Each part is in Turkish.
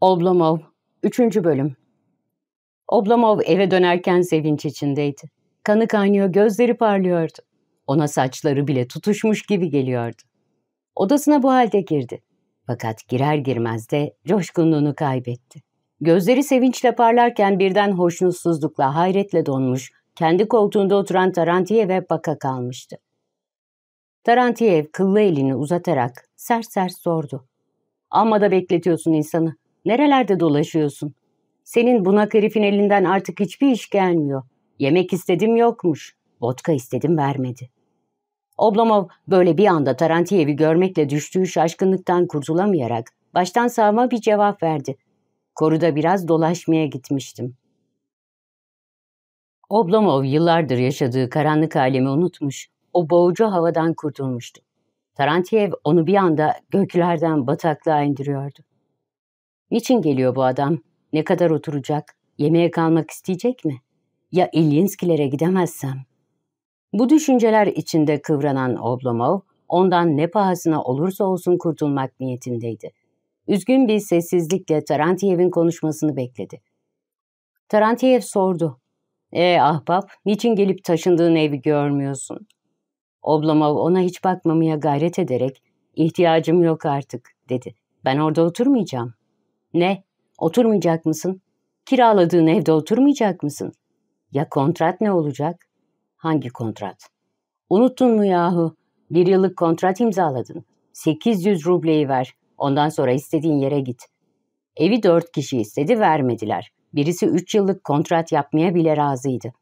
Oblomov 3. Bölüm Oblomov eve dönerken sevinç içindeydi. Kanı kaynıyor, gözleri parlıyordu. Ona saçları bile tutuşmuş gibi geliyordu. Odasına bu halde girdi. Fakat girer girmez de coşkunluğunu kaybetti. Gözleri sevinçle parlarken birden hoşnutsuzlukla, hayretle donmuş, kendi koltuğunda oturan Tarantiyev'e baka kalmıştı. Tarantiyev kıllı elini uzatarak sert sert sordu. Amma da bekletiyorsun insanı. Nerelerde dolaşıyorsun? Senin bunak herifin elinden artık hiçbir iş gelmiyor. Yemek istedim yokmuş. Vodka istedim vermedi. Oblomov böyle bir anda Tarantiyev'i görmekle düştüğü şaşkınlıktan kurtulamayarak baştan sağma bir cevap verdi. Koruda biraz dolaşmaya gitmiştim. Oblomov yıllardır yaşadığı karanlık alemi unutmuş, o boğucu havadan kurtulmuştu. Tarantiyev onu bir anda göklerden bataklığa indiriyordu. Niçin geliyor bu adam? Ne kadar oturacak? Yemeğe kalmak isteyecek mi? Ya İllinskilere gidemezsem? Bu düşünceler içinde kıvranan Oblomov, ondan ne pahasına olursa olsun kurtulmak niyetindeydi. Üzgün bir sessizlikle Tarantiyev'in konuşmasını bekledi. Tarantiyev sordu. "Ee ahbap, niçin gelip taşındığın evi görmüyorsun?'' Oblomov ona hiç bakmamaya gayret ederek ''İhtiyacım yok artık'' dedi. ''Ben orada oturmayacağım.'' Ne? Oturmayacak mısın? Kiraladığın evde oturmayacak mısın? Ya kontrat ne olacak? Hangi kontrat? Unuttun mu yahu? Bir yıllık kontrat imzaladın. 800 rubleyi ver. Ondan sonra istediğin yere git. Evi dört kişi istedi vermediler. Birisi üç yıllık kontrat yapmaya bile razıydı.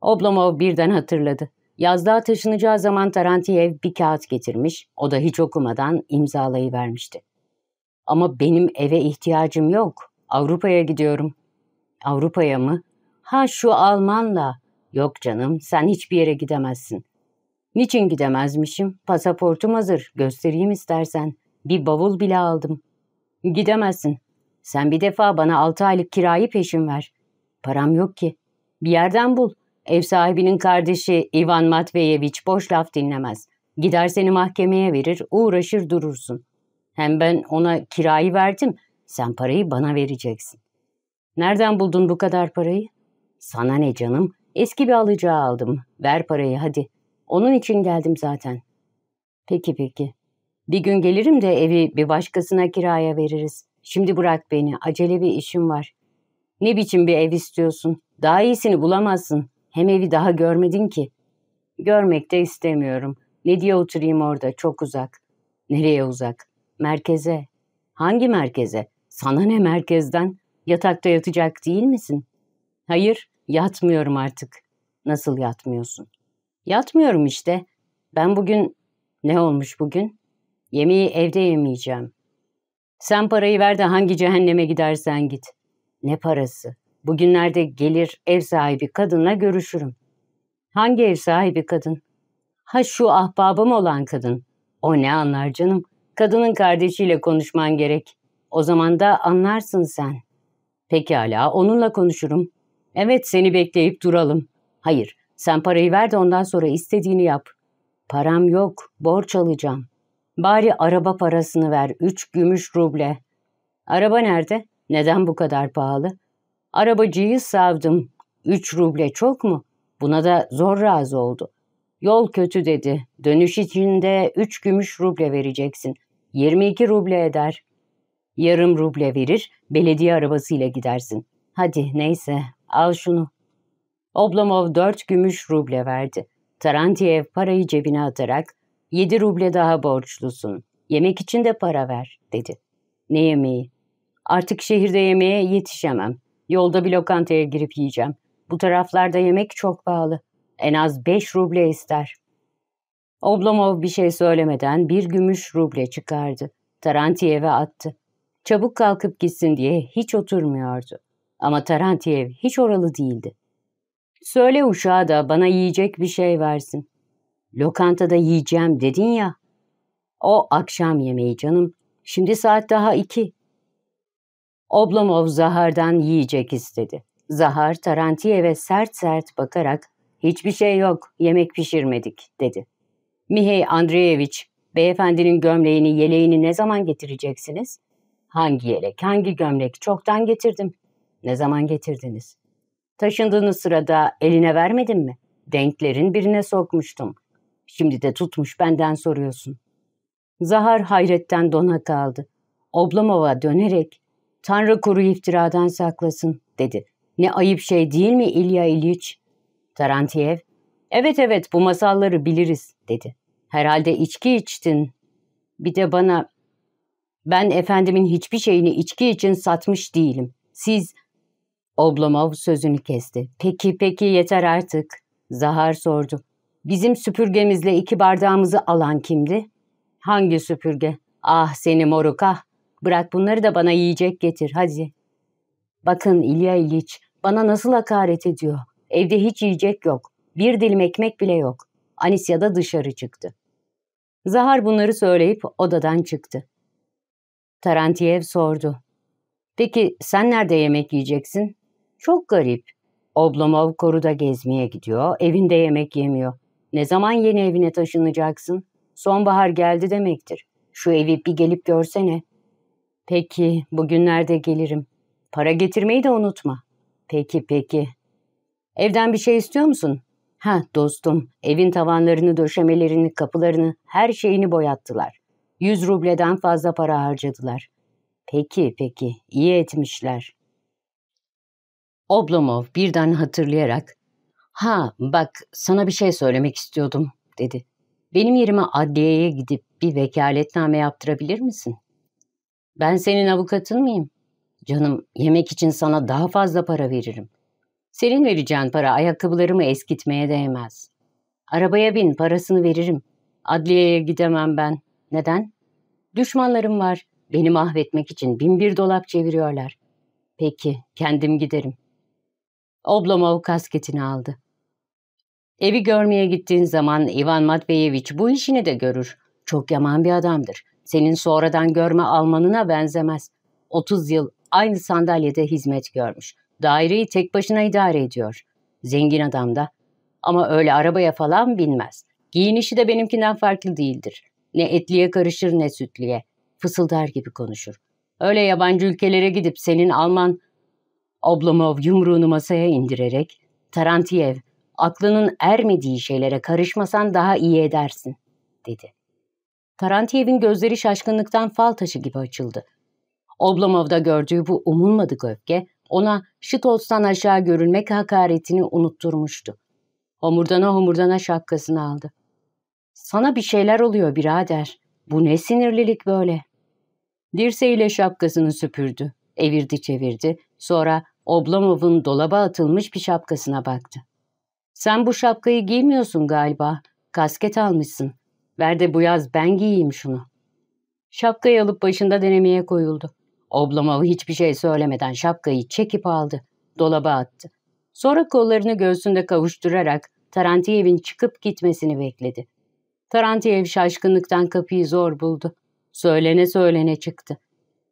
Oblomov birden hatırladı. Yazlığa taşınacağı zaman Tarantiyev bir kağıt getirmiş, o da hiç okumadan imzalayı vermişti. Ama benim eve ihtiyacım yok. Avrupa'ya gidiyorum. Avrupa'ya mı? Ha şu Almanla. Yok canım sen hiçbir yere gidemezsin. Niçin gidemezmişim? Pasaportum hazır. Göstereyim istersen. Bir bavul bile aldım. Gidemezsin. Sen bir defa bana altı aylık kirayı peşin ver. Param yok ki. Bir yerden bul. Ev sahibinin kardeşi Ivan Matveyevich boş laf dinlemez. Gider seni mahkemeye verir, uğraşır durursun. Hem ben ona kirayı verdim. Sen parayı bana vereceksin. Nereden buldun bu kadar parayı? Sana ne canım? Eski bir alacağı aldım. Ver parayı hadi. Onun için geldim zaten. Peki peki. Bir gün gelirim de evi bir başkasına kiraya veririz. Şimdi bırak beni. Acele bir işim var. Ne biçim bir ev istiyorsun? Daha iyisini bulamazsın. Hem evi daha görmedin ki. Görmek de istemiyorum. Ne diye oturayım orada? Çok uzak. Nereye uzak? Merkeze. Hangi merkeze? Sana ne merkezden? Yatakta yatacak değil misin? Hayır, yatmıyorum artık. Nasıl yatmıyorsun? Yatmıyorum işte. Ben bugün... Ne olmuş bugün? Yemeği evde yemeyeceğim. Sen parayı ver de hangi cehenneme gidersen git. Ne parası? Bugünlerde gelir ev sahibi kadınla görüşürüm. Hangi ev sahibi kadın? Ha şu ahbabım olan kadın. O ne anlar canım? Kadının kardeşiyle konuşman gerek. O zaman da anlarsın sen. Pekala, onunla konuşurum. Evet, seni bekleyip duralım. Hayır, sen parayı ver de ondan sonra istediğini yap. Param yok, borç alacağım. Bari araba parasını ver, üç gümüş ruble. Araba nerede? Neden bu kadar pahalı? Arabacıyı savdım. Üç ruble çok mu? Buna da zor razı oldu. Yol kötü dedi. Dönüş içinde üç gümüş ruble vereceksin. 22 ruble eder. Yarım ruble verir, belediye arabasıyla gidersin. Hadi neyse, al şunu. Oblomov dört gümüş ruble verdi. Tarantiev parayı cebine atarak, yedi ruble daha borçlusun. Yemek için de para ver, dedi. Ne yemeği? Artık şehirde yemeğe yetişemem. Yolda bir lokantaya girip yiyeceğim. Bu taraflarda yemek çok pahalı. En az beş ruble ister.'' Oblomov bir şey söylemeden bir gümüş ruble çıkardı. Tarantiyev'e attı. Çabuk kalkıp gitsin diye hiç oturmuyordu. Ama Tarantiyev hiç oralı değildi. Söyle uşağa da bana yiyecek bir şey versin. Lokantada yiyeceğim dedin ya. O akşam yemeği canım. Şimdi saat daha iki. Oblomov Zahar'dan yiyecek istedi. Zahar Tarantiyev'e sert sert bakarak hiçbir şey yok yemek pişirmedik dedi. Mihey Andreyeviç, beyefendinin gömleğini, yeleğini ne zaman getireceksiniz? Hangi yelek, hangi gömlek? Çoktan getirdim. Ne zaman getirdiniz? Taşındığınız sırada eline vermedin mi? Denklerin birine sokmuştum. Şimdi de tutmuş benden soruyorsun. Zahar hayretten dona kaldı. Oblomova dönerek, Tanrı kuru iftiradan saklasın dedi. Ne ayıp şey değil mi İlya İliç? Tarantiyev, Evet evet bu masalları biliriz dedi. Herhalde içki içtin. Bir de bana ben efendimin hiçbir şeyini içki için satmış değilim. Siz Oblomov sözünü kesti. Peki peki yeter artık. Zahar sordu. Bizim süpürgemizle iki bardağımızı alan kimdi? Hangi süpürge? Ah seni moruk ah. Bırak bunları da bana yiyecek getir hadi. Bakın İlya İliç bana nasıl hakaret ediyor. Evde hiç yiyecek yok. Bir dilim ekmek bile yok. Anisya da dışarı çıktı. Zahar bunları söyleyip odadan çıktı. Tarantiyev sordu. Peki sen nerede yemek yiyeceksin? Çok garip. Oblomov koruda gezmeye gidiyor, evinde yemek yemiyor. Ne zaman yeni evine taşınacaksın? Sonbahar geldi demektir. Şu evi bir gelip görsene. Peki, bugünlerde gelirim. Para getirmeyi de unutma. Peki, peki. Evden bir şey istiyor musun? Ha dostum, evin tavanlarını, döşemelerini, kapılarını, her şeyini boyattılar. Yüz rubleden fazla para harcadılar. Peki, peki, iyi etmişler. Oblomov birden hatırlayarak, ''Ha, bak, sana bir şey söylemek istiyordum.'' dedi. ''Benim yerime adliyeye gidip bir vekaletname yaptırabilir misin? Ben senin avukatın mıyım? Canım, yemek için sana daha fazla para veririm. Senin vereceğin para ayakkabılarımı eskitmeye değmez. Arabaya bin parasını veririm. Adliyeye gidemem ben. Neden? Düşmanlarım var. Beni mahvetmek için bin bir dolap çeviriyorlar. Peki, kendim giderim. Oblomov kasketini aldı. Evi görmeye gittiğin zaman Ivan Matveyevich bu işini de görür. Çok yaman bir adamdır. Senin sonradan görme Almanına benzemez. 30 yıl aynı sandalyede hizmet görmüş. Daireyi tek başına idare ediyor. Zengin adam da. Ama öyle arabaya falan binmez. Giyinişi de benimkinden farklı değildir. Ne etliye karışır ne sütliye. Fısıldar gibi konuşur. Öyle yabancı ülkelere gidip senin Alman Oblomov yumruğunu masaya indirerek Tarantiyev aklının ermediği şeylere karışmasan daha iyi edersin dedi. Tarantiyev'in gözleri şaşkınlıktan fal taşı gibi açıldı. Oblomov'da gördüğü bu umulmadık öfke ona olsan aşağı görülmek hakaretini unutturmuştu. Homurdana homurdana şapkasını aldı. Sana bir şeyler oluyor birader. Bu ne sinirlilik böyle? Dirseğiyle şapkasını süpürdü. Evirdi çevirdi. Sonra Oblomov'un dolaba atılmış bir şapkasına baktı. Sen bu şapkayı giymiyorsun galiba. Kasket almışsın. Ver de bu yaz ben giyeyim şunu. Şapkayı alıp başında denemeye koyuldu. Oblomov hiçbir şey söylemeden şapkayı çekip aldı. Dolaba attı. Sonra kollarını göğsünde kavuşturarak Tarantiyev'in çıkıp gitmesini bekledi. Tarantiyev şaşkınlıktan kapıyı zor buldu. Söylene söylene çıktı.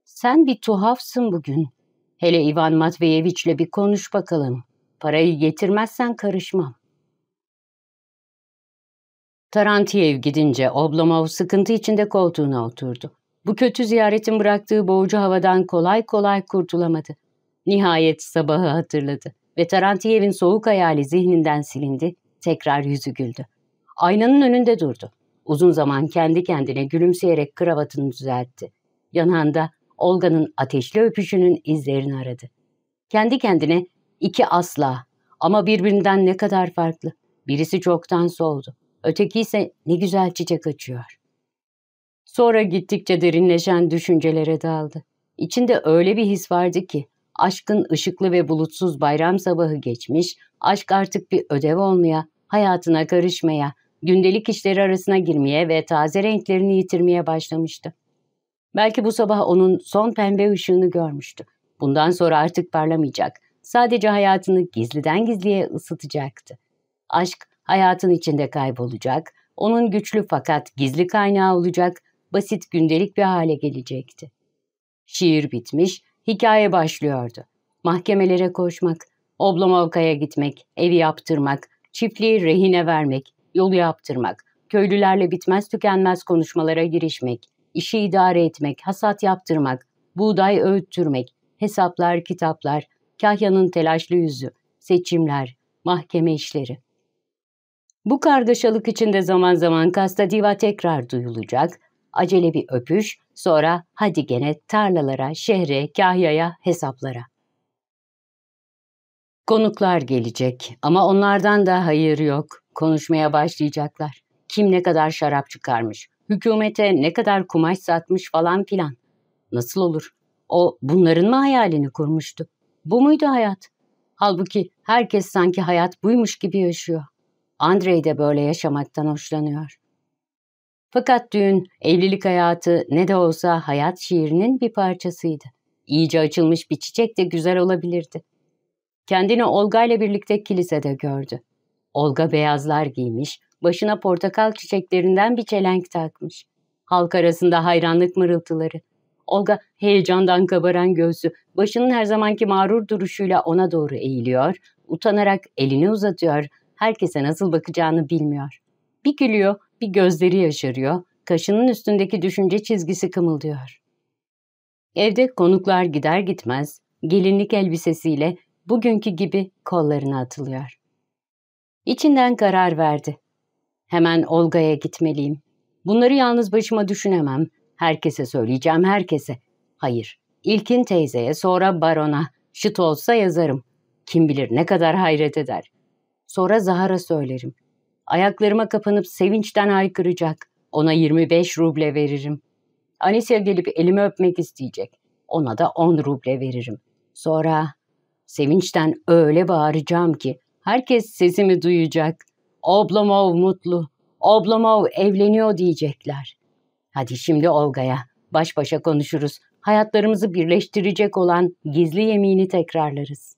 Sen bir tuhafsın bugün. Hele Ivan Matveyeviç'le bir konuş bakalım. Parayı getirmezsen karışmam. Tarantiyev gidince Oblomov sıkıntı içinde koltuğuna oturdu. Bu kötü ziyaretin bıraktığı boğucu havadan kolay kolay kurtulamadı. Nihayet sabahı hatırladı ve Tarantiyev'in soğuk hayali zihninden silindi, tekrar yüzü güldü. Aynanın önünde durdu. Uzun zaman kendi kendine gülümseyerek kravatını düzeltti. Yanında Olga'nın ateşli öpüşünün izlerini aradı. Kendi kendine iki asla ama birbirinden ne kadar farklı. Birisi çoktan soldu. Öteki ise ne güzel çiçek açıyor. Sonra gittikçe derinleşen düşüncelere daldı. İçinde öyle bir his vardı ki aşkın ışıklı ve bulutsuz bayram sabahı geçmiş, aşk artık bir ödev olmaya, hayatına karışmaya, gündelik işleri arasına girmeye ve taze renklerini yitirmeye başlamıştı. Belki bu sabah onun son pembe ışığını görmüştü. Bundan sonra artık parlamayacak. Sadece hayatını gizliden gizliye ısıtacaktı. Aşk hayatın içinde kaybolacak, onun güçlü fakat gizli kaynağı olacak basit gündelik bir hale gelecekti. Şiir bitmiş, hikaye başlıyordu. Mahkemelere koşmak, Oblomovka'ya gitmek, evi yaptırmak, çiftliği rehine vermek, yolu yaptırmak, köylülerle bitmez tükenmez konuşmalara girişmek, işi idare etmek, hasat yaptırmak, buğday öğüttürmek, hesaplar, kitaplar, kahyanın telaşlı yüzü, seçimler, mahkeme işleri. Bu kargaşalık içinde zaman zaman kasta diva tekrar duyulacak, acele bir öpüş, sonra hadi gene tarlalara, şehre, kahyaya, hesaplara. Konuklar gelecek ama onlardan da hayır yok. Konuşmaya başlayacaklar. Kim ne kadar şarap çıkarmış, hükümete ne kadar kumaş satmış falan filan. Nasıl olur? O bunların mı hayalini kurmuştu? Bu muydu hayat? Halbuki herkes sanki hayat buymuş gibi yaşıyor. Andrei de böyle yaşamaktan hoşlanıyor. Fakat düğün, evlilik hayatı ne de olsa hayat şiirinin bir parçasıydı. İyice açılmış bir çiçek de güzel olabilirdi. Kendini Olga ile birlikte kilisede gördü. Olga beyazlar giymiş, başına portakal çiçeklerinden bir çelenk takmış. Halk arasında hayranlık mırıltıları. Olga heyecandan kabaran göğsü, başının her zamanki mağrur duruşuyla ona doğru eğiliyor, utanarak elini uzatıyor, herkese nasıl bakacağını bilmiyor. Bir gülüyor, bir gözleri yaşarıyor, kaşının üstündeki düşünce çizgisi kımıldıyor. Evde konuklar gider gitmez gelinlik elbisesiyle bugünkü gibi kollarına atılıyor. İçinden karar verdi. Hemen Olga'ya gitmeliyim. Bunları yalnız başıma düşünemem. Herkese söyleyeceğim, herkese. Hayır, ilkin teyzeye, sonra barona, şıt olsa yazarım. Kim bilir ne kadar hayret eder. Sonra Zahar'a söylerim. Ayaklarıma kapanıp sevinçten haykıracak. Ona 25 ruble veririm. Anisya gelip elimi öpmek isteyecek. Ona da 10 ruble veririm. Sonra sevinçten öyle bağıracağım ki herkes sesimi duyacak. Oblomov mutlu. Oblomov evleniyor diyecekler. Hadi şimdi Olga'ya. Baş başa konuşuruz. Hayatlarımızı birleştirecek olan gizli yemini tekrarlarız.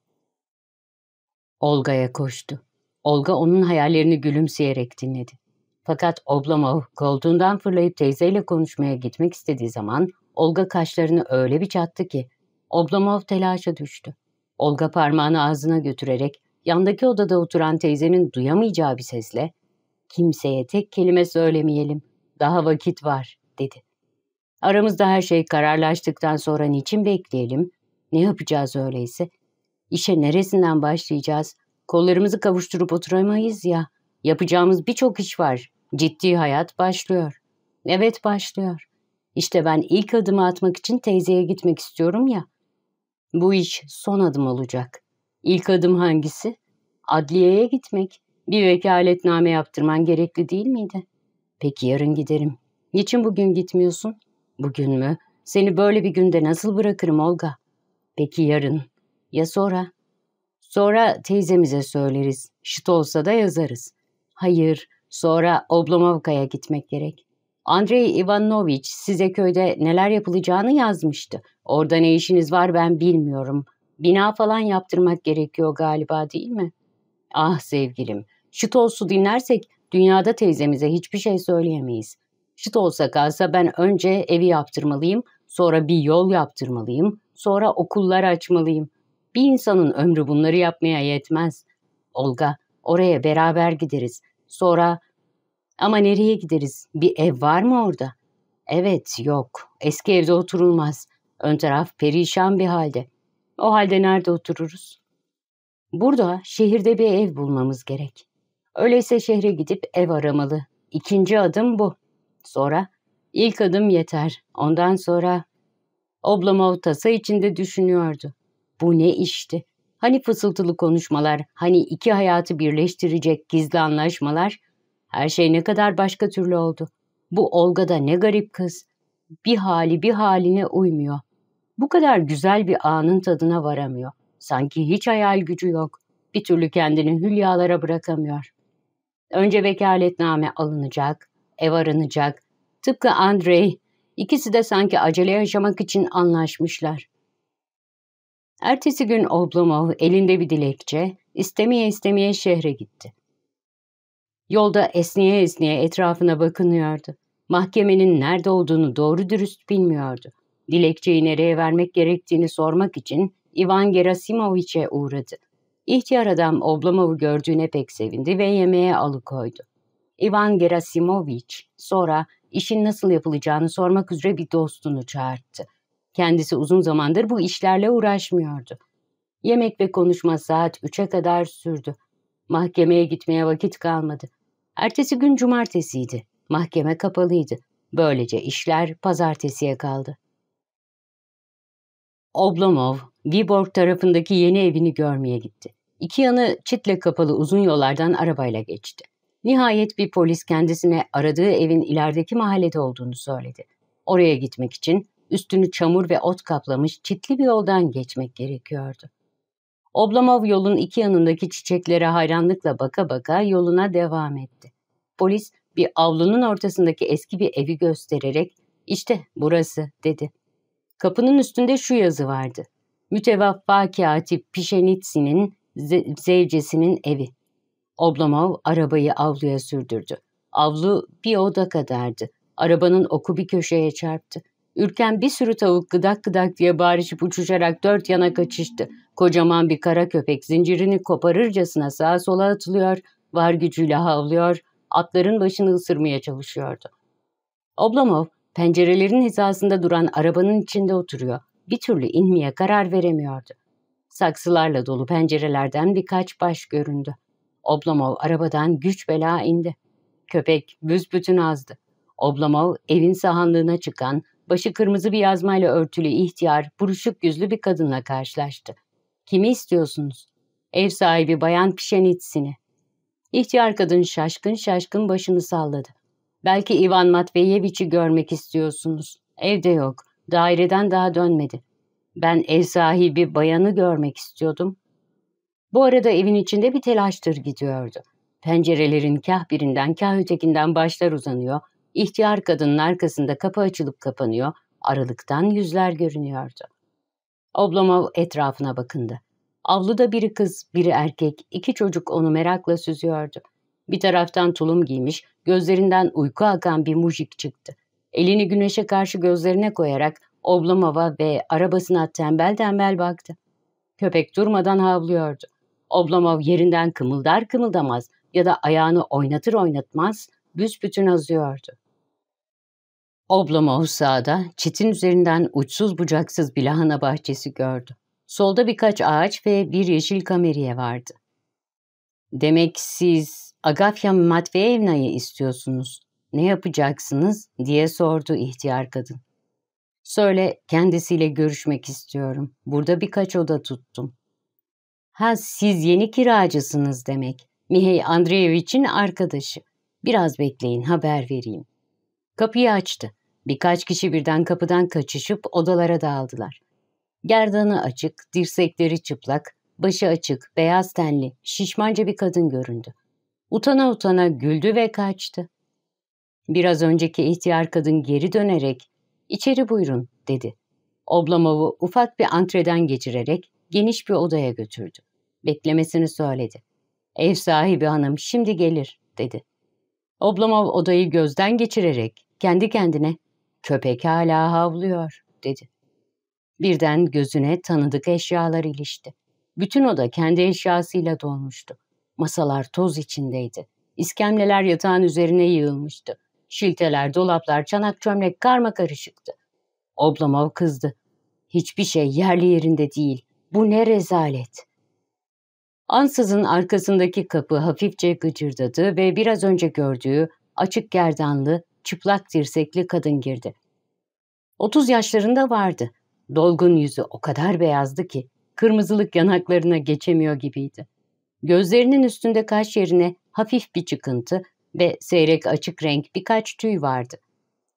Olga'ya koştu. Olga onun hayallerini gülümseyerek dinledi. Fakat Oblomov koltuğundan fırlayıp teyzeyle konuşmaya gitmek istediği zaman Olga kaşlarını öyle bir çattı ki Oblomov telaşa düştü. Olga parmağını ağzına götürerek yandaki odada oturan teyzenin duyamayacağı bir sesle ''Kimseye tek kelime söylemeyelim, daha vakit var.'' dedi. ''Aramızda her şey kararlaştıktan sonra niçin bekleyelim? Ne yapacağız öyleyse? İşe neresinden başlayacağız? Kollarımızı kavuşturup oturamayız ya. Yapacağımız birçok iş var. Ciddi hayat başlıyor. Evet başlıyor. İşte ben ilk adımı atmak için teyzeye gitmek istiyorum ya. Bu iş son adım olacak. İlk adım hangisi? Adliyeye gitmek. Bir vekaletname yaptırman gerekli değil miydi? Peki yarın giderim. Niçin bugün gitmiyorsun? Bugün mü? Seni böyle bir günde nasıl bırakırım Olga? Peki yarın? Ya sonra? Sonra teyzemize söyleriz. Şıt olsa da yazarız. Hayır, sonra Oblomovka'ya gitmek gerek. Andrei Ivanoviç size köyde neler yapılacağını yazmıştı. Orada ne işiniz var ben bilmiyorum. Bina falan yaptırmak gerekiyor galiba değil mi? Ah sevgilim, Şitols'u dinlersek dünyada teyzemize hiçbir şey söyleyemeyiz. Şit olsa kalsa ben önce evi yaptırmalıyım, sonra bir yol yaptırmalıyım, sonra okullar açmalıyım. Bir insanın ömrü bunları yapmaya yetmez. Olga, oraya beraber gideriz. Sonra... Ama nereye gideriz? Bir ev var mı orada? Evet, yok. Eski evde oturulmaz. Ön taraf perişan bir halde. O halde nerede otururuz? Burada, şehirde bir ev bulmamız gerek. Öyleyse şehre gidip ev aramalı. İkinci adım bu. Sonra, ilk adım yeter. Ondan sonra... Oblomov tasa içinde düşünüyordu. Bu ne işti? Hani fısıltılı konuşmalar, hani iki hayatı birleştirecek gizli anlaşmalar? Her şey ne kadar başka türlü oldu. Bu Olga da ne garip kız. Bir hali bir haline uymuyor. Bu kadar güzel bir anın tadına varamıyor. Sanki hiç hayal gücü yok. Bir türlü kendini hülyalara bırakamıyor. Önce vekaletname alınacak, ev aranacak. Tıpkı Andrei, ikisi de sanki acele yaşamak için anlaşmışlar. Ertesi gün Oblomov elinde bir dilekçe, istemeye istemeye şehre gitti. Yolda esniye esniye etrafına bakınıyordu. Mahkemenin nerede olduğunu doğru dürüst bilmiyordu. Dilekçeyi nereye vermek gerektiğini sormak için Ivan Gerasimoviç'e uğradı. İhtiyar adam Oblomov'u gördüğüne pek sevindi ve yemeğe alıkoydu. Ivan Gerasimoviç sonra işin nasıl yapılacağını sormak üzere bir dostunu çağırdı. Kendisi uzun zamandır bu işlerle uğraşmıyordu. Yemek ve konuşma saat 3'e kadar sürdü. Mahkemeye gitmeye vakit kalmadı. Ertesi gün cumartesiydi. Mahkeme kapalıydı. Böylece işler pazartesiye kaldı. Oblomov, Viborg tarafındaki yeni evini görmeye gitti. İki yanı çitle kapalı uzun yollardan arabayla geçti. Nihayet bir polis kendisine aradığı evin ilerideki mahallede olduğunu söyledi. Oraya gitmek için üstünü çamur ve ot kaplamış çitli bir yoldan geçmek gerekiyordu. Oblomov yolun iki yanındaki çiçeklere hayranlıkla baka baka yoluna devam etti. Polis bir avlunun ortasındaki eski bir evi göstererek işte burası dedi. Kapının üstünde şu yazı vardı. Mütevaffa Katip Pişenitsi'nin zevcesinin evi. Oblomov arabayı avluya sürdürdü. Avlu bir oda kadardı. Arabanın oku bir köşeye çarptı. Ürken bir sürü tavuk gıdak gıdak diye bağırışıp uçuşarak dört yana kaçıştı. Kocaman bir kara köpek zincirini koparırcasına sağa sola atılıyor, var gücüyle havlıyor, atların başını ısırmaya çalışıyordu. Oblomov pencerelerin hizasında duran arabanın içinde oturuyor. Bir türlü inmeye karar veremiyordu. Saksılarla dolu pencerelerden birkaç baş göründü. Oblomov arabadan güç bela indi. Köpek büsbütün azdı. Oblomov evin sahanlığına çıkan Başı kırmızı bir yazmayla örtülü ihtiyar, buruşuk yüzlü bir kadınla karşılaştı. Kimi istiyorsunuz? Ev sahibi bayan Pişenitsin'i. İhtiyar kadın şaşkın şaşkın başını salladı. Belki Ivan Matveyevich'i görmek istiyorsunuz. Evde yok. Daireden daha dönmedi. Ben ev sahibi bayanı görmek istiyordum. Bu arada evin içinde bir telaştır gidiyordu. Pencerelerin kah birinden kah ötekinden başlar uzanıyor, İhtiyar kadının arkasında kapı açılıp kapanıyor, aralıktan yüzler görünüyordu. Oblomov etrafına bakındı. Avluda biri kız, biri erkek, iki çocuk onu merakla süzüyordu. Bir taraftan tulum giymiş, gözlerinden uyku akan bir mujik çıktı. Elini güneşe karşı gözlerine koyarak Oblomov'a ve arabasına tembel tembel baktı. Köpek durmadan havlıyordu. Oblomov yerinden kımıldar kımıldamaz ya da ayağını oynatır oynatmaz büsbütün azıyordu. Oblomov sağda, çitin üzerinden uçsuz bucaksız bir lahana bahçesi gördü. Solda birkaç ağaç ve bir yeşil kameriye vardı. Demek siz Agafya Matveyevna'yı istiyorsunuz. Ne yapacaksınız diye sordu ihtiyar kadın. Söyle kendisiyle görüşmek istiyorum. Burada birkaç oda tuttum. Ha siz yeni kiracısınız demek. Mihey Andreyevich'in arkadaşı. Biraz bekleyin haber vereyim. Kapıyı açtı. Birkaç kişi birden kapıdan kaçışıp odalara dağıldılar. Gerdanı açık, dirsekleri çıplak, başı açık, beyaz tenli, şişmanca bir kadın göründü. Utana utana güldü ve kaçtı. Biraz önceki ihtiyar kadın geri dönerek içeri buyurun dedi. Oblamov'u ufak bir antreden geçirerek geniş bir odaya götürdü. Beklemesini söyledi. Ev sahibi hanım şimdi gelir dedi. Oblomov odayı gözden geçirerek kendi kendine köpek hala havlıyor dedi. Birden gözüne tanıdık eşyalar ilişti. Bütün oda kendi eşyasıyla dolmuştu. Masalar toz içindeydi. İskemleler yatağın üzerine yığılmıştı. Şilteler, dolaplar, çanak çömlek karma karışıktı. Oblomov kızdı. Hiçbir şey yerli yerinde değil. Bu ne rezalet. Ansızın arkasındaki kapı hafifçe gıcırdadı ve biraz önce gördüğü açık gerdanlı, çıplak dirsekli kadın girdi. Otuz yaşlarında vardı. Dolgun yüzü o kadar beyazdı ki kırmızılık yanaklarına geçemiyor gibiydi. Gözlerinin üstünde kaş yerine hafif bir çıkıntı ve seyrek açık renk birkaç tüy vardı.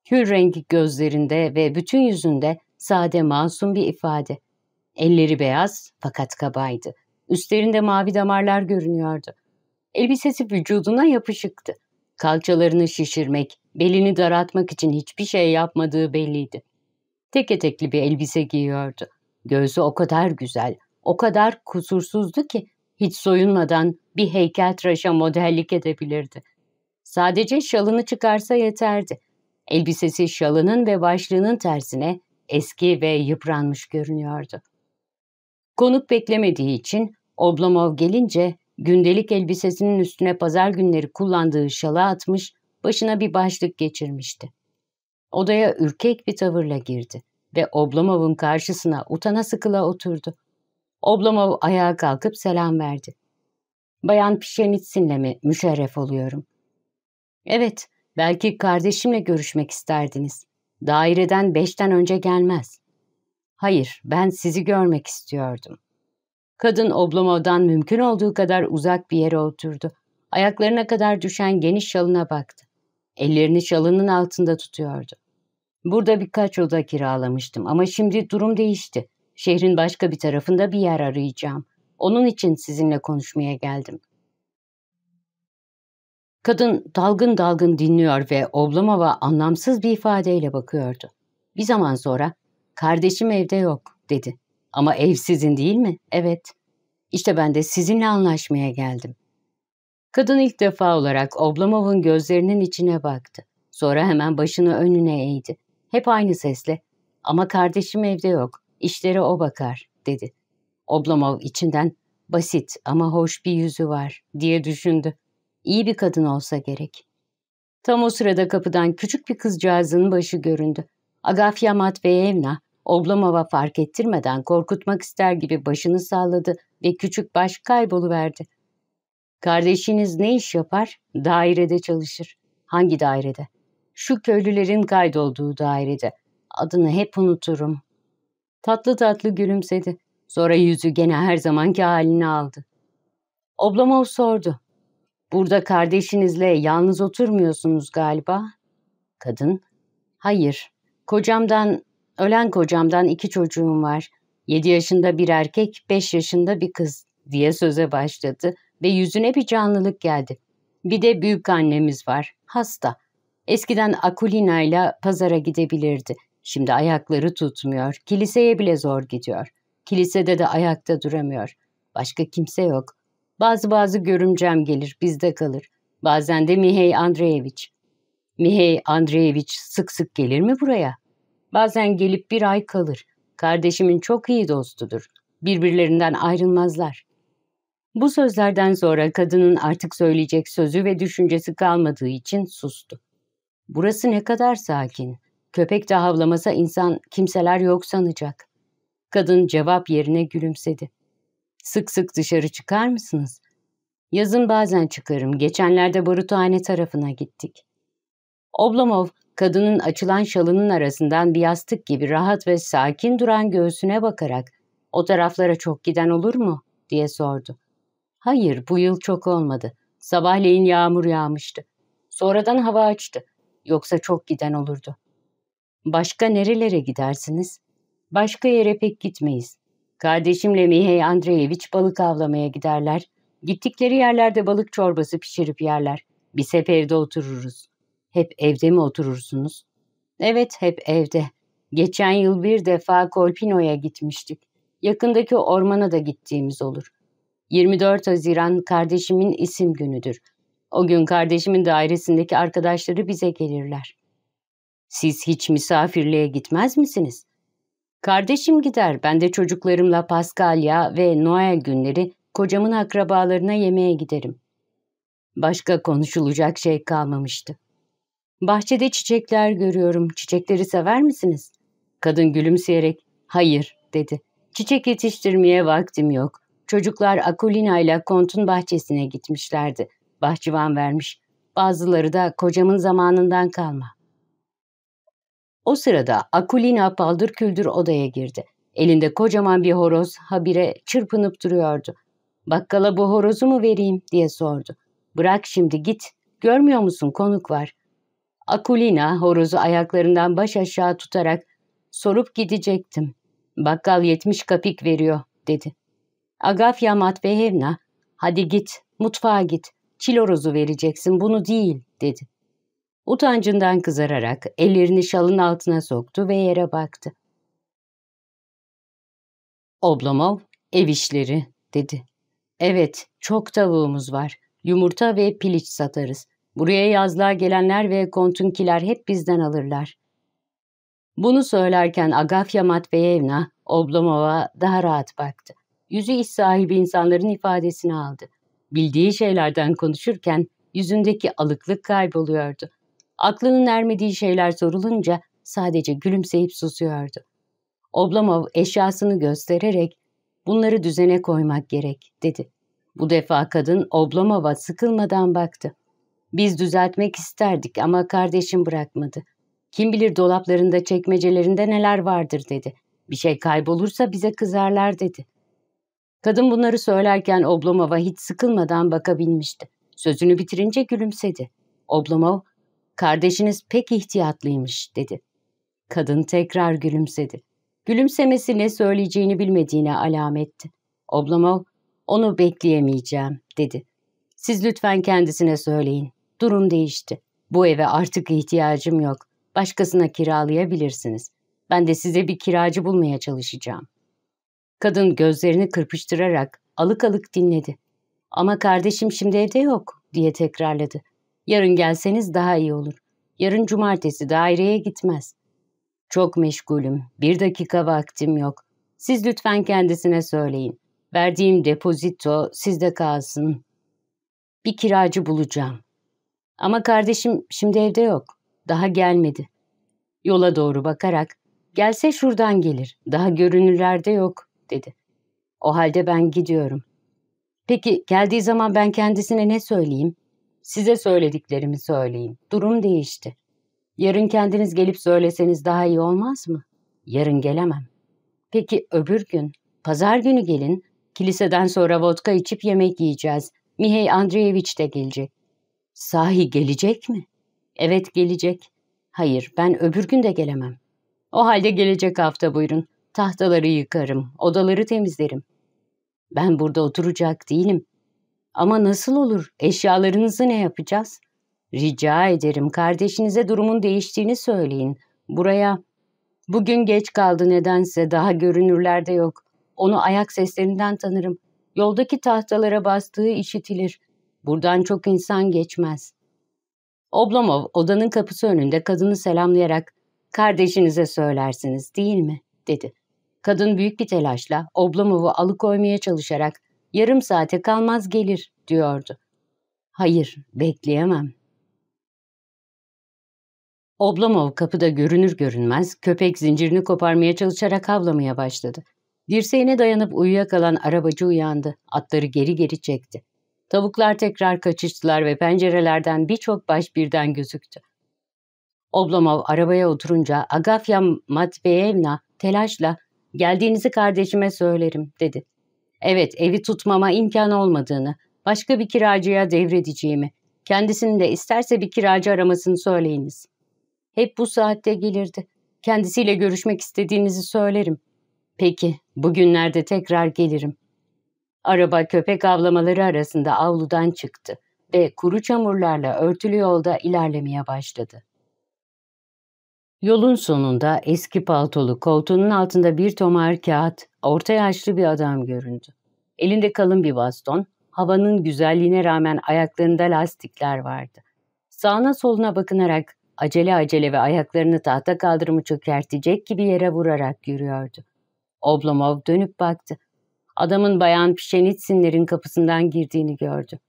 Kül rengi gözlerinde ve bütün yüzünde sade masum bir ifade. Elleri beyaz fakat kabaydı. Üstlerinde mavi damarlar görünüyordu. Elbisesi vücuduna yapışıktı. Kalçalarını şişirmek, belini daraltmak için hiçbir şey yapmadığı belliydi. Tek etekli bir elbise giyiyordu. Gözü o kadar güzel, o kadar kusursuzdu ki hiç soyunmadan bir heykeltraşa modellik edebilirdi. Sadece şalını çıkarsa yeterdi. Elbisesi şalının ve başlığının tersine eski ve yıpranmış görünüyordu. Konuk beklemediği için Oblomov gelince gündelik elbisesinin üstüne pazar günleri kullandığı şalı atmış, başına bir başlık geçirmişti. Odaya ürkek bir tavırla girdi ve Oblomov'un karşısına utana sıkıla oturdu. Oblomov ayağa kalkıp selam verdi. Bayan Pişenitsin'le mi müşerref oluyorum? Evet, belki kardeşimle görüşmek isterdiniz. Daireden beşten önce gelmez. Hayır, ben sizi görmek istiyordum. Kadın oblomadan mümkün olduğu kadar uzak bir yere oturdu. Ayaklarına kadar düşen geniş şalına baktı. Ellerini şalının altında tutuyordu. Burada birkaç oda kiralamıştım ama şimdi durum değişti. Şehrin başka bir tarafında bir yer arayacağım. Onun için sizinle konuşmaya geldim. Kadın dalgın dalgın dinliyor ve Oblomova anlamsız bir ifadeyle bakıyordu. Bir zaman sonra, kardeşim evde yok dedi. Ama ev sizin değil mi? Evet. İşte ben de sizinle anlaşmaya geldim. Kadın ilk defa olarak Oblomov'un gözlerinin içine baktı. Sonra hemen başını önüne eğdi. Hep aynı sesle ama kardeşim evde yok, işlere o bakar dedi. Oblomov içinden basit ama hoş bir yüzü var diye düşündü. İyi bir kadın olsa gerek. Tam o sırada kapıdan küçük bir kızcağızın başı göründü. Agafya Matveyevna Oblomova fark ettirmeden korkutmak ister gibi başını salladı ve küçük baş kayboluverdi. Kardeşiniz ne iş yapar? Dairede çalışır. Hangi dairede? Şu köylülerin kaydolduğu dairede. Adını hep unuturum. Tatlı tatlı gülümsedi. Sonra yüzü gene her zamanki halini aldı. Oblomov sordu. Burada kardeşinizle yalnız oturmuyorsunuz galiba? Kadın, hayır. Kocamdan Ölen kocamdan iki çocuğum var. Yedi yaşında bir erkek, beş yaşında bir kız diye söze başladı ve yüzüne bir canlılık geldi. Bir de büyük annemiz var, hasta. Eskiden Akulina ile pazara gidebilirdi. Şimdi ayakları tutmuyor, kiliseye bile zor gidiyor. Kilisede de ayakta duramıyor. Başka kimse yok. Bazı bazı görümcem gelir, bizde kalır. Bazen de Mihey Andreyeviç. Mihey Andreyeviç sık sık gelir mi buraya? Bazen gelip bir ay kalır. Kardeşimin çok iyi dostudur. Birbirlerinden ayrılmazlar. Bu sözlerden sonra kadının artık söyleyecek sözü ve düşüncesi kalmadığı için sustu. Burası ne kadar sakin. Köpek de havlamasa insan kimseler yok sanacak. Kadın cevap yerine gülümsedi. Sık sık dışarı çıkar mısınız? Yazın bazen çıkarım. Geçenlerde baruthane tarafına gittik. Oblomov Kadının açılan şalının arasından bir yastık gibi rahat ve sakin duran göğsüne bakarak ''O taraflara çok giden olur mu?'' diye sordu. ''Hayır, bu yıl çok olmadı. Sabahleyin yağmur yağmıştı. Sonradan hava açtı. Yoksa çok giden olurdu.'' ''Başka nerelere gidersiniz?'' ''Başka yere pek gitmeyiz. Kardeşimle Mihey Andreyeviç balık avlamaya giderler. Gittikleri yerlerde balık çorbası pişirip yerler. Biz hep evde otururuz.'' Hep evde mi oturursunuz? Evet, hep evde. Geçen yıl bir defa Kolpino'ya gitmiştik. Yakındaki ormana da gittiğimiz olur. 24 Haziran kardeşimin isim günüdür. O gün kardeşimin dairesindeki arkadaşları bize gelirler. Siz hiç misafirliğe gitmez misiniz? Kardeşim gider. Ben de çocuklarımla Paskalya ve Noel günleri kocamın akrabalarına yemeğe giderim. Başka konuşulacak şey kalmamıştı. Bahçede çiçekler görüyorum. Çiçekleri sever misiniz? Kadın gülümseyerek hayır dedi. Çiçek yetiştirmeye vaktim yok. Çocuklar Akulina ile Kont'un bahçesine gitmişlerdi. Bahçıvan vermiş. Bazıları da kocamın zamanından kalma. O sırada Akulina paldır küldür odaya girdi. Elinde kocaman bir horoz habire çırpınıp duruyordu. Bakkala bu horozu mu vereyim diye sordu. Bırak şimdi git. Görmüyor musun konuk var. Akulina horozu ayaklarından baş aşağı tutarak sorup gidecektim. Bakkal yetmiş kapik veriyor dedi. Agafya Matveyevna hadi git mutfağa git çil horozu vereceksin bunu değil dedi. Utancından kızararak ellerini şalın altına soktu ve yere baktı. Oblomov ev işleri dedi. Evet çok tavuğumuz var. Yumurta ve piliç satarız. Buraya yazlığa gelenler ve kontunkiler hep bizden alırlar. Bunu söylerken Agafya Matveyevna, Oblomova daha rahat baktı. Yüzü iş sahibi insanların ifadesini aldı. Bildiği şeylerden konuşurken yüzündeki alıklık kayboluyordu. Aklının ermediği şeyler sorulunca sadece gülümseyip susuyordu. Oblomov eşyasını göstererek bunları düzene koymak gerek dedi. Bu defa kadın Oblomov'a sıkılmadan baktı. Biz düzeltmek isterdik ama kardeşim bırakmadı. Kim bilir dolaplarında çekmecelerinde neler vardır dedi. Bir şey kaybolursa bize kızarlar dedi. Kadın bunları söylerken Oblomova hiç sıkılmadan bakabilmişti. Sözünü bitirince gülümsedi. Oblomov, kardeşiniz pek ihtiyatlıymış dedi. Kadın tekrar gülümsedi. Gülümsemesi ne söyleyeceğini bilmediğine alametti. Oblomov, onu bekleyemeyeceğim dedi. Siz lütfen kendisine söyleyin. Durum değişti. Bu eve artık ihtiyacım yok. Başkasına kiralayabilirsiniz. Ben de size bir kiracı bulmaya çalışacağım. Kadın gözlerini kırpıştırarak alık alık dinledi. Ama kardeşim şimdi evde yok diye tekrarladı. Yarın gelseniz daha iyi olur. Yarın cumartesi daireye gitmez. Çok meşgulüm. Bir dakika vaktim yok. Siz lütfen kendisine söyleyin. Verdiğim depozito sizde kalsın. Bir kiracı bulacağım. Ama kardeşim şimdi evde yok. Daha gelmedi. Yola doğru bakarak gelse şuradan gelir. Daha görünürlerde yok dedi. O halde ben gidiyorum. Peki geldiği zaman ben kendisine ne söyleyeyim? Size söylediklerimi söyleyeyim. Durum değişti. Yarın kendiniz gelip söyleseniz daha iyi olmaz mı? Yarın gelemem. Peki öbür gün, pazar günü gelin. Kiliseden sonra vodka içip yemek yiyeceğiz. Mihey Andreyeviç de gelecek. Sahi gelecek mi? Evet gelecek. Hayır ben öbür gün de gelemem. O halde gelecek hafta buyurun. Tahtaları yıkarım, odaları temizlerim. Ben burada oturacak değilim. Ama nasıl olur? Eşyalarınızı ne yapacağız? Rica ederim kardeşinize durumun değiştiğini söyleyin. Buraya bugün geç kaldı nedense daha görünürlerde yok. Onu ayak seslerinden tanırım. Yoldaki tahtalara bastığı işitilir. Buradan çok insan geçmez. Oblomov odanın kapısı önünde kadını selamlayarak ''Kardeşinize söylersiniz değil mi?'' dedi. Kadın büyük bir telaşla Oblomov'u alıkoymaya çalışarak ''Yarım saate kalmaz gelir'' diyordu. ''Hayır, bekleyemem.'' Oblomov kapıda görünür görünmez köpek zincirini koparmaya çalışarak havlamaya başladı. Dirseğine dayanıp uyuyakalan arabacı uyandı. Atları geri geri çekti. Tavuklar tekrar kaçıştılar ve pencerelerden birçok baş birden gözüktü. Oblomov arabaya oturunca Agafya Matveyevna telaşla ''Geldiğinizi kardeşime söylerim.'' dedi. ''Evet, evi tutmama imkan olmadığını, başka bir kiracıya devredeceğimi, kendisinin de isterse bir kiracı aramasını söyleyiniz.'' ''Hep bu saatte gelirdi. Kendisiyle görüşmek istediğinizi söylerim.'' ''Peki, bugünlerde tekrar gelirim. Araba köpek avlamaları arasında avludan çıktı ve kuru çamurlarla örtülü yolda ilerlemeye başladı. Yolun sonunda eski paltolu koltuğunun altında bir tomar kağıt, orta yaşlı bir adam göründü. Elinde kalın bir baston, havanın güzelliğine rağmen ayaklarında lastikler vardı. Sağına soluna bakınarak acele acele ve ayaklarını tahta kaldırımı çökertecek gibi yere vurarak yürüyordu. Oblomov dönüp baktı adamın bayan Pşenitsinlerin kapısından girdiğini gördü.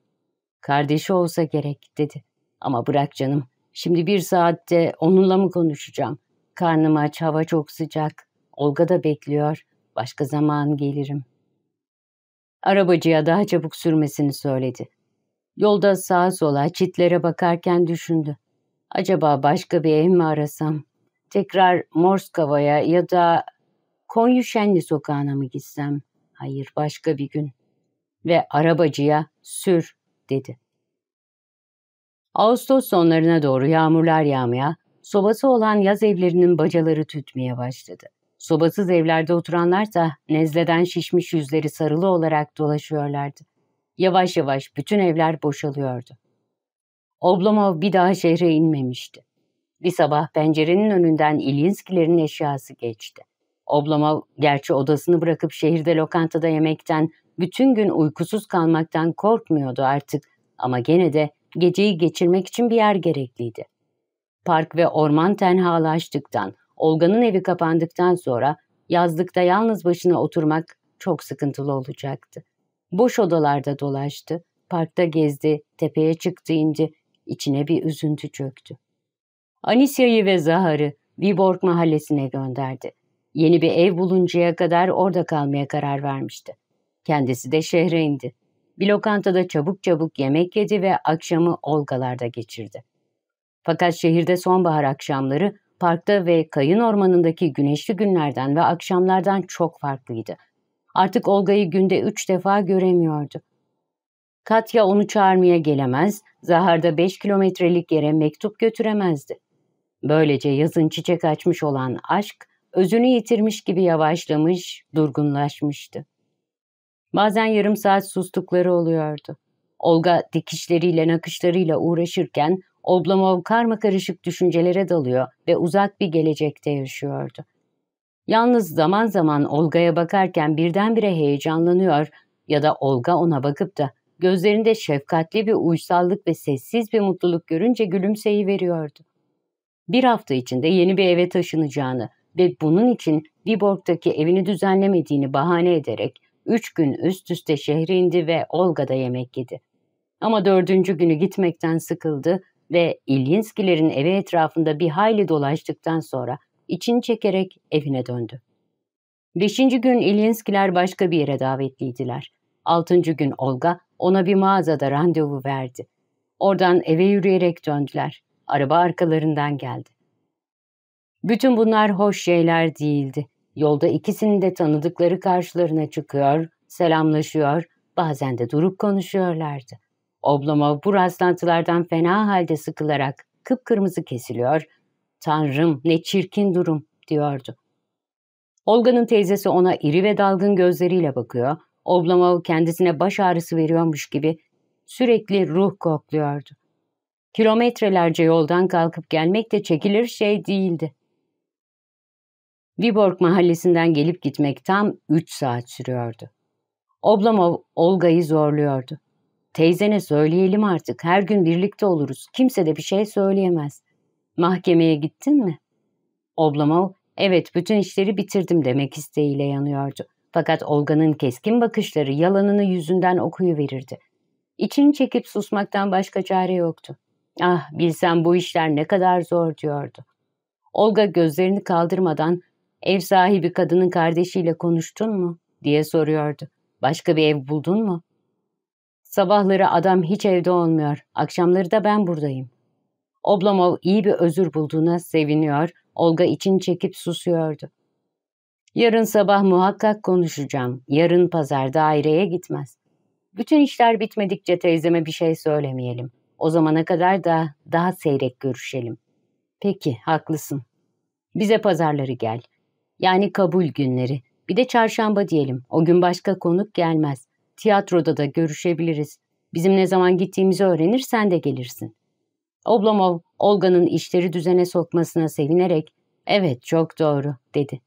Kardeşi olsa gerek dedi. Ama bırak canım. Şimdi bir saatte onunla mı konuşacağım? Karnım aç, hava çok sıcak. Olga da bekliyor. Başka zaman gelirim. Arabacıya daha çabuk sürmesini söyledi. Yolda sağa sola çitlere bakarken düşündü. Acaba başka bir ev mi arasam? Tekrar Morskava'ya ya da Konyuşenli sokağına mı gitsem? Hayır başka bir gün. Ve arabacıya sür dedi. Ağustos sonlarına doğru yağmurlar yağmaya, sobası olan yaz evlerinin bacaları tütmeye başladı. Sobasız evlerde oturanlar da nezleden şişmiş yüzleri sarılı olarak dolaşıyorlardı. Yavaş yavaş bütün evler boşalıyordu. Oblomov bir daha şehre inmemişti. Bir sabah pencerenin önünden İlinskilerin eşyası geçti. Oblama gerçi odasını bırakıp şehirde lokantada yemekten, bütün gün uykusuz kalmaktan korkmuyordu artık ama gene de geceyi geçirmek için bir yer gerekliydi. Park ve orman tenhalaştıktan, Olga'nın evi kapandıktan sonra yazlıkta yalnız başına oturmak çok sıkıntılı olacaktı. Boş odalarda dolaştı, parkta gezdi, tepeye çıktı indi, içine bir üzüntü çöktü. Anisya'yı ve Zahar'ı Viborg mahallesine gönderdi. Yeni bir ev buluncaya kadar orada kalmaya karar vermişti. Kendisi de şehre indi. Bir lokantada çabuk çabuk yemek yedi ve akşamı Olgalar'da geçirdi. Fakat şehirde sonbahar akşamları parkta ve kayın ormanındaki güneşli günlerden ve akşamlardan çok farklıydı. Artık Olga'yı günde üç defa göremiyordu. Katya onu çağırmaya gelemez, Zahar'da beş kilometrelik yere mektup götüremezdi. Böylece yazın çiçek açmış olan aşk özünü yitirmiş gibi yavaşlamış, durgunlaşmıştı. Bazen yarım saat sustukları oluyordu. Olga dikişleriyle nakışlarıyla uğraşırken Oblomov karma karışık düşüncelere dalıyor ve uzak bir gelecekte yaşıyordu. Yalnız zaman zaman Olga'ya bakarken birdenbire heyecanlanıyor ya da Olga ona bakıp da gözlerinde şefkatli bir uysallık ve sessiz bir mutluluk görünce gülümseyi veriyordu. Bir hafta içinde yeni bir eve taşınacağını, ve bunun için Viborg'daki evini düzenlemediğini bahane ederek üç gün üst üste şehre indi ve Olga'da yemek yedi. Ama dördüncü günü gitmekten sıkıldı ve İlginskilerin evi etrafında bir hayli dolaştıktan sonra içini çekerek evine döndü. Beşinci gün İlginskiler başka bir yere davetliydiler. Altıncı gün Olga ona bir mağazada randevu verdi. Oradan eve yürüyerek döndüler. Araba arkalarından geldi. Bütün bunlar hoş şeyler değildi. Yolda ikisini de tanıdıkları karşılarına çıkıyor, selamlaşıyor, bazen de durup konuşuyorlardı. Oblama bu rastlantılardan fena halde sıkılarak kıpkırmızı kesiliyor. Tanrım ne çirkin durum diyordu. Olga'nın teyzesi ona iri ve dalgın gözleriyle bakıyor. Oblama kendisine baş ağrısı veriyormuş gibi sürekli ruh kokluyordu. Kilometrelerce yoldan kalkıp gelmek de çekilir şey değildi. Viborg mahallesinden gelip gitmek tam 3 saat sürüyordu. Oblomov Olga'yı zorluyordu. Teyzene söyleyelim artık, her gün birlikte oluruz, kimse de bir şey söyleyemez. Mahkemeye gittin mi? Oblomov, evet bütün işleri bitirdim demek isteğiyle yanıyordu. Fakat Olga'nın keskin bakışları yalanını yüzünden okuyuverirdi. İçini çekip susmaktan başka çare yoktu. Ah bilsem bu işler ne kadar zor diyordu. Olga gözlerini kaldırmadan Ev sahibi kadının kardeşiyle konuştun mu? diye soruyordu. Başka bir ev buldun mu? Sabahları adam hiç evde olmuyor. Akşamları da ben buradayım. Oblomov iyi bir özür bulduğuna seviniyor. Olga için çekip susuyordu. Yarın sabah muhakkak konuşacağım. Yarın pazar daireye gitmez. Bütün işler bitmedikçe teyzeme bir şey söylemeyelim. O zamana kadar da daha seyrek görüşelim. Peki, haklısın. Bize pazarları gel. Yani kabul günleri. Bir de çarşamba diyelim. O gün başka konuk gelmez. Tiyatroda da görüşebiliriz. Bizim ne zaman gittiğimizi öğrenir sen de gelirsin. Oblomov, Olga'nın işleri düzene sokmasına sevinerek ''Evet çok doğru'' dedi.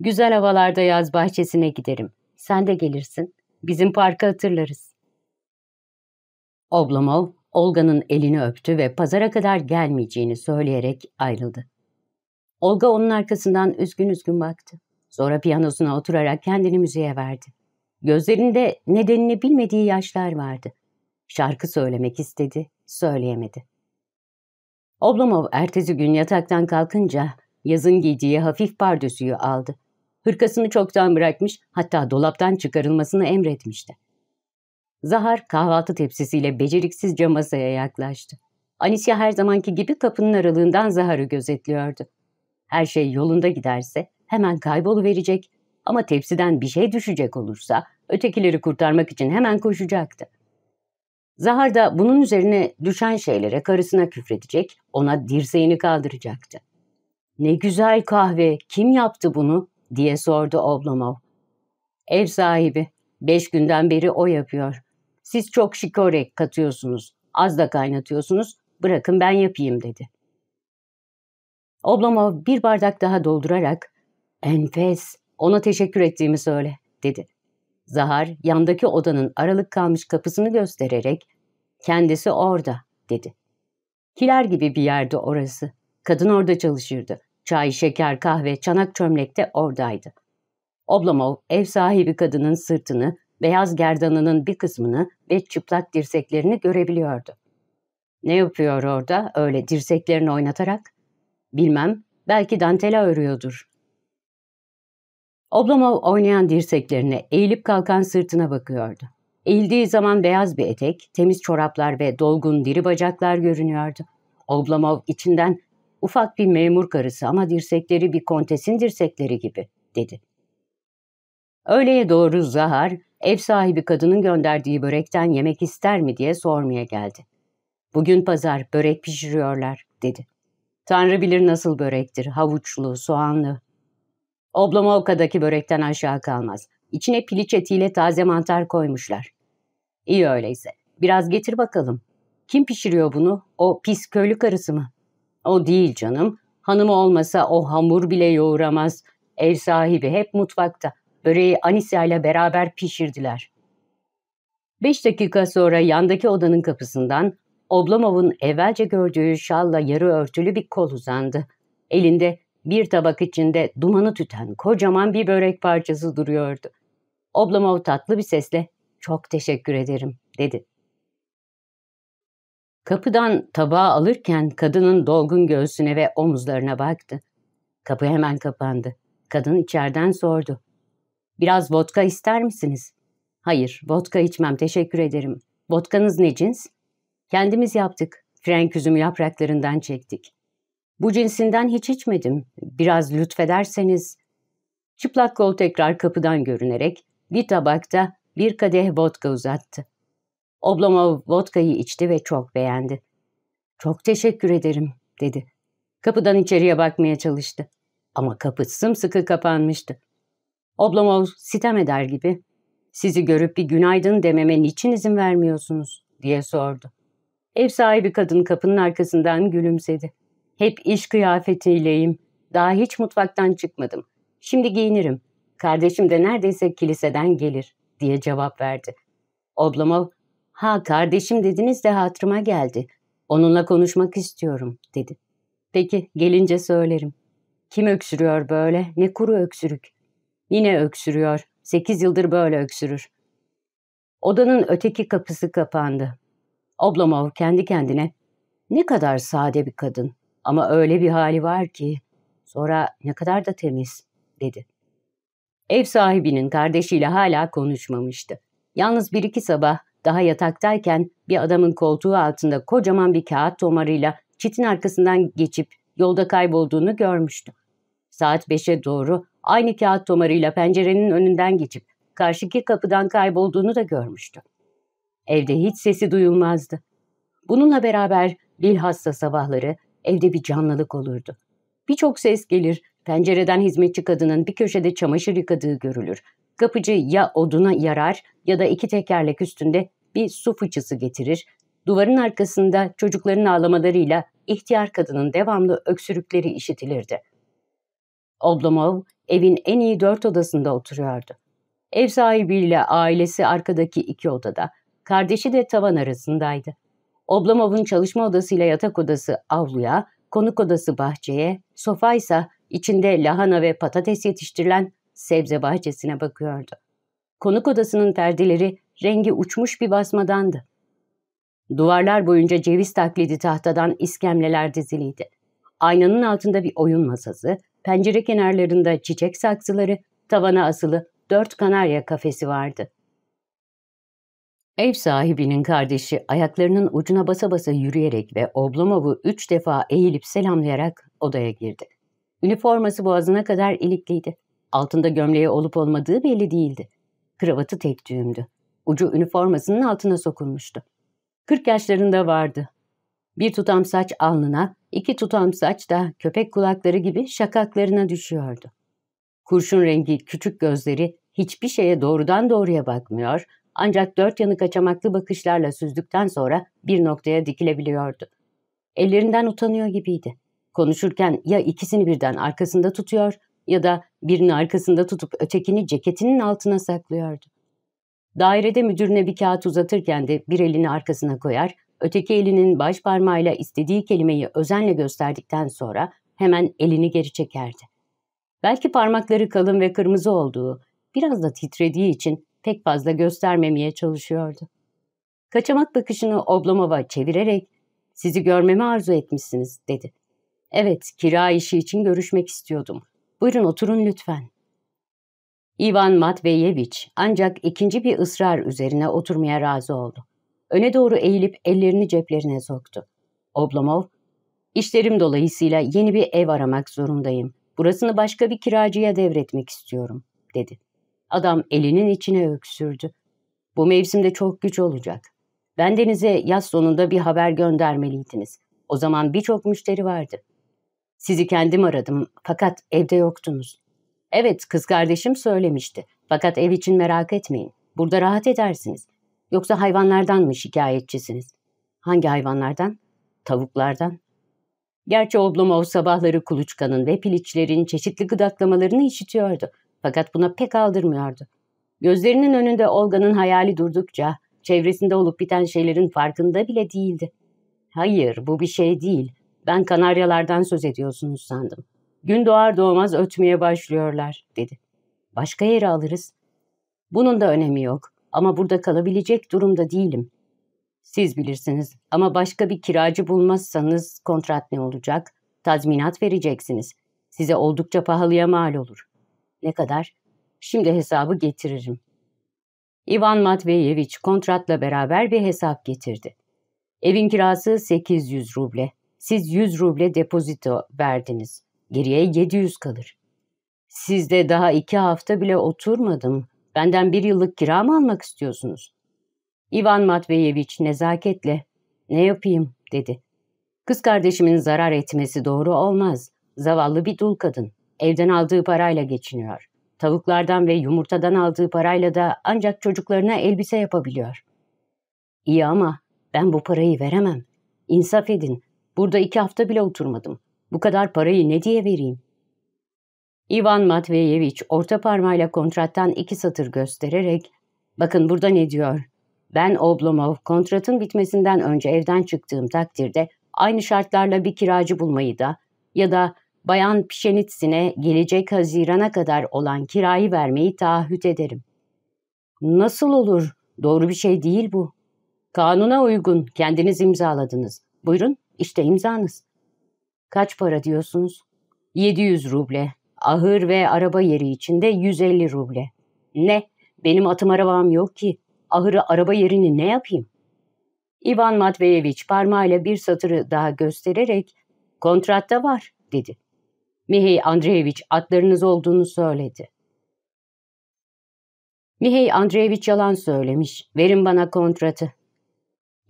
''Güzel havalarda yaz bahçesine giderim. Sen de gelirsin. Bizim parka hatırlarız.'' Oblomov, Olga'nın elini öptü ve pazara kadar gelmeyeceğini söyleyerek ayrıldı. Olga onun arkasından üzgün üzgün baktı. Sonra piyanosuna oturarak kendini müziğe verdi. Gözlerinde nedenini bilmediği yaşlar vardı. Şarkı söylemek istedi, söyleyemedi. Oblomov ertesi gün yataktan kalkınca yazın giydiği hafif pardösüyü aldı. Hırkasını çoktan bırakmış, hatta dolaptan çıkarılmasını emretmişti. Zahar kahvaltı tepsisiyle beceriksizce masaya yaklaştı. Anisya her zamanki gibi kapının aralığından Zahar'ı gözetliyordu her şey yolunda giderse hemen kayboluverecek ama tepsiden bir şey düşecek olursa ötekileri kurtarmak için hemen koşacaktı. Zahar da bunun üzerine düşen şeylere karısına küfredecek, ona dirseğini kaldıracaktı. ''Ne güzel kahve, kim yaptı bunu?'' diye sordu Oblomov. ''Ev sahibi, beş günden beri o yapıyor. Siz çok şikorek katıyorsunuz, az da kaynatıyorsunuz, bırakın ben yapayım.'' dedi. Oblomov bir bardak daha doldurarak ''Enfes, ona teşekkür ettiğimi söyle.'' dedi. Zahar yandaki odanın aralık kalmış kapısını göstererek ''Kendisi orada.'' dedi. Kiler gibi bir yerde orası. Kadın orada çalışırdı. Çay, şeker, kahve, çanak çömlek de oradaydı. Oblomov ev sahibi kadının sırtını, beyaz gerdanının bir kısmını ve çıplak dirseklerini görebiliyordu. Ne yapıyor orada öyle dirseklerini oynatarak? Bilmem, belki dantela örüyordur. Oblomov oynayan dirseklerine, eğilip kalkan sırtına bakıyordu. Eğildiği zaman beyaz bir etek, temiz çoraplar ve dolgun diri bacaklar görünüyordu. Oblomov içinden ufak bir memur karısı ama dirsekleri bir kontesin dirsekleri gibi dedi. Öğleye doğru Zahar, ev sahibi kadının gönderdiği börekten yemek ister mi diye sormaya geldi. Bugün pazar börek pişiriyorlar dedi. Tanrı bilir nasıl börektir, havuçlu, soğanlı. Oblomovka'daki börekten aşağı kalmaz. İçine piliç etiyle taze mantar koymuşlar. İyi öyleyse. Biraz getir bakalım. Kim pişiriyor bunu? O pis köylü karısı mı? O değil canım. Hanımı olmasa o hamur bile yoğuramaz. Ev sahibi hep mutfakta. Böreği Anisa ile beraber pişirdiler. Beş dakika sonra yandaki odanın kapısından Oblomov'un evvelce gördüğü şalla yarı örtülü bir kol uzandı. Elinde bir tabak içinde dumanı tüten kocaman bir börek parçası duruyordu. Oblomov tatlı bir sesle ''Çok teşekkür ederim'' dedi. Kapıdan tabağı alırken kadının dolgun göğsüne ve omuzlarına baktı. Kapı hemen kapandı. Kadın içeriden sordu. ''Biraz vodka ister misiniz?'' ''Hayır, vodka içmem, teşekkür ederim. Vodkanız ne cins?'' Kendimiz yaptık. Frenk üzümü yapraklarından çektik. Bu cinsinden hiç içmedim. Biraz lütfederseniz. Çıplak kol tekrar kapıdan görünerek bir tabakta bir kadeh vodka uzattı. Oblomov vodkayı içti ve çok beğendi. Çok teşekkür ederim dedi. Kapıdan içeriye bakmaya çalıştı. Ama kapı sımsıkı kapanmıştı. Oblomov sitem eder gibi sizi görüp bir günaydın dememe niçin izin vermiyorsunuz diye sordu. Ev sahibi kadın kapının arkasından gülümsedi. Hep iş kıyafetiyleyim. Daha hiç mutfaktan çıkmadım. Şimdi giyinirim. Kardeşim de neredeyse kiliseden gelir diye cevap verdi. Oblomov, ha kardeşim dediniz de hatırıma geldi. Onunla konuşmak istiyorum dedi. Peki gelince söylerim. Kim öksürüyor böyle? Ne kuru öksürük. Yine öksürüyor. Sekiz yıldır böyle öksürür. Odanın öteki kapısı kapandı. Oblomov kendi kendine ne kadar sade bir kadın ama öyle bir hali var ki sonra ne kadar da temiz dedi. Ev sahibinin kardeşiyle hala konuşmamıştı. Yalnız bir iki sabah daha yataktayken bir adamın koltuğu altında kocaman bir kağıt tomarıyla çitin arkasından geçip yolda kaybolduğunu görmüştü. Saat beşe doğru aynı kağıt tomarıyla pencerenin önünden geçip karşıki kapıdan kaybolduğunu da görmüştü. Evde hiç sesi duyulmazdı. Bununla beraber bilhassa sabahları evde bir canlılık olurdu. Birçok ses gelir, pencereden hizmetçi kadının bir köşede çamaşır yıkadığı görülür. Kapıcı ya oduna yarar ya da iki tekerlek üstünde bir su fıçısı getirir. Duvarın arkasında çocukların ağlamalarıyla ihtiyar kadının devamlı öksürükleri işitilirdi. Oblomov evin en iyi dört odasında oturuyordu. Ev sahibiyle ailesi arkadaki iki odada, Kardeşi de tavan arasındaydı. Oblomov'un çalışma odasıyla yatak odası avluya, konuk odası bahçeye, sofa ise içinde lahana ve patates yetiştirilen sebze bahçesine bakıyordu. Konuk odasının perdeleri rengi uçmuş bir basmadandı. Duvarlar boyunca ceviz taklidi tahtadan iskemleler diziliydi. Aynanın altında bir oyun masası, pencere kenarlarında çiçek saksıları, tavana asılı dört kanarya kafesi vardı. Ev sahibinin kardeşi ayaklarının ucuna basa basa yürüyerek ve Oblomov'u üç defa eğilip selamlayarak odaya girdi. Üniforması boğazına kadar ilikliydi. Altında gömleği olup olmadığı belli değildi. Kravatı tek düğümdü. Ucu üniformasının altına sokulmuştu. Kırk yaşlarında vardı. Bir tutam saç alnına, iki tutam saç da köpek kulakları gibi şakaklarına düşüyordu. Kurşun rengi küçük gözleri hiçbir şeye doğrudan doğruya bakmıyor, ancak dört yanı kaçamaklı bakışlarla süzdükten sonra bir noktaya dikilebiliyordu. Ellerinden utanıyor gibiydi. Konuşurken ya ikisini birden arkasında tutuyor ya da birini arkasında tutup ötekini ceketinin altına saklıyordu. Dairede müdürüne bir kağıt uzatırken de bir elini arkasına koyar, öteki elinin baş parmağıyla istediği kelimeyi özenle gösterdikten sonra hemen elini geri çekerdi. Belki parmakları kalın ve kırmızı olduğu, biraz da titrediği için pek fazla göstermemeye çalışıyordu. Kaçamak bakışını Oblomova çevirerek sizi görmemi arzu etmişsiniz dedi. Evet kira işi için görüşmek istiyordum. Buyurun oturun lütfen. İvan Matveyevich ancak ikinci bir ısrar üzerine oturmaya razı oldu. Öne doğru eğilip ellerini ceplerine soktu. Oblomov, işlerim dolayısıyla yeni bir ev aramak zorundayım. Burasını başka bir kiracıya devretmek istiyorum, dedi. Adam elinin içine öksürdü. Bu mevsimde çok güç olacak. Bendenize yaz sonunda bir haber göndermeliydiniz. O zaman birçok müşteri vardı. Sizi kendim aradım fakat evde yoktunuz. Evet kız kardeşim söylemişti. Fakat ev için merak etmeyin. Burada rahat edersiniz. Yoksa hayvanlardan mı şikayetçisiniz? Hangi hayvanlardan? Tavuklardan. Gerçi o sabahları kuluçkanın ve piliçlerin çeşitli gıdaklamalarını işitiyordu. Fakat buna pek aldırmıyordu. Gözlerinin önünde Olga'nın hayali durdukça çevresinde olup biten şeylerin farkında bile değildi. Hayır bu bir şey değil. Ben kanaryalardan söz ediyorsunuz sandım. Gün doğar doğmaz ötmeye başlıyorlar dedi. Başka yere alırız. Bunun da önemi yok ama burada kalabilecek durumda değilim. Siz bilirsiniz ama başka bir kiracı bulmazsanız kontrat ne olacak? Tazminat vereceksiniz. Size oldukça pahalıya mal olur. Ne kadar? Şimdi hesabı getiririm. İvan Matveyevich kontratla beraber bir hesap getirdi. Evin kirası 800 ruble. Siz 100 ruble depozito verdiniz. Geriye 700 kalır. Sizde daha iki hafta bile oturmadım. Benden bir yıllık kira mı almak istiyorsunuz? İvan Matveyevich nezaketle ne yapayım dedi. Kız kardeşimin zarar etmesi doğru olmaz. Zavallı bir dul kadın evden aldığı parayla geçiniyor. Tavuklardan ve yumurtadan aldığı parayla da ancak çocuklarına elbise yapabiliyor. İyi ama ben bu parayı veremem. İnsaf edin. Burada iki hafta bile oturmadım. Bu kadar parayı ne diye vereyim? İvan Matveyeviç orta parmağıyla kontrattan iki satır göstererek ''Bakın burada ne diyor? Ben Oblomov kontratın bitmesinden önce evden çıktığım takdirde aynı şartlarla bir kiracı bulmayı da ya da Bayan Pişenitsin'e gelecek Haziran'a kadar olan kirayı vermeyi taahhüt ederim. Nasıl olur? Doğru bir şey değil bu. Kanuna uygun. Kendiniz imzaladınız. Buyurun, işte imzanız. Kaç para diyorsunuz? 700 ruble. Ahır ve araba yeri içinde 150 ruble. Ne? Benim atım arabam yok ki. Ahırı araba yerini ne yapayım? İvan Matveyeviç parmağıyla bir satırı daha göstererek kontratta var dedi. Mihey Andreyeviç atlarınız olduğunu söyledi. Mihey Andreyeviç yalan söylemiş. Verin bana kontratı.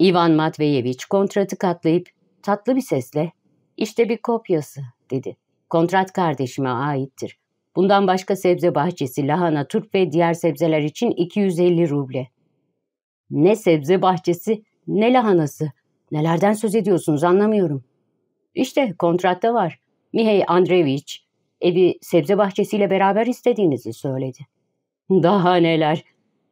İvan Matveyeviç kontratı katlayıp tatlı bir sesle işte bir kopyası dedi. Kontrat kardeşime aittir. Bundan başka sebze bahçesi, lahana, turp ve diğer sebzeler için 250 ruble. Ne sebze bahçesi, ne lahanası. Nelerden söz ediyorsunuz anlamıyorum. İşte kontratta var. Mihey Andreviç evi sebze bahçesiyle beraber istediğinizi söyledi. Daha neler.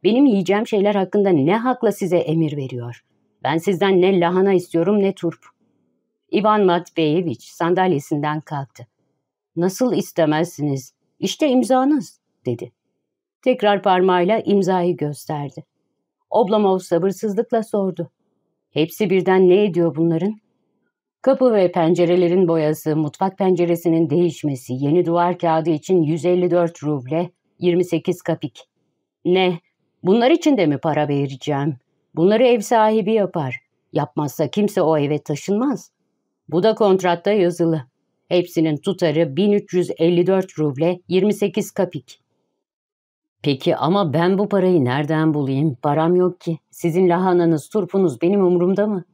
Benim yiyeceğim şeyler hakkında ne hakla size emir veriyor? Ben sizden ne lahana istiyorum ne turp. İvan Matveyeviç sandalyesinden kalktı. Nasıl istemezsiniz? İşte imzanız, dedi. Tekrar parmağıyla imzayı gösterdi. Oblomov sabırsızlıkla sordu. Hepsi birden ne ediyor bunların? Kapı ve pencerelerin boyası, mutfak penceresinin değişmesi, yeni duvar kağıdı için 154 ruble, 28 kapik. Ne, bunlar için de mi para vereceğim? Bunları ev sahibi yapar. Yapmazsa kimse o eve taşınmaz. Bu da kontratta yazılı. Hepsinin tutarı 1354 ruble, 28 kapik. Peki ama ben bu parayı nereden bulayım? Param yok ki. Sizin lahananız, turpunuz benim umurumda mı?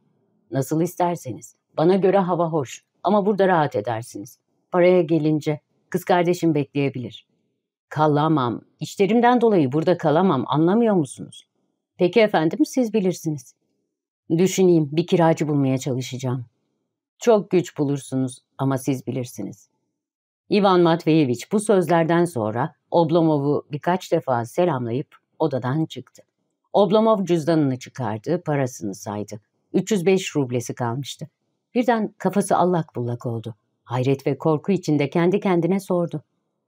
Nasıl isterseniz. Bana göre hava hoş ama burada rahat edersiniz. Paraya gelince kız kardeşim bekleyebilir. Kalamam. İşlerimden dolayı burada kalamam anlamıyor musunuz? Peki efendim siz bilirsiniz. Düşüneyim bir kiracı bulmaya çalışacağım. Çok güç bulursunuz ama siz bilirsiniz. İvan Matveyeviç bu sözlerden sonra Oblomov'u birkaç defa selamlayıp odadan çıktı. Oblomov cüzdanını çıkardı, parasını saydı. 305 rublesi kalmıştı. Birden kafası allak bullak oldu. Hayret ve korku içinde kendi kendine sordu.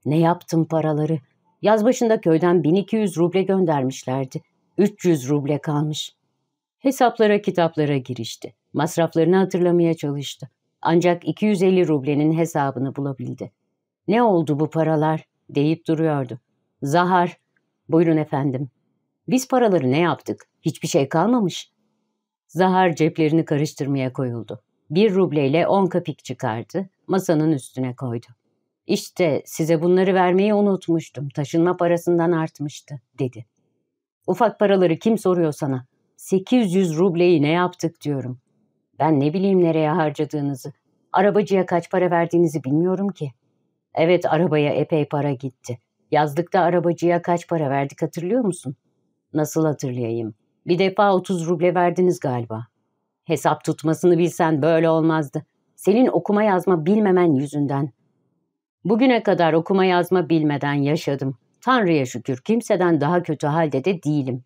Ne yaptım paraları? Yaz başında köyden 1200 ruble göndermişlerdi. 300 ruble kalmış. Hesaplara kitaplara girişti. Masraflarını hatırlamaya çalıştı. Ancak 250 rublenin hesabını bulabildi. Ne oldu bu paralar? deyip duruyordu. Zahar, buyurun efendim. Biz paraları ne yaptık? Hiçbir şey kalmamış. Zahar ceplerini karıştırmaya koyuldu. Bir rubleyle on kapik çıkardı, masanın üstüne koydu. İşte size bunları vermeyi unutmuştum, taşınma parasından artmıştı, dedi. Ufak paraları kim soruyor sana? 800 rubleyi ne yaptık diyorum. Ben ne bileyim nereye harcadığınızı. Arabacıya kaç para verdiğinizi bilmiyorum ki. Evet arabaya epey para gitti. Yazlıkta arabacıya kaç para verdik hatırlıyor musun? Nasıl hatırlayayım? Bir defa 30 ruble verdiniz galiba. Hesap tutmasını bilsen böyle olmazdı. Senin okuma yazma bilmemen yüzünden. Bugüne kadar okuma yazma bilmeden yaşadım. Tanrı'ya şükür kimseden daha kötü halde de değilim.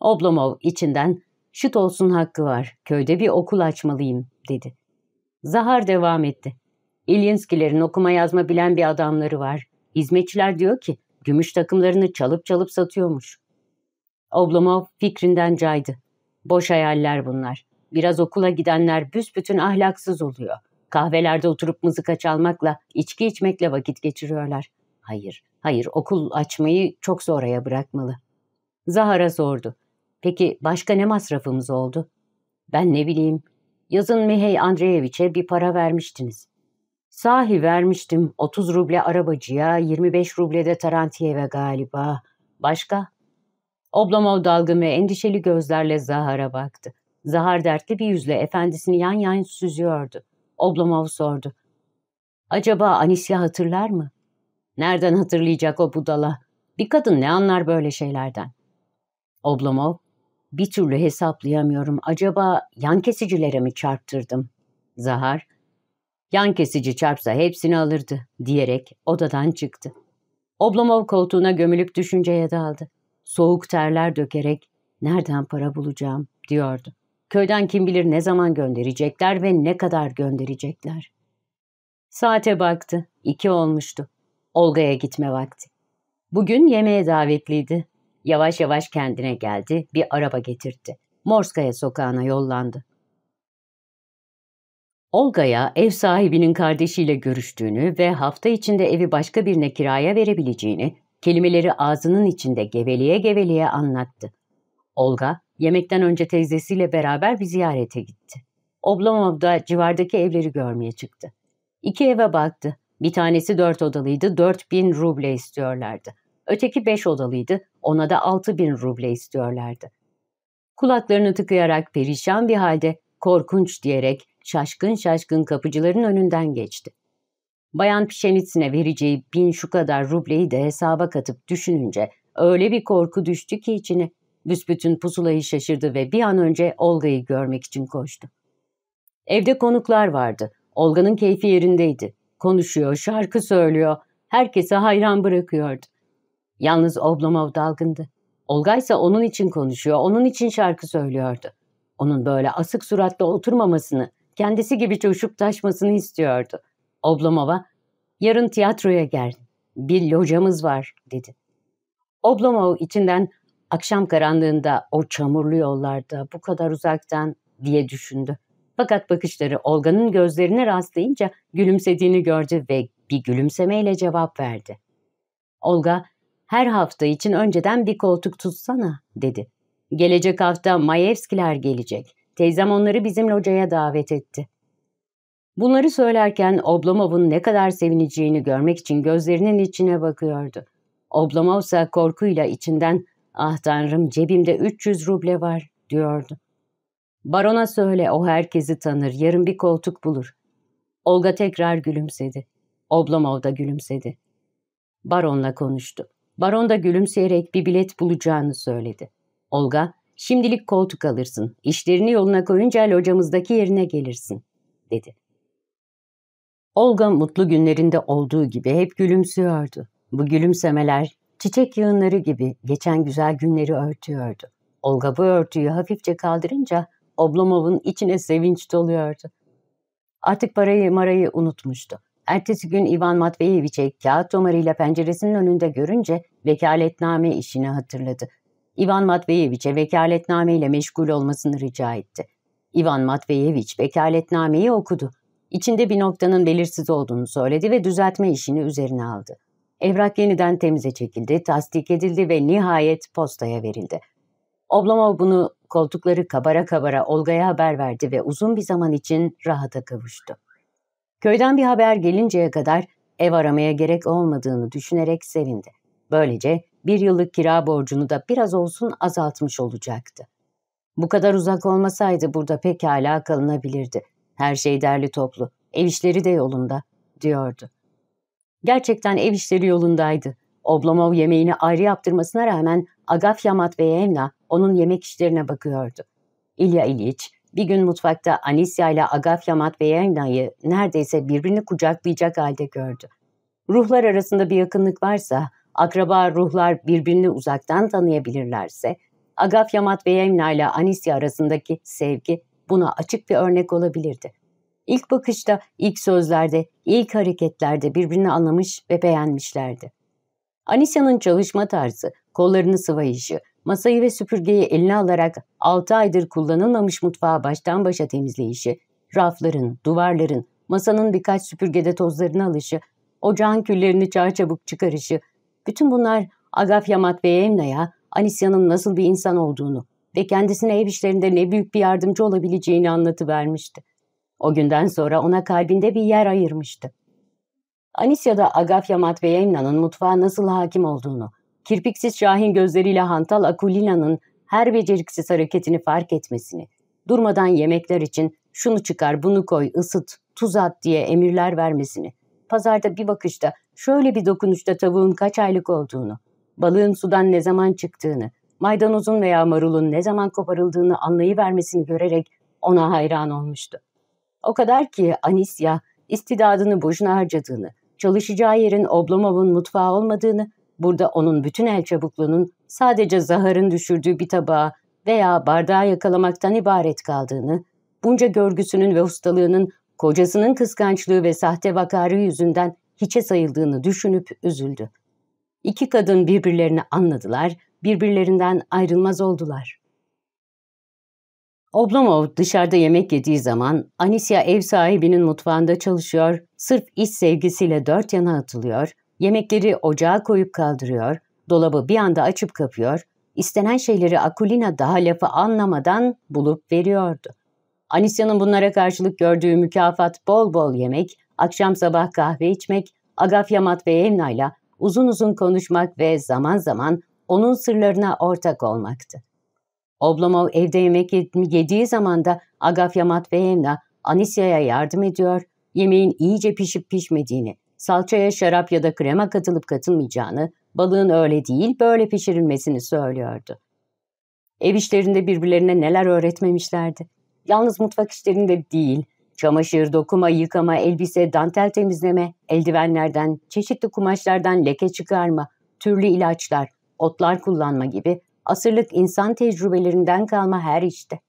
Oblomov içinden şut olsun hakkı var. Köyde bir okul açmalıyım dedi. Zahar devam etti. İlyinskilerin okuma yazma bilen bir adamları var. Hizmetçiler diyor ki gümüş takımlarını çalıp çalıp satıyormuş. Oblomov fikrinden caydı. Boş hayaller bunlar biraz okula gidenler büsbütün ahlaksız oluyor. Kahvelerde oturup mızıka çalmakla, içki içmekle vakit geçiriyorlar. Hayır, hayır okul açmayı çok zoraya bırakmalı. Zahara sordu. Peki başka ne masrafımız oldu? Ben ne bileyim. Yazın Mihey Andreyeviç'e bir para vermiştiniz. Sahi vermiştim. 30 ruble arabacıya, 25 ruble de Tarantiyev'e galiba. Başka? Oblomov dalgın ve endişeli gözlerle Zahar'a baktı. Zahar dertli bir yüzle efendisini yan yan süzüyordu. Oblomov sordu. Acaba Anisya hatırlar mı? Nereden hatırlayacak o budala? Bir kadın ne anlar böyle şeylerden? Oblomov, bir türlü hesaplayamıyorum. Acaba yan kesicilere mi çarptırdım? Zahar, yan kesici çarpsa hepsini alırdı diyerek odadan çıktı. Oblomov koltuğuna gömülüp düşünceye daldı. Soğuk terler dökerek nereden para bulacağım diyordu. Köyden kim bilir ne zaman gönderecekler ve ne kadar gönderecekler. Saate baktı. iki olmuştu. Olga'ya gitme vakti. Bugün yemeğe davetliydi. Yavaş yavaş kendine geldi. Bir araba getirtti. Morskaya sokağına yollandı. Olga'ya ev sahibinin kardeşiyle görüştüğünü ve hafta içinde evi başka birine kiraya verebileceğini, kelimeleri ağzının içinde geveliye geveliye anlattı. Olga, Yemekten önce teyzesiyle beraber bir ziyarete gitti. Oblomov da civardaki evleri görmeye çıktı. İki eve baktı. Bir tanesi dört odalıydı, dört bin ruble istiyorlardı. Öteki beş odalıydı, ona da altı bin ruble istiyorlardı. Kulaklarını tıkayarak perişan bir halde, korkunç diyerek şaşkın şaşkın kapıcıların önünden geçti. Bayan Pişenitsin'e vereceği bin şu kadar rubleyi de hesaba katıp düşününce öyle bir korku düştü ki içine Büsbütün pusulayı şaşırdı ve bir an önce Olga'yı görmek için koştu. Evde konuklar vardı. Olga'nın keyfi yerindeydi. Konuşuyor, şarkı söylüyor, herkese hayran bırakıyordu. Yalnız Oblomov dalgındı. Olga ise onun için konuşuyor, onun için şarkı söylüyordu. Onun böyle asık suratla oturmamasını, kendisi gibi coşup taşmasını istiyordu. Oblomov'a, yarın tiyatroya gel, bir locamız var dedi. Oblomov içinden akşam karanlığında o çamurlu yollarda bu kadar uzaktan diye düşündü. Fakat bakışları Olga'nın gözlerine rastlayınca gülümsediğini gördü ve bir gülümsemeyle cevap verdi. Olga, her hafta için önceden bir koltuk tutsana, dedi. Gelecek hafta Mayevskiler gelecek. Teyzem onları bizim locaya davet etti. Bunları söylerken Oblomov'un ne kadar sevineceğini görmek için gözlerinin içine bakıyordu. Oblomov ise korkuyla içinden Ah tanrım cebimde 300 ruble var diyordu. Barona söyle o herkesi tanır yarın bir koltuk bulur. Olga tekrar gülümsedi. Oblomov da gülümsedi. Baronla konuştu. Baron da gülümseyerek bir bilet bulacağını söyledi. Olga şimdilik koltuk alırsın işlerini yoluna koyunca locamızdaki yerine gelirsin dedi. Olga mutlu günlerinde olduğu gibi hep gülümsüyordu. Bu gülümsemeler Çiçek yığınları gibi geçen güzel günleri örtüyordu. Olga bu örtüyü hafifçe kaldırınca Oblomov'un içine sevinç doluyordu. Artık parayı marayı unutmuştu. Ertesi gün Ivan Matveyeviç'e kağıt domarıyla penceresinin önünde görünce vekaletname işini hatırladı. Ivan Matveyeviç'e vekaletname ile meşgul olmasını rica etti. Ivan Matveyeviç vekaletnameyi okudu. İçinde bir noktanın belirsiz olduğunu söyledi ve düzeltme işini üzerine aldı. Evrak yeniden temize çekildi, tasdik edildi ve nihayet postaya verildi. Oblomov bunu koltukları kabara kabara Olga'ya haber verdi ve uzun bir zaman için rahata kavuştu. Köyden bir haber gelinceye kadar ev aramaya gerek olmadığını düşünerek sevindi. Böylece bir yıllık kira borcunu da biraz olsun azaltmış olacaktı. Bu kadar uzak olmasaydı burada pekala kalınabilirdi. Her şey derli toplu, ev işleri de yolunda, diyordu. Gerçekten ev işleri yolundaydı. Oblomov yemeğini ayrı yaptırmasına rağmen Agafya Matveyevna onun yemek işlerine bakıyordu. İlya İliç bir gün mutfakta Anisya ile Agafya Matveyevna'yı neredeyse birbirini kucaklayacak halde gördü. Ruhlar arasında bir yakınlık varsa, akraba ruhlar birbirini uzaktan tanıyabilirlerse, Agafya Matveyevna ile Anisya arasındaki sevgi buna açık bir örnek olabilirdi. İlk bakışta, ilk sözlerde, ilk hareketlerde birbirini anlamış ve beğenmişlerdi. Anisya'nın çalışma tarzı, kollarını sıvayışı, masayı ve süpürgeyi eline alarak 6 aydır kullanılmamış mutfağı baştan başa temizleyişi, rafların, duvarların, masanın birkaç süpürgede tozlarını alışı, ocağın küllerini çarçabuk çıkarışı, bütün bunlar Agafya Matveyevna'ya Anisya'nın nasıl bir insan olduğunu ve kendisine ev işlerinde ne büyük bir yardımcı olabileceğini anlatıvermişti. O günden sonra ona kalbinde bir yer ayırmıştı. Anisya'da Agafya Matveyevna'nın mutfağa nasıl hakim olduğunu, kirpiksiz Şahin gözleriyle hantal Akulina'nın her beceriksiz hareketini fark etmesini, durmadan yemekler için şunu çıkar bunu koy ısıt tuz at diye emirler vermesini, pazarda bir bakışta şöyle bir dokunuşta tavuğun kaç aylık olduğunu, balığın sudan ne zaman çıktığını, maydanozun veya marulun ne zaman koparıldığını anlayıvermesini görerek ona hayran olmuştu. O kadar ki Anisya istidadını boşuna harcadığını, çalışacağı yerin Oblomov'un mutfağı olmadığını, burada onun bütün el çabukluğunun sadece Zahar'ın düşürdüğü bir tabağa veya bardağa yakalamaktan ibaret kaldığını, bunca görgüsünün ve ustalığının kocasının kıskançlığı ve sahte vakarı yüzünden hiçe sayıldığını düşünüp üzüldü. İki kadın birbirlerini anladılar, birbirlerinden ayrılmaz oldular. Oblomov dışarıda yemek yediği zaman Anisya ev sahibinin mutfağında çalışıyor, sırf iş sevgisiyle dört yana atılıyor, yemekleri ocağa koyup kaldırıyor, dolabı bir anda açıp kapıyor, istenen şeyleri Akulina daha lafı anlamadan bulup veriyordu. Anisya'nın bunlara karşılık gördüğü mükafat bol bol yemek, akşam sabah kahve içmek, Agafya Matveyevna'yla uzun uzun konuşmak ve zaman zaman onun sırlarına ortak olmaktı. Oblomov evde yemek yediği zaman da Agafya Matveyevna Anisya'ya yardım ediyor, yemeğin iyice pişip pişmediğini, salçaya şarap ya da krema katılıp katılmayacağını, balığın öyle değil böyle pişirilmesini söylüyordu. Ev işlerinde birbirlerine neler öğretmemişlerdi. Yalnız mutfak işlerinde değil, çamaşır, dokuma, yıkama, elbise, dantel temizleme, eldivenlerden, çeşitli kumaşlardan leke çıkarma, türlü ilaçlar, otlar kullanma gibi asırlık insan tecrübelerinden kalma her işte.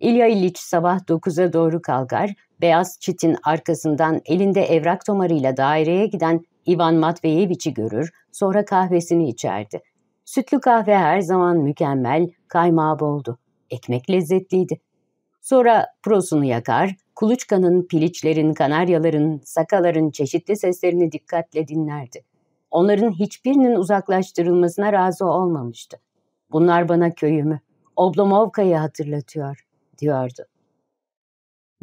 İlya İliç sabah 9'a doğru kalkar, beyaz çitin arkasından elinde evrak tomarıyla daireye giden Ivan Matveyevici görür, sonra kahvesini içerdi. Sütlü kahve her zaman mükemmel, kaymağı boldu. Ekmek lezzetliydi. Sonra prosunu yakar, kuluçkanın, piliçlerin, kanaryaların, sakaların çeşitli seslerini dikkatle dinlerdi onların hiçbirinin uzaklaştırılmasına razı olmamıştı. Bunlar bana köyümü, Oblomovka'yı hatırlatıyor, diyordu.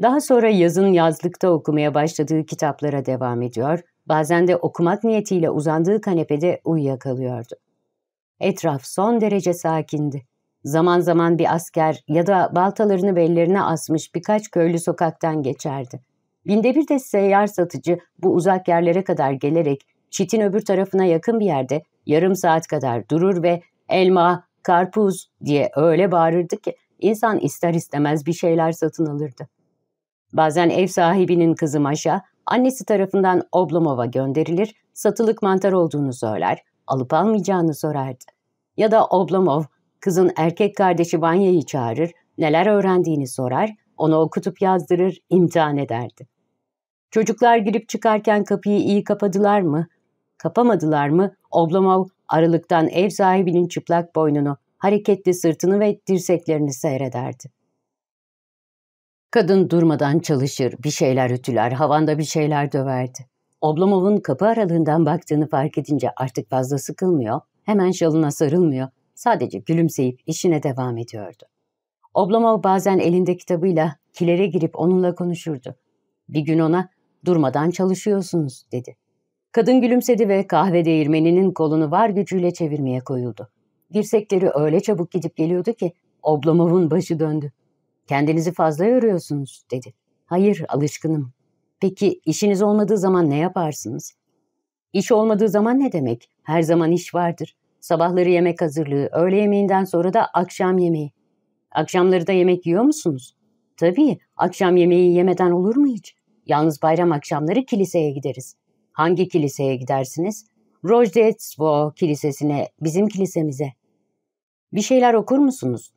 Daha sonra yazın yazlıkta okumaya başladığı kitaplara devam ediyor, bazen de okumak niyetiyle uzandığı kanepede uyuyakalıyordu. Etraf son derece sakindi. Zaman zaman bir asker ya da baltalarını bellerine asmış birkaç köylü sokaktan geçerdi. Binde bir de seyyar satıcı bu uzak yerlere kadar gelerek çitin öbür tarafına yakın bir yerde yarım saat kadar durur ve elma, karpuz diye öyle bağırırdı ki insan ister istemez bir şeyler satın alırdı. Bazen ev sahibinin kızı Maşa, annesi tarafından Oblomova gönderilir, satılık mantar olduğunu söyler, alıp almayacağını sorardı. Ya da Oblomov, kızın erkek kardeşi Vanya'yı çağırır, neler öğrendiğini sorar, onu okutup yazdırır, imtihan ederdi. Çocuklar girip çıkarken kapıyı iyi kapadılar mı, kapamadılar mı Oblomov aralıktan ev sahibinin çıplak boynunu, hareketli sırtını ve dirseklerini seyrederdi. Kadın durmadan çalışır, bir şeyler ütüler, havanda bir şeyler döverdi. Oblomov'un kapı aralığından baktığını fark edince artık fazla sıkılmıyor, hemen şalına sarılmıyor, sadece gülümseyip işine devam ediyordu. Oblomov bazen elinde kitabıyla kilere girip onunla konuşurdu. Bir gün ona durmadan çalışıyorsunuz dedi. Kadın gülümsedi ve kahve değirmeninin kolunu var gücüyle çevirmeye koyuldu. Dirsekleri öyle çabuk gidip geliyordu ki Oblomov'un başı döndü. Kendinizi fazla yoruyorsunuz dedi. Hayır alışkınım. Peki işiniz olmadığı zaman ne yaparsınız? İş olmadığı zaman ne demek? Her zaman iş vardır. Sabahları yemek hazırlığı, öğle yemeğinden sonra da akşam yemeği. Akşamları da yemek yiyor musunuz? Tabii, akşam yemeği yemeden olur mu hiç? Yalnız bayram akşamları kiliseye gideriz. Hangi kiliseye gidersiniz? Rojdesvo kilisesine, bizim kilisemize. Bir şeyler okur musunuz?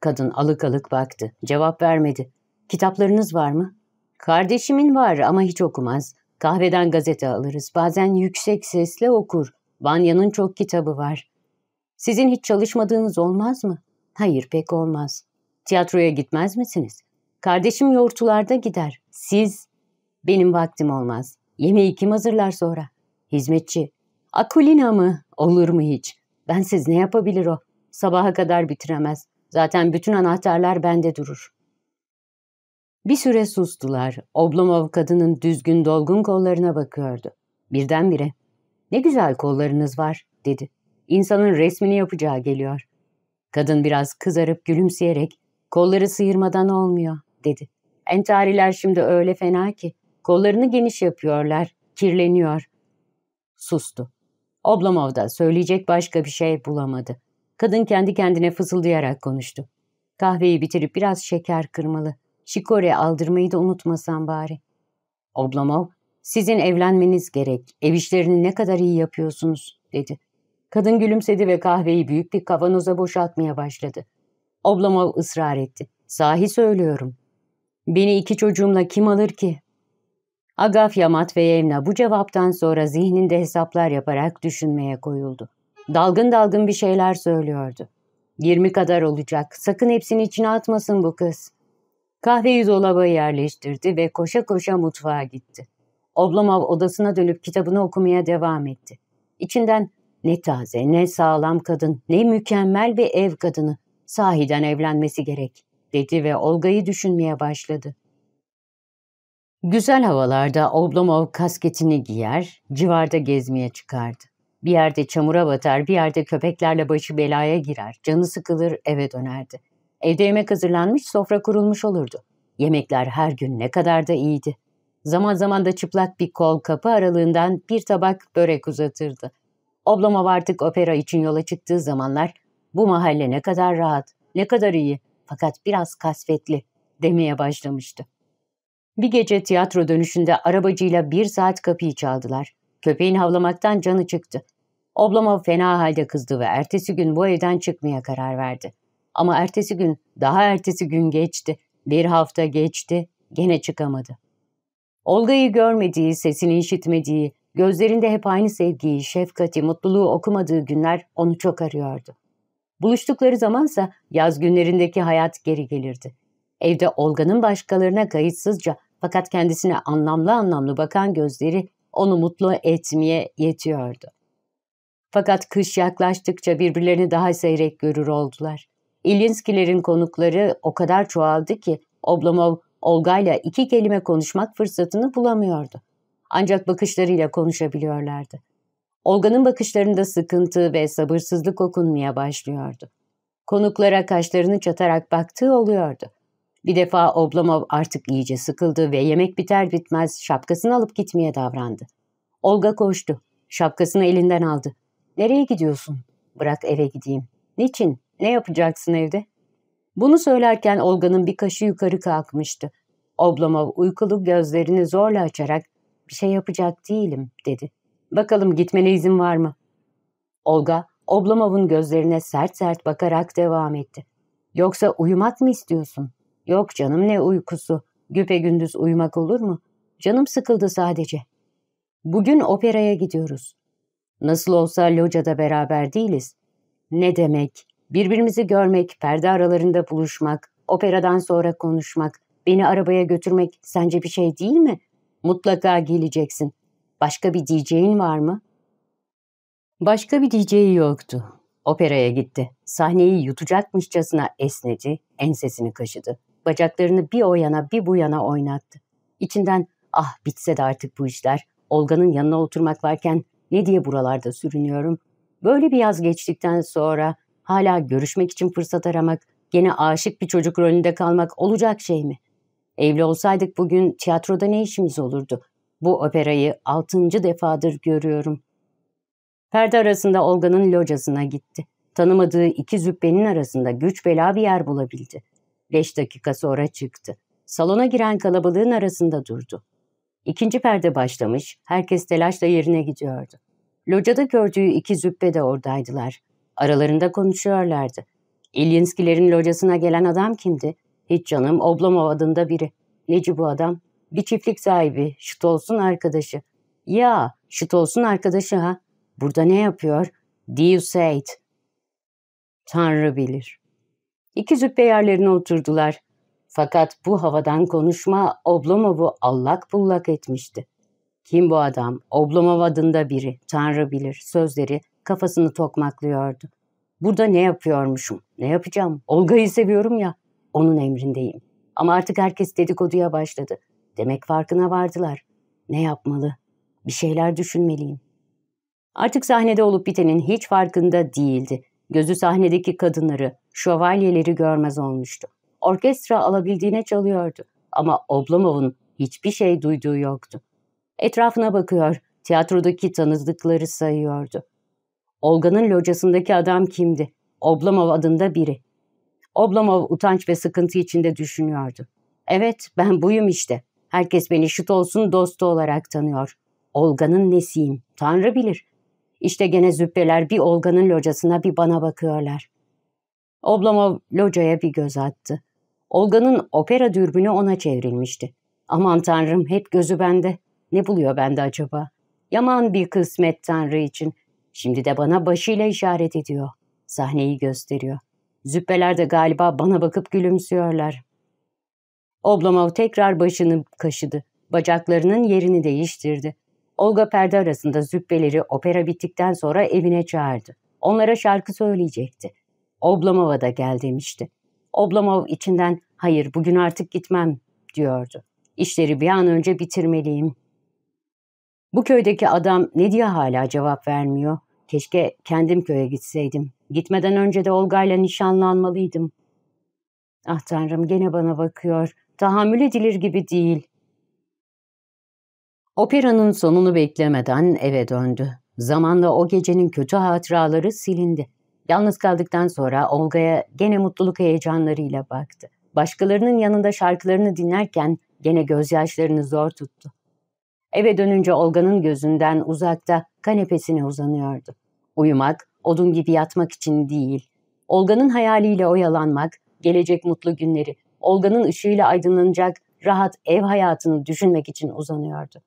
Kadın alık alık baktı. Cevap vermedi. Kitaplarınız var mı? Kardeşimin var ama hiç okumaz. Kahveden gazete alırız. Bazen yüksek sesle okur. Vanya'nın çok kitabı var. Sizin hiç çalışmadığınız olmaz mı? Hayır pek olmaz. Tiyatroya gitmez misiniz? Kardeşim yortularda gider. Siz? Benim vaktim olmaz. Yemeği kim hazırlar sonra? Hizmetçi. Akulina mı? Olur mu hiç? Bensiz ne yapabilir o? Sabaha kadar bitiremez. Zaten bütün anahtarlar bende durur. Bir süre sustular. Oblomov kadının düzgün dolgun kollarına bakıyordu. Birdenbire ne güzel kollarınız var dedi. İnsanın resmini yapacağı geliyor. Kadın biraz kızarıp gülümseyerek kolları sıyırmadan olmuyor dedi. Entariler şimdi öyle fena ki Kollarını geniş yapıyorlar, kirleniyor. Sustu. Oblomov da söyleyecek başka bir şey bulamadı. Kadın kendi kendine fısıldayarak konuştu. Kahveyi bitirip biraz şeker kırmalı. Şikore aldırmayı da unutmasam bari. Oblomov, sizin evlenmeniz gerek. Ev işlerini ne kadar iyi yapıyorsunuz, dedi. Kadın gülümsedi ve kahveyi büyük bir kavanoza boşaltmaya başladı. Oblomov ısrar etti. Sahi söylüyorum. Beni iki çocuğumla kim alır ki? Agafya Matveyevna bu cevaptan sonra zihninde hesaplar yaparak düşünmeye koyuldu. Dalgın dalgın bir şeyler söylüyordu. Yirmi kadar olacak, sakın hepsini içine atmasın bu kız. Kahveyi dolaba yerleştirdi ve koşa koşa mutfağa gitti. Oblomov odasına dönüp kitabını okumaya devam etti. İçinden ne taze, ne sağlam kadın, ne mükemmel bir ev kadını, sahiden evlenmesi gerek dedi ve Olga'yı düşünmeye başladı. Güzel havalarda Oblomov kasketini giyer, civarda gezmeye çıkardı. Bir yerde çamura batar, bir yerde köpeklerle başı belaya girer, canı sıkılır eve dönerdi. Evde yemek hazırlanmış, sofra kurulmuş olurdu. Yemekler her gün ne kadar da iyiydi. Zaman zaman da çıplak bir kol kapı aralığından bir tabak börek uzatırdı. Oblomov artık opera için yola çıktığı zamanlar bu mahalle ne kadar rahat, ne kadar iyi fakat biraz kasvetli demeye başlamıştı. Bir gece tiyatro dönüşünde arabacıyla bir saat kapıyı çaldılar. Köpeğin havlamaktan canı çıktı. Oblama fena halde kızdı ve ertesi gün bu evden çıkmaya karar verdi. Ama ertesi gün, daha ertesi gün geçti. Bir hafta geçti, gene çıkamadı. Olga'yı görmediği, sesini işitmediği, gözlerinde hep aynı sevgiyi, şefkati, mutluluğu okumadığı günler onu çok arıyordu. Buluştukları zamansa yaz günlerindeki hayat geri gelirdi. Evde Olga'nın başkalarına kayıtsızca fakat kendisine anlamlı anlamlı bakan gözleri onu mutlu etmeye yetiyordu. Fakat kış yaklaştıkça birbirlerini daha seyrek görür oldular. İlinskilerin konukları o kadar çoğaldı ki Oblomov Olga'yla iki kelime konuşmak fırsatını bulamıyordu. Ancak bakışlarıyla konuşabiliyorlardı. Olga'nın bakışlarında sıkıntı ve sabırsızlık okunmaya başlıyordu. Konuklara kaşlarını çatarak baktığı oluyordu. Bir defa Oblomov artık iyice sıkıldı ve yemek biter bitmez şapkasını alıp gitmeye davrandı. Olga koştu. Şapkasını elinden aldı. ''Nereye gidiyorsun?'' ''Bırak eve gideyim.'' ''Niçin? Ne yapacaksın evde?'' Bunu söylerken Olga'nın bir kaşı yukarı kalkmıştı. Oblomov uykulu gözlerini zorla açarak ''Bir şey yapacak değilim.'' dedi. ''Bakalım gitmene izin var mı?'' Olga, Oblomov'un gözlerine sert sert bakarak devam etti. ''Yoksa uyumak mı istiyorsun?'' Yok canım ne uykusu. Güpe gündüz uyumak olur mu? Canım sıkıldı sadece. Bugün operaya gidiyoruz. Nasıl olsa locada beraber değiliz. Ne demek? Birbirimizi görmek, perde aralarında buluşmak, operadan sonra konuşmak, beni arabaya götürmek sence bir şey değil mi? Mutlaka geleceksin. Başka bir diyeceğin var mı? Başka bir diyeceği yoktu. Operaya gitti. Sahneyi yutacakmışçasına esnedi, ensesini kaşıdı. Bacaklarını bir o yana bir bu yana oynattı. İçinden ah bitse de artık bu işler. Olga'nın yanına oturmak varken ne diye buralarda sürünüyorum. Böyle bir yaz geçtikten sonra hala görüşmek için fırsat aramak, gene aşık bir çocuk rolünde kalmak olacak şey mi? Evli olsaydık bugün tiyatroda ne işimiz olurdu? Bu operayı altıncı defadır görüyorum. Perde arasında Olga'nın locasına gitti. Tanımadığı iki züppenin arasında güç bela bir yer bulabildi. Beş dakika sonra çıktı. Salona giren kalabalığın arasında durdu. İkinci perde başlamış, herkes telaşla yerine gidiyordu. Locada gördüğü iki züppe de oradaydılar. Aralarında konuşuyorlardı. İlyinskilerin locasına gelen adam kimdi? Hiç canım, Oblomov adında biri. Neci bu adam? Bir çiftlik sahibi, Şutols'un arkadaşı. Ya, Şutols'un arkadaşı ha. Burada ne yapıyor? Deus Eid. Tanrı bilir. İki züppe yerlerine oturdular. Fakat bu havadan konuşma Oblomov'u allak bullak etmişti. Kim bu adam? Oblomov adında biri. Tanrı bilir. Sözleri kafasını tokmaklıyordu. Burada ne yapıyormuşum? Ne yapacağım? Olga'yı seviyorum ya. Onun emrindeyim. Ama artık herkes dedikoduya başladı. Demek farkına vardılar. Ne yapmalı? Bir şeyler düşünmeliyim. Artık sahnede olup bitenin hiç farkında değildi. Gözü sahnedeki kadınları, şövalyeleri görmez olmuştu. Orkestra alabildiğine çalıyordu ama Oblomov'un hiçbir şey duyduğu yoktu. Etrafına bakıyor, tiyatrodaki tanıdıkları sayıyordu. Olga'nın locasındaki adam kimdi? Oblomov adında biri. Oblomov utanç ve sıkıntı içinde düşünüyordu. Evet, ben buyum işte. Herkes beni şut olsun dostu olarak tanıyor. Olga'nın nesiyim, Tanrı bilir. İşte gene züppeler bir Olga'nın locasına bir bana bakıyorlar. Oblama locaya bir göz attı. Olga'nın opera dürbünü ona çevrilmişti. Aman tanrım hep gözü bende. Ne buluyor bende acaba? Yaman bir kısmet tanrı için. Şimdi de bana başıyla işaret ediyor. Sahneyi gösteriyor. Züppeler de galiba bana bakıp gülümsüyorlar. Oblomov tekrar başını kaşıdı. Bacaklarının yerini değiştirdi. Olga perde arasında züppeleri opera bittikten sonra evine çağırdı. Onlara şarkı söyleyecekti. Oblamov'a da gel demişti. Oblomov içinden hayır bugün artık gitmem diyordu. İşleri bir an önce bitirmeliyim. Bu köydeki adam ne diye hala cevap vermiyor? Keşke kendim köye gitseydim. Gitmeden önce de Olga'yla nişanlanmalıydım. Ah tanrım gene bana bakıyor. Tahammül edilir gibi değil. Operanın sonunu beklemeden eve döndü. Zamanla o gecenin kötü hatıraları silindi. Yalnız kaldıktan sonra Olga'ya gene mutluluk heyecanlarıyla baktı. Başkalarının yanında şarkılarını dinlerken gene gözyaşlarını zor tuttu. Eve dönünce Olga'nın gözünden uzakta kanepesine uzanıyordu. Uyumak, odun gibi yatmak için değil. Olga'nın hayaliyle oyalanmak, gelecek mutlu günleri, Olga'nın ışığıyla aydınlanacak rahat ev hayatını düşünmek için uzanıyordu.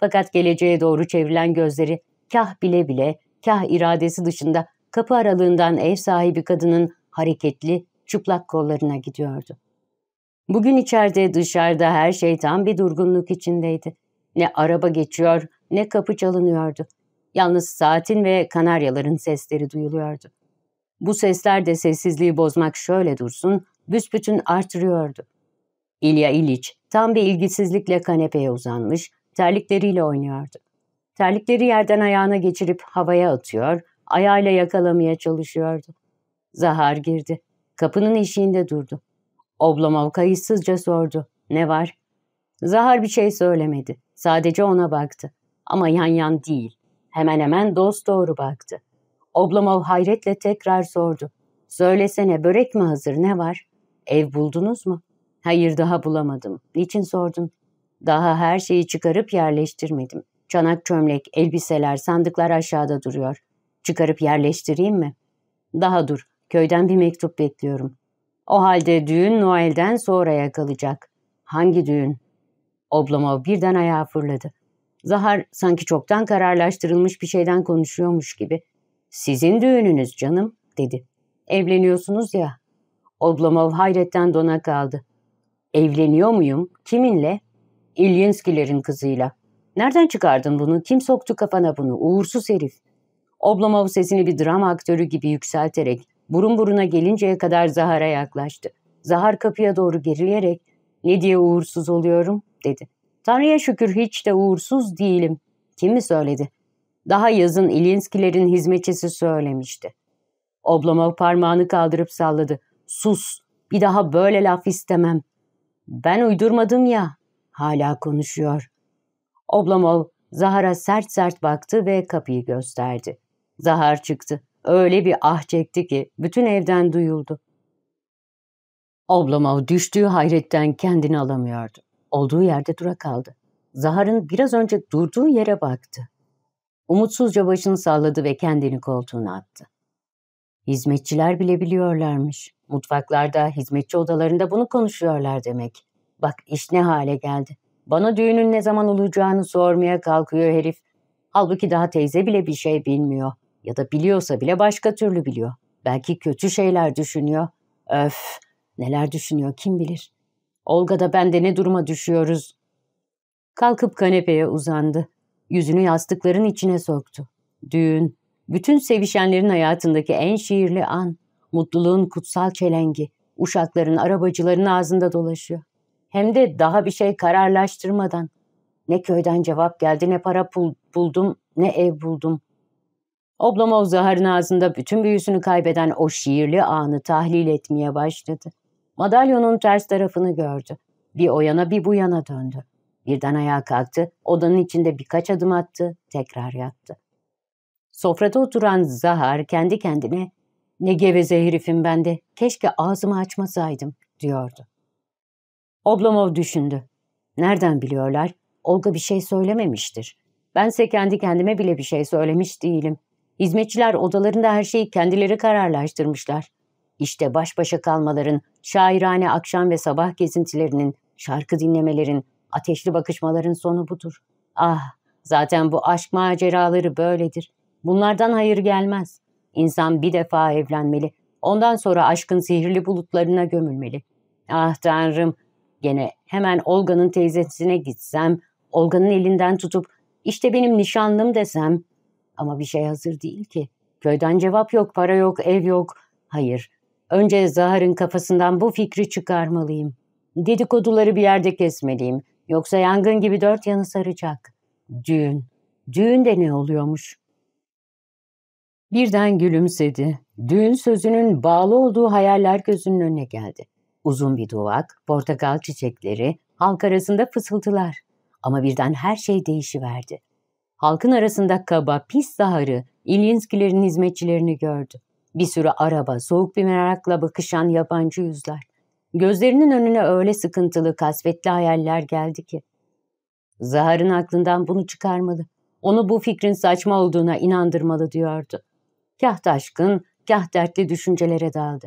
Fakat geleceğe doğru çevrilen gözleri kah bile bile, kah iradesi dışında kapı aralığından ev sahibi kadının hareketli, çıplak kollarına gidiyordu. Bugün içeride dışarıda her şey tam bir durgunluk içindeydi. Ne araba geçiyor ne kapı çalınıyordu. Yalnız saatin ve kanaryaların sesleri duyuluyordu. Bu sesler de sessizliği bozmak şöyle dursun, büsbütün artırıyordu. İlya İliç tam bir ilgisizlikle kanepeye uzanmış, Terlikleriyle oynuyordu. Terlikleri yerden ayağına geçirip havaya atıyor, ayağıyla yakalamaya çalışıyordu. Zahar girdi. Kapının eşiğinde durdu. Oblomov kayıtsızca sordu. Ne var? Zahar bir şey söylemedi. Sadece ona baktı. Ama yan yan değil. Hemen hemen dost doğru baktı. Oblomov hayretle tekrar sordu. Söylesene börek mi hazır ne var? Ev buldunuz mu? Hayır daha bulamadım. Niçin sordun? Daha her şeyi çıkarıp yerleştirmedim. Çanak çömlek, elbiseler, sandıklar aşağıda duruyor. Çıkarıp yerleştireyim mi? Daha dur, köyden bir mektup bekliyorum. O halde düğün Noel'den sonraya kalacak. Hangi düğün? Oblomov birden ayağa fırladı. Zahar sanki çoktan kararlaştırılmış bir şeyden konuşuyormuş gibi. Sizin düğününüz canım, dedi. Evleniyorsunuz ya. Oblomov hayretten dona kaldı. Evleniyor muyum? Kiminle? İlyenskilerin kızıyla. Nereden çıkardın bunu? Kim soktu kafana bunu? Uğursuz herif. Oblomov sesini bir drama aktörü gibi yükselterek burun buruna gelinceye kadar Zahar'a yaklaştı. Zahar kapıya doğru gerileyerek ne diye uğursuz oluyorum dedi. Tanrı'ya şükür hiç de uğursuz değilim. Kim mi söyledi? Daha yazın İlyenskilerin hizmetçisi söylemişti. Oblomov parmağını kaldırıp salladı. Sus, bir daha böyle laf istemem. Ben uydurmadım ya. Hala konuşuyor. Oblomov Zahar'a sert sert baktı ve kapıyı gösterdi. Zahar çıktı. Öyle bir ah çekti ki bütün evden duyuldu. Oblomov düştüğü hayretten kendini alamıyordu. Olduğu yerde durakaldı. Zahar'ın biraz önce durduğu yere baktı. Umutsuzca başını salladı ve kendini koltuğuna attı. Hizmetçiler bile biliyorlarmış. Mutfaklarda, hizmetçi odalarında bunu konuşuyorlar demek. Bak iş ne hale geldi. Bana düğünün ne zaman olacağını sormaya kalkıyor herif. Halbuki daha teyze bile bir şey bilmiyor. Ya da biliyorsa bile başka türlü biliyor. Belki kötü şeyler düşünüyor. Öf, neler düşünüyor kim bilir. Olga da ben de ne duruma düşüyoruz. Kalkıp kanepeye uzandı. Yüzünü yastıkların içine soktu. Düğün, bütün sevişenlerin hayatındaki en şiirli an, mutluluğun kutsal çelengi, uşakların, arabacıların ağzında dolaşıyor. Hem de daha bir şey kararlaştırmadan. Ne köyden cevap geldi ne para buldum ne ev buldum. Oblomov zaharın ağzında bütün büyüsünü kaybeden o şiirli anı tahlil etmeye başladı. Madalyonun ters tarafını gördü. Bir o yana bir bu yana döndü. Birden ayağa kalktı, odanın içinde birkaç adım attı, tekrar yattı. Sofrada oturan Zahar kendi kendine ''Ne geveze herifim ben de, keşke ağzımı açmasaydım.'' diyordu. Oblomov düşündü. Nereden biliyorlar? Olga bir şey söylememiştir. Bense kendi kendime bile bir şey söylemiş değilim. Hizmetçiler odalarında her şeyi kendileri kararlaştırmışlar. İşte baş başa kalmaların, şairane akşam ve sabah gezintilerinin, şarkı dinlemelerin, ateşli bakışmaların sonu budur. Ah, zaten bu aşk maceraları böyledir. Bunlardan hayır gelmez. İnsan bir defa evlenmeli, ondan sonra aşkın sihirli bulutlarına gömülmeli. Ah Tanrım, gene hemen Olga'nın teyzesine gitsem, Olga'nın elinden tutup işte benim nişanlım desem ama bir şey hazır değil ki. Köyden cevap yok, para yok, ev yok. Hayır, önce Zahar'ın kafasından bu fikri çıkarmalıyım. Dedikoduları bir yerde kesmeliyim. Yoksa yangın gibi dört yanı saracak. Düğün. Düğün de ne oluyormuş? Birden gülümsedi. Düğün sözünün bağlı olduğu hayaller gözünün önüne geldi. Uzun bir duvak, portakal çiçekleri, halk arasında fısıltılar. Ama birden her şey değişiverdi. Halkın arasında kaba, pis zaharı, İlinskilerin hizmetçilerini gördü. Bir sürü araba, soğuk bir merakla bakışan yabancı yüzler. Gözlerinin önüne öyle sıkıntılı, kasvetli hayaller geldi ki. Zahar'ın aklından bunu çıkarmalı. Onu bu fikrin saçma olduğuna inandırmalı diyordu. Kah taşkın, kah dertli düşüncelere daldı.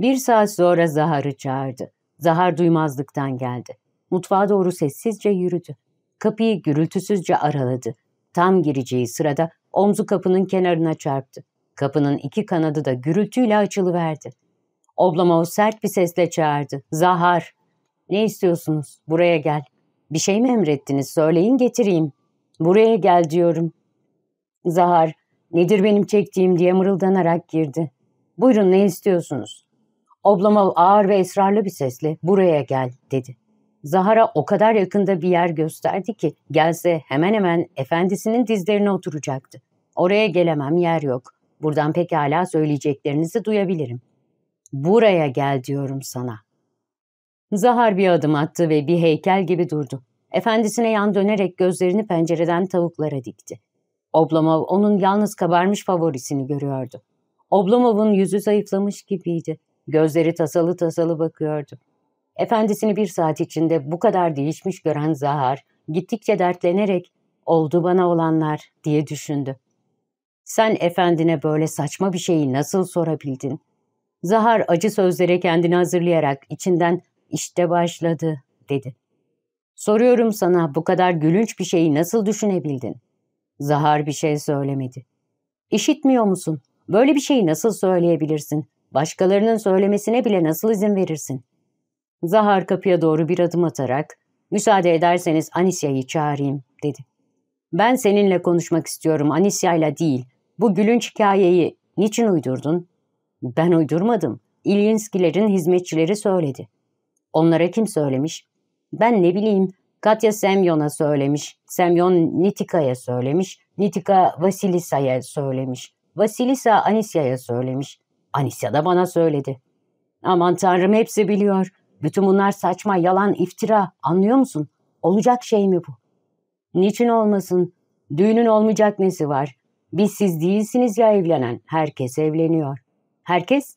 Bir saat sonra Zahar'ı çağırdı. Zahar duymazlıktan geldi. Mutfağa doğru sessizce yürüdü. Kapıyı gürültüsüzce araladı. Tam gireceği sırada omzu kapının kenarına çarptı. Kapının iki kanadı da gürültüyle açılıverdi. Oblomov sert bir sesle çağırdı. Zahar! Ne istiyorsunuz? Buraya gel. Bir şey mi emrettiniz? Söyleyin getireyim. Buraya gel diyorum. Zahar, nedir benim çektiğim diye mırıldanarak girdi. Buyurun ne istiyorsunuz? Oblomov ağır ve ısrarlı bir sesle buraya gel dedi. Zahara o kadar yakında bir yer gösterdi ki gelse hemen hemen efendisinin dizlerine oturacaktı. Oraya gelemem yer yok. Buradan pekala söyleyeceklerinizi duyabilirim. Buraya gel diyorum sana. Zahar bir adım attı ve bir heykel gibi durdu. Efendisine yan dönerek gözlerini pencereden tavuklara dikti. Oblomov onun yalnız kabarmış favorisini görüyordu. Oblomov'un yüzü zayıflamış gibiydi. Gözleri tasalı tasalı bakıyordu. Efendisini bir saat içinde bu kadar değişmiş gören Zahar, gittikçe dertlenerek oldu bana olanlar diye düşündü. Sen efendine böyle saçma bir şeyi nasıl sorabildin? Zahar acı sözlere kendini hazırlayarak içinden işte başladı dedi. Soruyorum sana bu kadar gülünç bir şeyi nasıl düşünebildin? Zahar bir şey söylemedi. İşitmiyor musun? Böyle bir şeyi nasıl söyleyebilirsin? Başkalarının söylemesine bile nasıl izin verirsin? Zahar kapıya doğru bir adım atarak, müsaade ederseniz Anisya'yı çağırayım, dedi. Ben seninle konuşmak istiyorum, Anisya'yla değil. Bu gülünç hikayeyi niçin uydurdun? Ben uydurmadım. İlyinskilerin hizmetçileri söyledi. Onlara kim söylemiş? Ben ne bileyim. Katya Semyon'a söylemiş. Semyon Nitika'ya söylemiş. Nitika Vasilisa'ya söylemiş. Vasilisa Anisya'ya söylemiş. Anisya da bana söyledi. Aman tanrım hepsi biliyor. Bütün bunlar saçma, yalan, iftira. Anlıyor musun? Olacak şey mi bu? Niçin olmasın? Düğünün olmayacak nesi var? Biz siz değilsiniz ya evlenen. Herkes evleniyor. Herkes?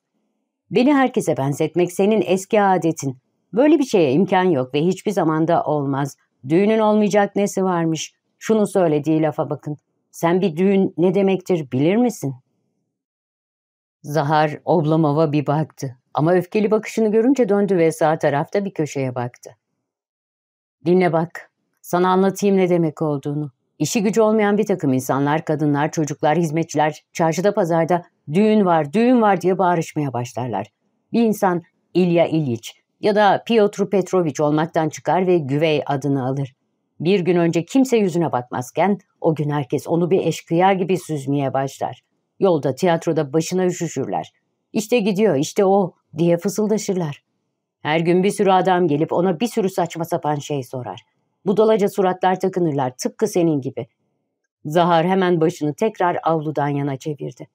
Beni herkese benzetmek senin eski adetin. Böyle bir şeye imkan yok ve hiçbir zamanda olmaz. Düğünün olmayacak nesi varmış? Şunu söylediği lafa bakın. Sen bir düğün ne demektir bilir misin? Zahar Oblamova bir baktı ama öfkeli bakışını görünce döndü ve sağ tarafta bir köşeye baktı. Dinle bak, sana anlatayım ne demek olduğunu. İşi gücü olmayan bir takım insanlar, kadınlar, çocuklar, hizmetçiler çarşıda pazarda düğün var, düğün var diye bağırışmaya başlarlar. Bir insan İlya İliç ya da Piotr Petrovic olmaktan çıkar ve güvey adını alır. Bir gün önce kimse yüzüne bakmazken o gün herkes onu bir eşkıya gibi süzmeye başlar. Yolda, tiyatroda başına üşüşürler. İşte gidiyor, işte o diye fısıldaşırlar. Her gün bir sürü adam gelip ona bir sürü saçma sapan şey sorar. Budalaca suratlar takınırlar tıpkı senin gibi. Zahar hemen başını tekrar avludan yana çevirdi.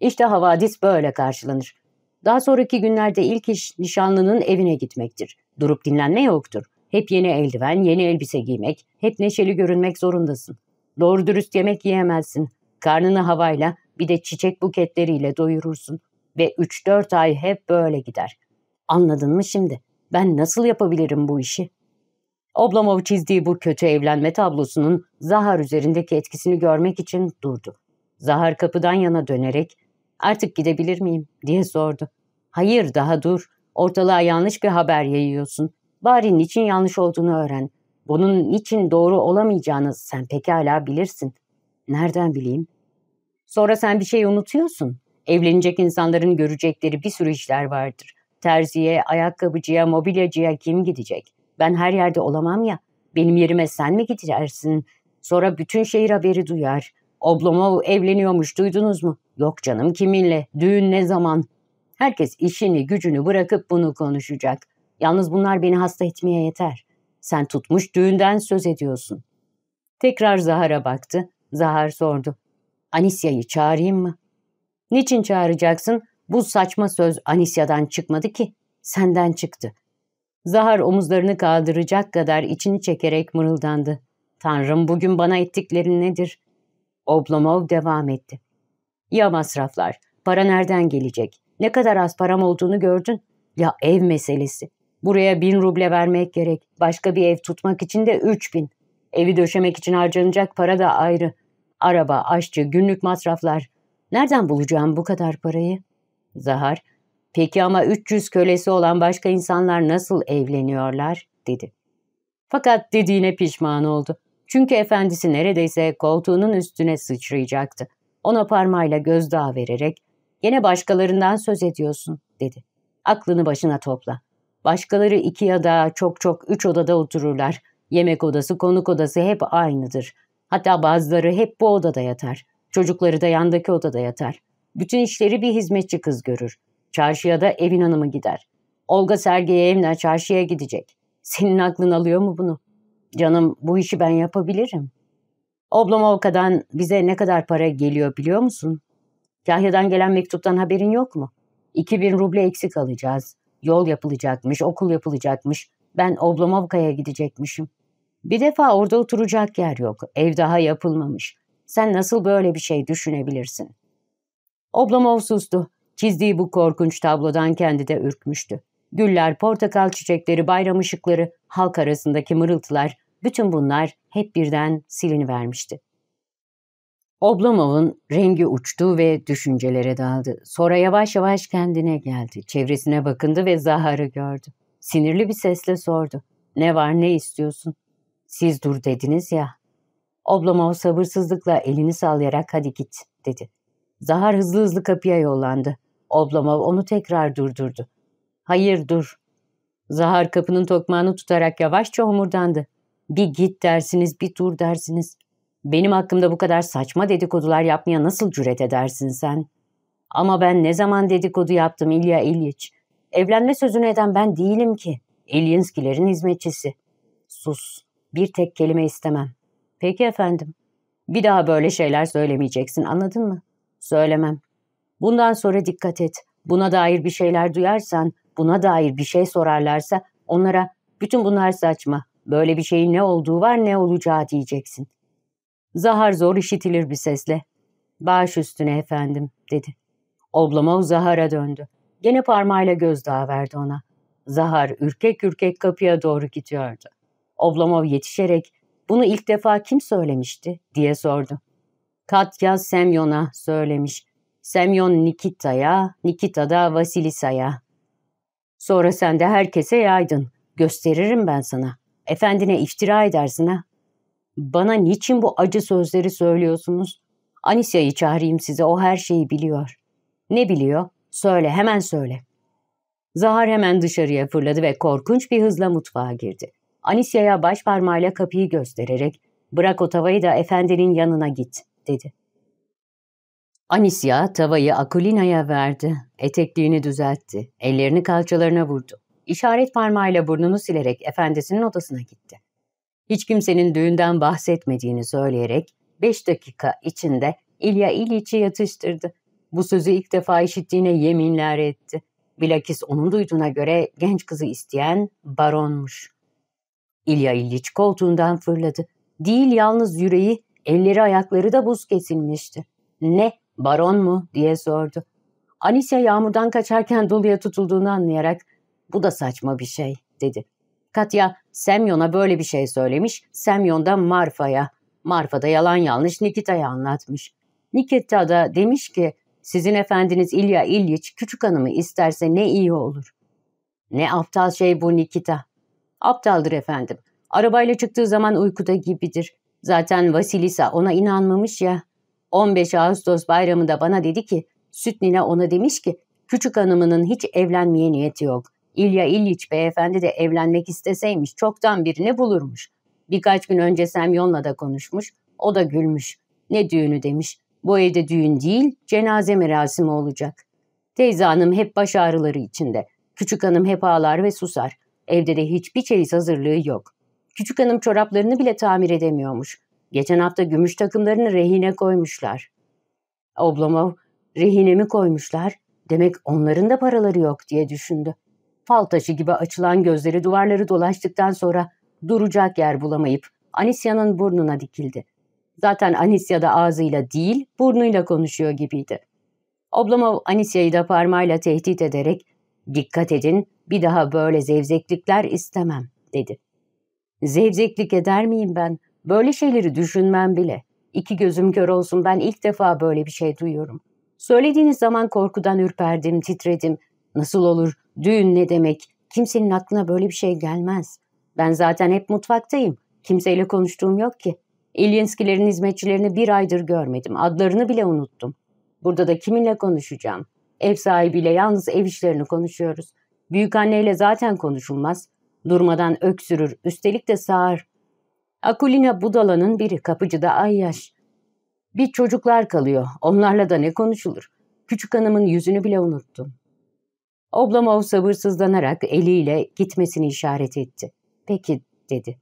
İşte havadis böyle karşılanır. Daha sonraki günlerde ilk iş nişanlının evine gitmektir. Durup dinlenme yoktur. Hep yeni eldiven, yeni elbise giymek, hep neşeli görünmek zorundasın. Doğru dürüst yemek yiyemezsin. Karnını havayla, bir de çiçek buketleriyle doyurursun ve 3-4 ay hep böyle gider. Anladın mı şimdi? Ben nasıl yapabilirim bu işi? Oblomov çizdiği bu kötü evlenme tablosunun Zahar üzerindeki etkisini görmek için durdu. Zahar kapıdan yana dönerek artık gidebilir miyim diye sordu. Hayır daha dur. Ortalığa yanlış bir haber yayıyorsun. Bari niçin yanlış olduğunu öğren. Bunun niçin doğru olamayacağını sen pekala bilirsin. Nereden bileyim? Sonra sen bir şey unutuyorsun. Evlenecek insanların görecekleri bir sürü işler vardır. Terziye, ayakkabıcıya, mobilyacıya kim gidecek? Ben her yerde olamam ya. Benim yerime sen mi gidersin? Sonra bütün şehir haberi duyar. Oblomov evleniyormuş duydunuz mu? Yok canım kiminle? Düğün ne zaman? Herkes işini gücünü bırakıp bunu konuşacak. Yalnız bunlar beni hasta etmeye yeter. Sen tutmuş düğünden söz ediyorsun. Tekrar Zahar'a baktı. Zahar sordu. Anisya'yı çağırayım mı? Niçin çağıracaksın? Bu saçma söz Anisya'dan çıkmadı ki. Senden çıktı. Zahar omuzlarını kaldıracak kadar içini çekerek mırıldandı. Tanrım bugün bana ettiklerin nedir? Oblomov devam etti. Ya masraflar? Para nereden gelecek? Ne kadar az param olduğunu gördün? Ya ev meselesi. Buraya bin ruble vermek gerek. Başka bir ev tutmak için de üç bin. Evi döşemek için harcanacak para da ayrı. Araba, aşçı, günlük masraflar. Nereden bulacağım bu kadar parayı? Zahar, peki ama 300 kölesi olan başka insanlar nasıl evleniyorlar? dedi. Fakat dediğine pişman oldu. Çünkü efendisi neredeyse koltuğunun üstüne sıçrayacaktı. Ona parmağıyla gözdağı vererek, yine başkalarından söz ediyorsun.'' dedi. ''Aklını başına topla. Başkaları iki ya da çok çok üç odada otururlar. Yemek odası, konuk odası hep aynıdır. Hatta bazıları hep bu odada yatar. Çocukları da yandaki odada yatar. Bütün işleri bir hizmetçi kız görür. Çarşıya da evin hanımı gider. Olga Sergeyevna çarşıya gidecek. Senin aklın alıyor mu bunu? Canım bu işi ben yapabilirim. Oblomovka'dan bize ne kadar para geliyor biliyor musun? Kahya'dan gelen mektuptan haberin yok mu? 2000 ruble eksik alacağız. Yol yapılacakmış, okul yapılacakmış. Ben Oblomovka'ya gidecekmişim. Bir defa orada oturacak yer yok. Ev daha yapılmamış. Sen nasıl böyle bir şey düşünebilirsin? Oblomov sustu. Çizdiği bu korkunç tablodan kendi de ürkmüştü. Güller, portakal çiçekleri, bayram ışıkları, halk arasındaki mırıltılar, bütün bunlar hep birden silinivermişti. Oblomov'un rengi uçtu ve düşüncelere daldı. Sonra yavaş yavaş kendine geldi. Çevresine bakındı ve Zahar'ı gördü. Sinirli bir sesle sordu. Ne var ne istiyorsun? Siz dur dediniz ya. Oblama o sabırsızlıkla elini sallayarak hadi git dedi. Zahar hızlı hızlı kapıya yollandı. Oblama onu tekrar durdurdu. Hayır dur. Zahar kapının tokmağını tutarak yavaşça homurdandı. Bir git dersiniz, bir dur dersiniz. Benim hakkımda bu kadar saçma dedikodular yapmaya nasıl cüret edersin sen? Ama ben ne zaman dedikodu yaptım İlya İlyich? Evlenme sözünü eden ben değilim ki. Ilyinskilerin hizmetçisi. Sus. Bir tek kelime istemem. Peki efendim. Bir daha böyle şeyler söylemeyeceksin anladın mı? Söylemem. Bundan sonra dikkat et. Buna dair bir şeyler duyarsan, buna dair bir şey sorarlarsa onlara bütün bunlar saçma. Böyle bir şeyin ne olduğu var ne olacağı diyeceksin. Zahar zor işitilir bir sesle. Baş üstüne efendim dedi. Oblamov Zahar'a döndü. Gene parmağıyla gözdağı verdi ona. Zahar ürkek ürkek kapıya doğru gidiyordu. Oblomov yetişerek bunu ilk defa kim söylemişti diye sordu. Katya Semyon'a söylemiş. Semyon Nikita'ya, Nikita da Vasilisa'ya. Sonra sen de herkese yaydın. Gösteririm ben sana. Efendine iftira edersin ha. Bana niçin bu acı sözleri söylüyorsunuz? Anisya'yı çağırayım size, o her şeyi biliyor. Ne biliyor? Söyle, hemen söyle. Zahar hemen dışarıya fırladı ve korkunç bir hızla mutfağa girdi. Anisya'ya başparmağıyla kapıyı göstererek ''Bırak o tavayı da efendinin yanına git.'' dedi. Anisya tavayı Akulina'ya verdi. Etekliğini düzeltti. Ellerini kalçalarına vurdu. İşaret parmağıyla burnunu silerek efendisinin odasına gitti. Hiç kimsenin düğünden bahsetmediğini söyleyerek beş dakika içinde İlya İliç'i yatıştırdı. Bu sözü ilk defa işittiğine yeminler etti. Bilakis onun duyduğuna göre genç kızı isteyen baronmuş. İlya İlyiç koltuğundan fırladı. Değil yalnız yüreği, elleri ayakları da buz kesilmişti. Ne, baron mu diye sordu. Anisya yağmurdan kaçarken doluya tutulduğunu anlayarak bu da saçma bir şey dedi. Katya Semyon'a böyle bir şey söylemiş, Semyon da Marfa'ya. Marfa da yalan yanlış Nikita'ya anlatmış. Nikita da demiş ki sizin efendiniz İlya İlyiç küçük hanımı isterse ne iyi olur. Ne aptal şey bu Nikita Aptaldır efendim. Arabayla çıktığı zaman uykuda gibidir. Zaten Vasilisa ona inanmamış ya. 15 Ağustos bayramında bana dedi ki, Süt Nine ona demiş ki, küçük hanımının hiç evlenmeye niyeti yok. İlya İlyiç beyefendi de evlenmek isteseymiş çoktan birini bulurmuş. Birkaç gün önce Semyon'la da konuşmuş, o da gülmüş. Ne düğünü demiş, bu evde düğün değil, cenaze merasimi olacak. Teyze hanım hep baş ağrıları içinde. Küçük hanım hep ağlar ve susar. Evde de hiçbir çeyiz hazırlığı yok. Küçük hanım çoraplarını bile tamir edemiyormuş. Geçen hafta gümüş takımlarını rehine koymuşlar. Oblomov, rehinemi koymuşlar. Demek onların da paraları yok diye düşündü. Fal taşı gibi açılan gözleri duvarları dolaştıktan sonra duracak yer bulamayıp Anisya'nın burnuna dikildi. Zaten Anisya da ağzıyla değil burnuyla konuşuyor gibiydi. Oblomov Anisya'yı da parmağıyla tehdit ederek Dikkat edin, bir daha böyle zevzeklikler istemem, dedi. Zevzeklik eder miyim ben? Böyle şeyleri düşünmem bile. İki gözüm kör olsun ben ilk defa böyle bir şey duyuyorum. Söylediğiniz zaman korkudan ürperdim, titredim. Nasıl olur, düğün ne demek? Kimsenin aklına böyle bir şey gelmez. Ben zaten hep mutfaktayım. Kimseyle konuştuğum yok ki. İlyinskilerin hizmetçilerini bir aydır görmedim. Adlarını bile unuttum. Burada da kiminle konuşacağım? Ev sahibiyle yalnız ev işlerini konuşuyoruz. Büyük anneyle zaten konuşulmaz. Durmadan öksürür, üstelik de sağır. Akulina budalanın biri, kapıcı da ayyaş. Bir çocuklar kalıyor, onlarla da ne konuşulur? Küçük hanımın yüzünü bile unuttum. Oblomov sabırsızlanarak eliyle gitmesini işaret etti. Peki, dedi.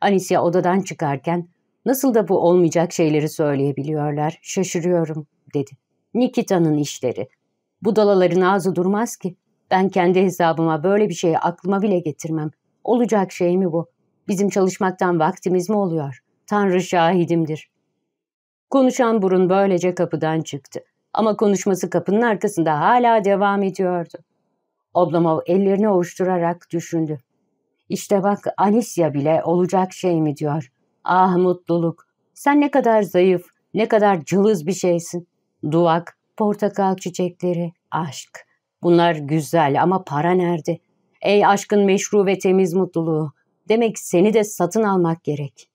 Anisya odadan çıkarken, nasıl da bu olmayacak şeyleri söyleyebiliyorlar, şaşırıyorum, dedi. Nikita'nın işleri, Budalaların ağzı durmaz ki. Ben kendi hesabıma böyle bir şeyi aklıma bile getirmem. Olacak şey mi bu? Bizim çalışmaktan vaktimiz mi oluyor? Tanrı şahidimdir. Konuşan burun böylece kapıdan çıktı. Ama konuşması kapının arkasında hala devam ediyordu. Oblomov ellerini ovuşturarak düşündü. İşte bak Anisya bile olacak şey mi diyor. Ah mutluluk. Sen ne kadar zayıf, ne kadar cılız bir şeysin. Duvak, portakal çiçekleri, aşk. Bunlar güzel ama para nerede? Ey aşkın meşru ve temiz mutluluğu. Demek seni de satın almak gerek.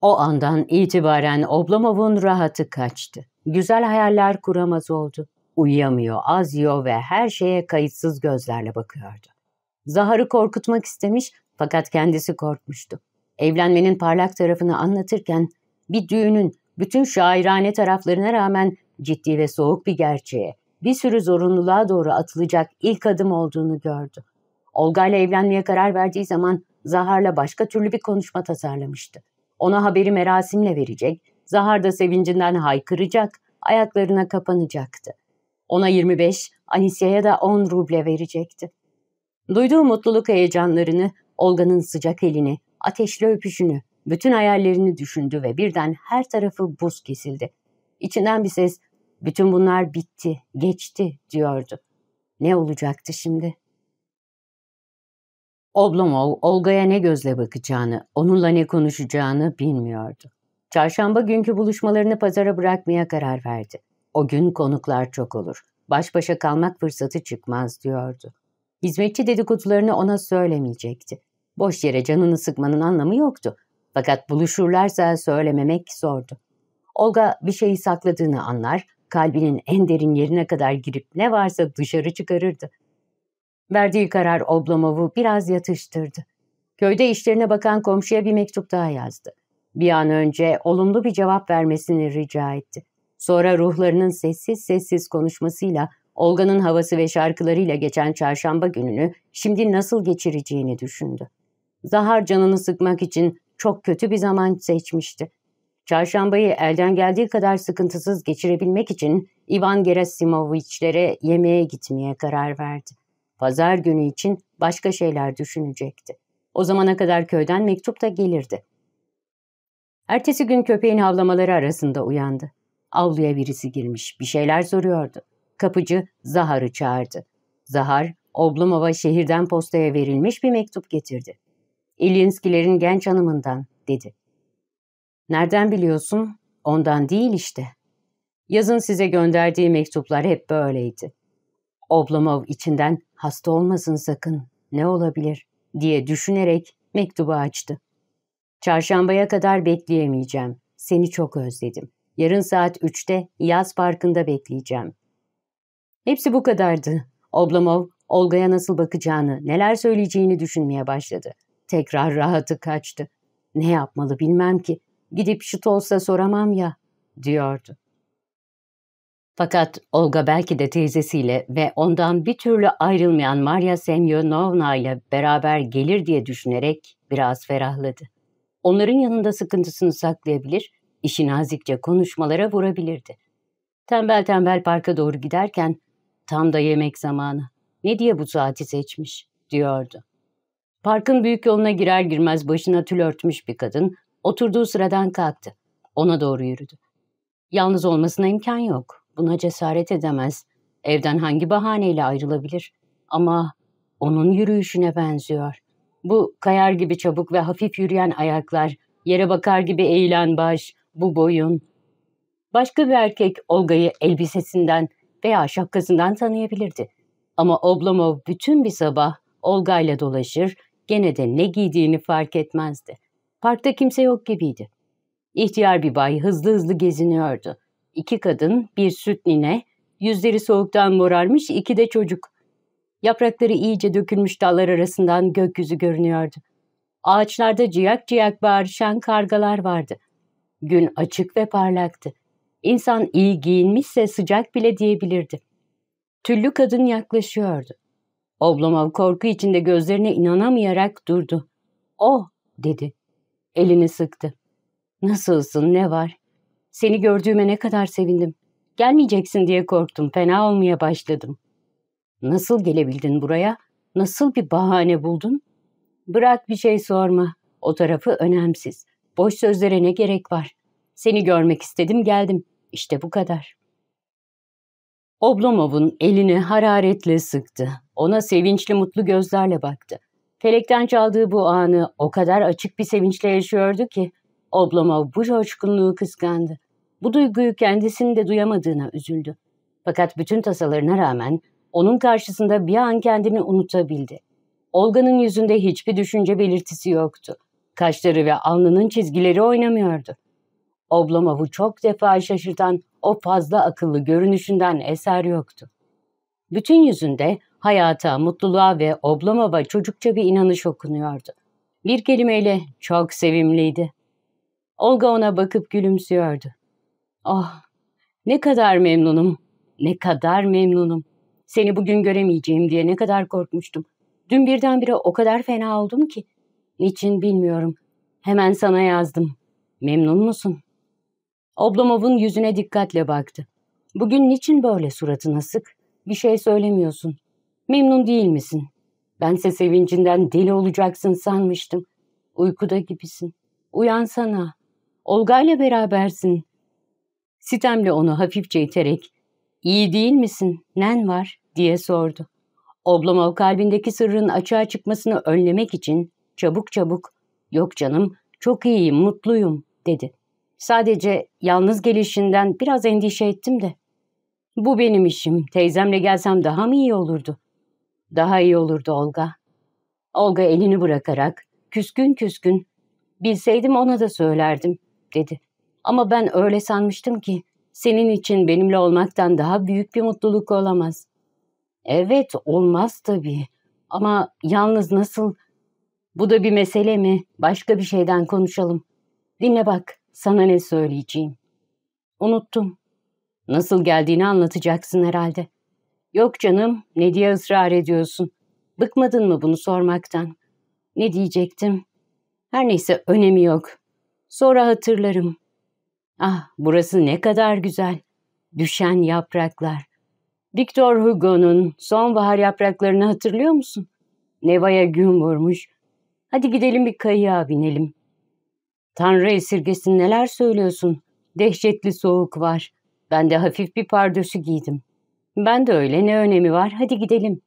O andan itibaren Oblomov'un rahatı kaçtı. Güzel hayaller kuramaz oldu. Uyuyamıyor, az yiyor ve her şeye kayıtsız gözlerle bakıyordu. Zahar'ı korkutmak istemiş fakat kendisi korkmuştu. Evlenmenin parlak tarafını anlatırken bir düğünün bütün şairane taraflarına rağmen ciddi ve soğuk bir gerçeğe, bir sürü zorunluluğa doğru atılacak ilk adım olduğunu gördü. Olga ile evlenmeye karar verdiği zaman Zahar'la başka türlü bir konuşma tasarlamıştı. Ona haberi merasimle verecek, Zahar da sevincinden haykıracak, ayaklarına kapanacaktı. Ona 25, Anisya'ya da 10 ruble verecekti. Duyduğu mutluluk heyecanlarını, Olga'nın sıcak elini, ateşli öpüşünü, bütün hayallerini düşündü ve birden her tarafı buz kesildi. İçinden bir ses, bütün bunlar bitti, geçti diyordu. Ne olacaktı şimdi? Oblomov, Olga'ya ne gözle bakacağını, onunla ne konuşacağını bilmiyordu. Çarşamba günkü buluşmalarını pazara bırakmaya karar verdi. O gün konuklar çok olur. Baş başa kalmak fırsatı çıkmaz diyordu. Hizmetçi dedikodularını ona söylemeyecekti. Boş yere canını sıkmanın anlamı yoktu. Fakat buluşurlarsa söylememek zordu. Olga bir şeyi sakladığını anlar, kalbinin en derin yerine kadar girip ne varsa dışarı çıkarırdı. Verdiği karar Oblomov'u biraz yatıştırdı. Köyde işlerine bakan komşuya bir mektup daha yazdı. Bir an önce olumlu bir cevap vermesini rica etti. Sonra ruhlarının sessiz sessiz konuşmasıyla, Olga'nın havası ve şarkılarıyla geçen çarşamba gününü şimdi nasıl geçireceğini düşündü. Zahar canını sıkmak için çok kötü bir zaman seçmişti. Çarşambayı elden geldiği kadar sıkıntısız geçirebilmek için Ivan Gerasimoviç'lere yemeğe gitmeye karar verdi. Pazar günü için başka şeyler düşünecekti. O zamana kadar köyden mektup da gelirdi. Ertesi gün köpeğin havlamaları arasında uyandı. Avluya birisi girmiş, bir şeyler soruyordu. Kapıcı Zahar'ı çağırdı. Zahar, Oblomova şehirden postaya verilmiş bir mektup getirdi. İlyenskilerin genç hanımından dedi. Nereden biliyorsun? Ondan değil işte. Yazın size gönderdiği mektuplar hep böyleydi. Oblomov içinden hasta olmasın sakın, ne olabilir diye düşünerek mektubu açtı. Çarşambaya kadar bekleyemeyeceğim. Seni çok özledim. Yarın saat 3'te yaz parkında bekleyeceğim. Hepsi bu kadardı. Oblomov, Olga'ya nasıl bakacağını, neler söyleyeceğini düşünmeye başladı. Tekrar rahatı kaçtı. Ne yapmalı bilmem ki. Gidip Şitols'a soramam ya, diyordu. Fakat Olga belki de teyzesiyle ve ondan bir türlü ayrılmayan Maria Semyonovna ile beraber gelir diye düşünerek biraz ferahladı. Onların yanında sıkıntısını saklayabilir, işi nazikçe konuşmalara vurabilirdi. Tembel tembel parka doğru giderken tam da yemek zamanı. Ne diye bu saati seçmiş diyordu. Parkın büyük yoluna girer girmez başına tül örtmüş bir kadın oturduğu sıradan kalktı. Ona doğru yürüdü. Yalnız olmasına imkan yok. Buna cesaret edemez. Evden hangi bahaneyle ayrılabilir? Ama onun yürüyüşüne benziyor. Bu kayar gibi çabuk ve hafif yürüyen ayaklar, yere bakar gibi eğilen baş, bu boyun. Başka bir erkek Olga'yı elbisesinden veya şapkasından tanıyabilirdi. Ama Oblomov bütün bir sabah Olga ile dolaşır, Gene de ne giydiğini fark etmezdi. Parkta kimse yok gibiydi. İhtiyar bir bay hızlı hızlı geziniyordu. İki kadın, bir süt nine, yüzleri soğuktan morarmış iki de çocuk. Yaprakları iyice dökülmüş dallar arasından gökyüzü görünüyordu. Ağaçlarda ciyak ciyak bağırışan kargalar vardı. Gün açık ve parlaktı. İnsan iyi giyinmişse sıcak bile diyebilirdi. Tüllü kadın yaklaşıyordu. Oblomov korku içinde gözlerine inanamayarak durdu. Oh dedi. Elini sıktı. Nasılsın ne var? Seni gördüğüme ne kadar sevindim. Gelmeyeceksin diye korktum. Fena olmaya başladım. Nasıl gelebildin buraya? Nasıl bir bahane buldun? Bırak bir şey sorma. O tarafı önemsiz. Boş sözlere ne gerek var? Seni görmek istedim geldim. İşte bu kadar. Oblomov'un elini hararetle sıktı. Ona sevinçli mutlu gözlerle baktı. Felekten çaldığı bu anı o kadar açık bir sevinçle yaşıyordu ki Oblomov bu coşkunluğu kıskandı. Bu duyguyu kendisinin de duyamadığına üzüldü. Fakat bütün tasalarına rağmen onun karşısında bir an kendini unutabildi. Olga'nın yüzünde hiçbir düşünce belirtisi yoktu. Kaşları ve alnının çizgileri oynamıyordu. Oblomov'u çok defa şaşırtan o fazla akıllı görünüşünden eser yoktu. Bütün yüzünde hayata, mutluluğa ve Oblomov'a çocukça bir inanış okunuyordu. Bir kelimeyle çok sevimliydi. Olga ona bakıp gülümsüyordu. Oh, ne kadar memnunum, ne kadar memnunum. Seni bugün göremeyeceğim diye ne kadar korkmuştum. Dün birdenbire o kadar fena oldum ki. Niçin bilmiyorum. Hemen sana yazdım. Memnun musun? Oblomov'un yüzüne dikkatle baktı. Bugün niçin böyle suratın asık? Bir şey söylemiyorsun. Memnun değil misin? Bense sevincinden deli olacaksın sanmıştım. Uykuda gibisin. Uyansana. Olga'yla berabersin. Sitemle onu hafifçe iterek iyi değil misin, nen var diye sordu. Oblomov kalbindeki sırrın açığa çıkmasını önlemek için çabuk çabuk yok canım çok iyiyim mutluyum dedi. Sadece yalnız gelişinden biraz endişe ettim de. Bu benim işim. Teyzemle gelsem daha mı iyi olurdu? Daha iyi olurdu Olga. Olga elini bırakarak küskün küskün bilseydim ona da söylerdim dedi. Ama ben öyle sanmıştım ki senin için benimle olmaktan daha büyük bir mutluluk olamaz. Evet olmaz tabii ama yalnız nasıl? Bu da bir mesele mi? Başka bir şeyden konuşalım. Dinle bak sana ne söyleyeceğim? Unuttum. Nasıl geldiğini anlatacaksın herhalde. Yok canım, ne diye ısrar ediyorsun? Bıkmadın mı bunu sormaktan? Ne diyecektim? Her neyse önemi yok. Sonra hatırlarım. Ah, burası ne kadar güzel. Düşen yapraklar. Victor Hugo'nun sonbahar yapraklarını hatırlıyor musun? Neva'ya gün vurmuş. Hadi gidelim bir kayığa binelim. Tanrı esirgesin neler söylüyorsun? Dehşetli soğuk var. Ben de hafif bir pardösü giydim. Ben de öyle ne önemi var hadi gidelim.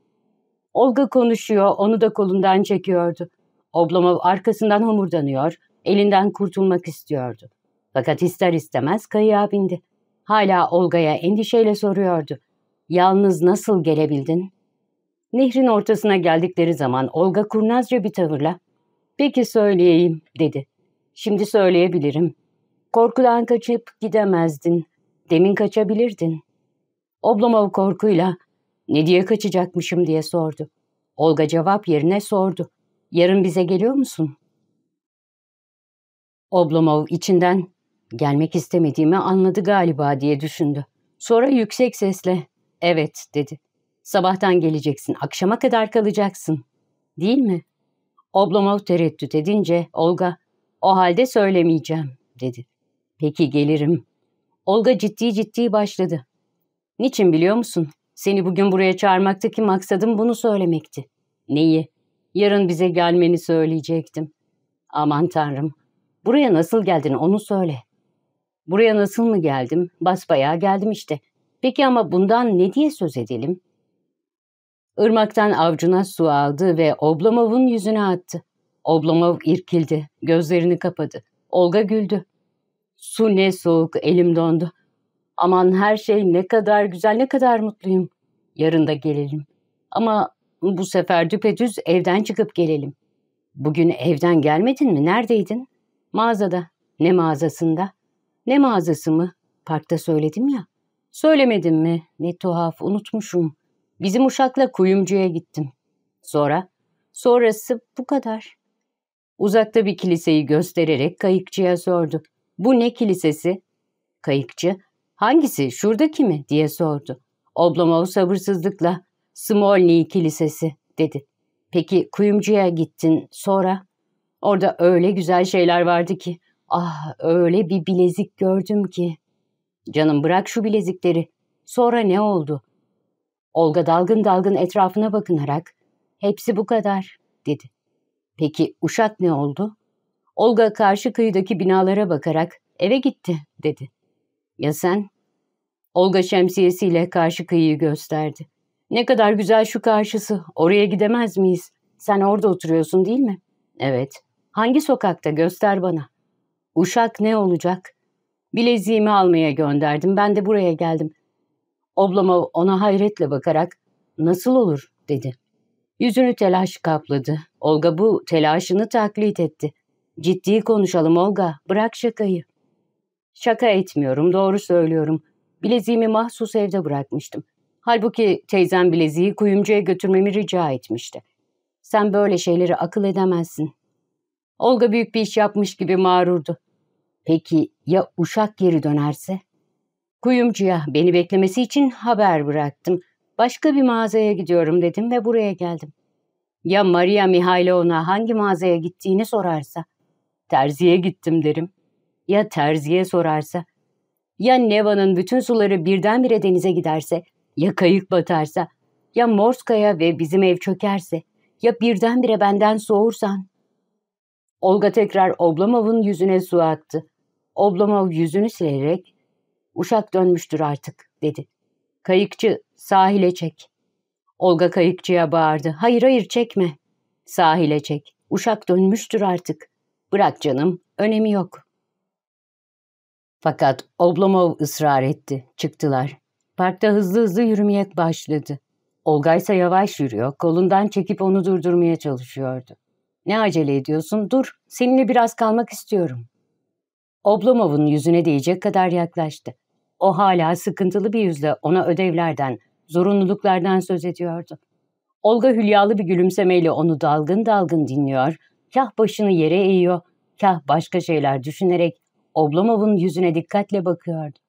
Olga konuşuyor onu da kolundan çekiyordu. Oblomov arkasından homurdanıyor, elinden kurtulmak istiyordu. Fakat ister istemez kayığa bindi. Hala Olga'ya endişeyle soruyordu. Yalnız nasıl gelebildin? Nehrin ortasına geldikleri zaman Olga kurnazca bir tavırla ''Peki söyleyeyim'' dedi. Şimdi söyleyebilirim. Korkudan kaçıp gidemezdin. Demin kaçabilirdin. Oblomov korkuyla ne diye kaçacakmışım diye sordu. Olga cevap yerine sordu. Yarın bize geliyor musun? Oblomov içinden gelmek istemediğimi anladı galiba diye düşündü. Sonra yüksek sesle evet dedi. Sabahtan geleceksin, akşama kadar kalacaksın. Değil mi? Oblomov tereddüt edince Olga o halde söylemeyeceğim dedi. Peki gelirim. Olga ciddi ciddi başladı. Niçin biliyor musun? Seni bugün buraya çağırmaktaki maksadım bunu söylemekti. Neyi? Yarın bize gelmeni söyleyecektim. Aman tanrım. Buraya nasıl geldin onu söyle. Buraya nasıl mı geldim? Basbayağı geldim işte. Peki ama bundan ne diye söz edelim? Irmaktan avcuna su aldı ve Oblomov'un yüzüne attı. Oblomov irkildi, gözlerini kapadı. Olga güldü. Su ne soğuk, elim dondu. Aman her şey ne kadar güzel, ne kadar mutluyum. Yarın da gelelim. Ama bu sefer düpedüz evden çıkıp gelelim. Bugün evden gelmedin mi? Neredeydin? Mağazada. Ne mağazasında? Ne mağazası mı? Parkta söyledim ya. Söylemedim mi? Ne tuhaf, unutmuşum. Bizim uşakla kuyumcuya gittim. Sonra? Sonrası bu kadar. Uzakta bir kiliseyi göstererek kayıkçıya sordu. Bu ne kilisesi? Kayıkçı, hangisi şuradaki mi diye sordu. Oblomov sabırsızlıkla Smolny Kilisesi dedi. Peki kuyumcuya gittin sonra? Orada öyle güzel şeyler vardı ki. Ah öyle bir bilezik gördüm ki. Canım bırak şu bilezikleri. Sonra ne oldu? Olga dalgın dalgın etrafına bakınarak hepsi bu kadar dedi. Peki uşak ne oldu? Olga karşı kıyıdaki binalara bakarak eve gitti dedi. Ya sen? Olga şemsiyesiyle karşı kıyıyı gösterdi. Ne kadar güzel şu karşısı. Oraya gidemez miyiz? Sen orada oturuyorsun değil mi? Evet. Hangi sokakta? Göster bana. Uşak ne olacak? Bileziğimi almaya gönderdim. Ben de buraya geldim. Oblama ona hayretle bakarak nasıl olur dedi. Yüzünü telaş kapladı. Olga bu telaşını taklit etti. Ciddi konuşalım Olga, bırak şakayı. Şaka etmiyorum, doğru söylüyorum. Bileziğimi mahsus evde bırakmıştım. Halbuki teyzem bileziği kuyumcuya götürmemi rica etmişti. Sen böyle şeyleri akıl edemezsin. Olga büyük bir iş yapmış gibi mağrurdu. Peki ya uşak geri dönerse? Kuyumcuya beni beklemesi için haber bıraktım. Başka bir mağazaya gidiyorum dedim ve buraya geldim. Ya Maria Mihailovna hangi mağazaya gittiğini sorarsa? Terziye gittim derim. Ya terziye sorarsa? Ya Neva'nın bütün suları birdenbire denize giderse? Ya kayık batarsa? Ya Morskaya ve bizim ev çökerse? Ya birdenbire benden soğursan? Olga tekrar Oblomov'un yüzüne su attı. Oblomov yüzünü silerek, ''Uşak dönmüştür artık.'' dedi. Kayıkçı sahile çek. Olga kayıkçıya bağırdı. Hayır hayır çekme. Sahile çek. Uşak dönmüştür artık. Bırak canım önemi yok. Fakat Oblomov ısrar etti. Çıktılar. Parkta hızlı hızlı yürümeye başladı. Olga ise yavaş yürüyor. Kolundan çekip onu durdurmaya çalışıyordu. Ne acele ediyorsun? Dur, seninle biraz kalmak istiyorum. Oblomov'un yüzüne değecek kadar yaklaştı. O hala sıkıntılı bir yüzle ona ödevlerden, zorunluluklardan söz ediyordu. Olga hülyalı bir gülümsemeyle onu dalgın dalgın dinliyor, kah başını yere eğiyor, kah başka şeyler düşünerek Oblomov'un yüzüne dikkatle bakıyordu.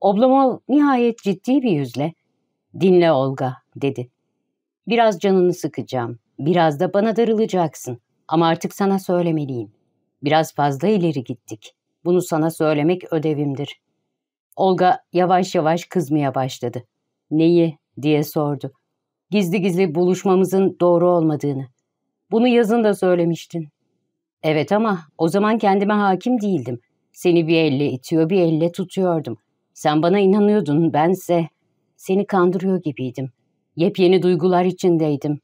Oblomov nihayet ciddi bir yüzle, ''Dinle Olga'' dedi. ''Biraz canını sıkacağım, biraz da bana darılacaksın ama artık sana söylemeliyim. Biraz fazla ileri gittik. Bunu sana söylemek ödevimdir. Olga yavaş yavaş kızmaya başladı. Neyi? diye sordu. Gizli gizli buluşmamızın doğru olmadığını. Bunu yazın da söylemiştin. Evet ama o zaman kendime hakim değildim. Seni bir elle itiyor bir elle tutuyordum. Sen bana inanıyordun bense seni kandırıyor gibiydim. Yepyeni duygular içindeydim.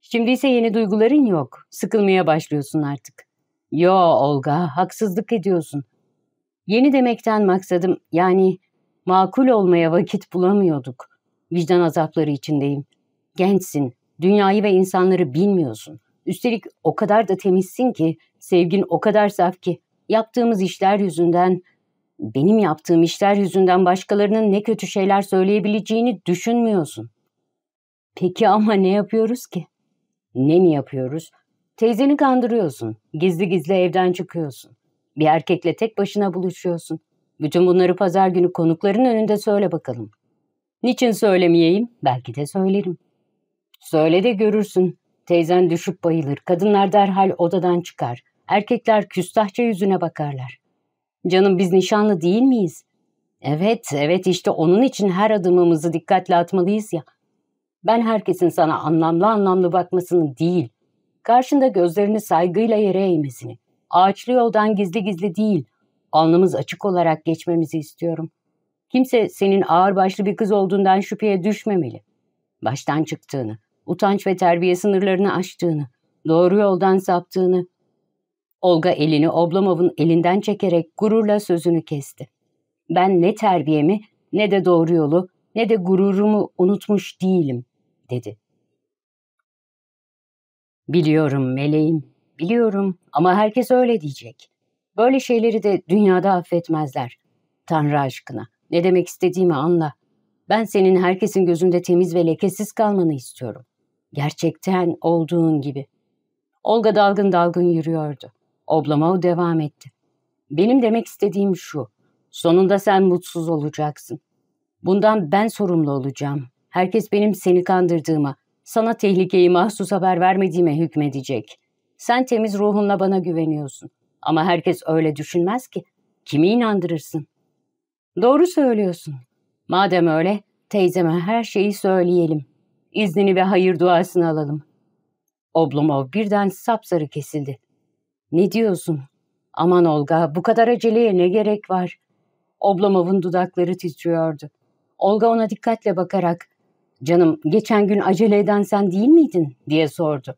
Şimdi ise yeni duyguların yok. Sıkılmaya başlıyorsun artık. Yo Olga haksızlık ediyorsun.'' Yeni demekten maksadım yani makul olmaya vakit bulamıyorduk. Vicdan azapları içindeyim. Gençsin, dünyayı ve insanları bilmiyorsun. Üstelik o kadar da temizsin ki, sevgin o kadar saf ki, yaptığımız işler yüzünden, benim yaptığım işler yüzünden başkalarının ne kötü şeyler söyleyebileceğini düşünmüyorsun. Peki ama ne yapıyoruz ki? Ne mi yapıyoruz? Teyzeni kandırıyorsun, gizli gizli evden çıkıyorsun. Bir erkekle tek başına buluşuyorsun. Bütün bunları pazar günü konukların önünde söyle bakalım. Niçin söylemeyeyim? Belki de söylerim. Söyle de görürsün. Teyzen düşüp bayılır. Kadınlar derhal odadan çıkar. Erkekler küstahça yüzüne bakarlar. Canım biz nişanlı değil miyiz? Evet, evet işte onun için her adımımızı dikkatle atmalıyız ya. Ben herkesin sana anlamlı anlamlı bakmasını değil, karşında gözlerini saygıyla yere eğmesini, ağaçlı yoldan gizli gizli değil, alnımız açık olarak geçmemizi istiyorum. Kimse senin ağırbaşlı bir kız olduğundan şüpheye düşmemeli. Baştan çıktığını, utanç ve terbiye sınırlarını aştığını, doğru yoldan saptığını. Olga elini Oblomov'un elinden çekerek gururla sözünü kesti. Ben ne terbiyemi, ne de doğru yolu, ne de gururumu unutmuş değilim, dedi. Biliyorum meleğim, Biliyorum ama herkes öyle diyecek. Böyle şeyleri de dünyada affetmezler. Tanrı aşkına ne demek istediğimi anla. Ben senin herkesin gözünde temiz ve lekesiz kalmanı istiyorum. Gerçekten olduğun gibi. Olga dalgın dalgın yürüyordu. Oblama o devam etti. Benim demek istediğim şu. Sonunda sen mutsuz olacaksın. Bundan ben sorumlu olacağım. Herkes benim seni kandırdığıma, sana tehlikeyi mahsus haber vermediğime hükmedecek. Sen temiz ruhunla bana güveniyorsun. Ama herkes öyle düşünmez ki. Kimi inandırırsın? Doğru söylüyorsun. Madem öyle, teyzeme her şeyi söyleyelim. İznini ve hayır duasını alalım. Oblomov birden sapsarı kesildi. Ne diyorsun? Aman Olga, bu kadar aceleye ne gerek var? Oblomov'un dudakları titriyordu. Olga ona dikkatle bakarak, canım geçen gün acele eden sen değil miydin diye sordu.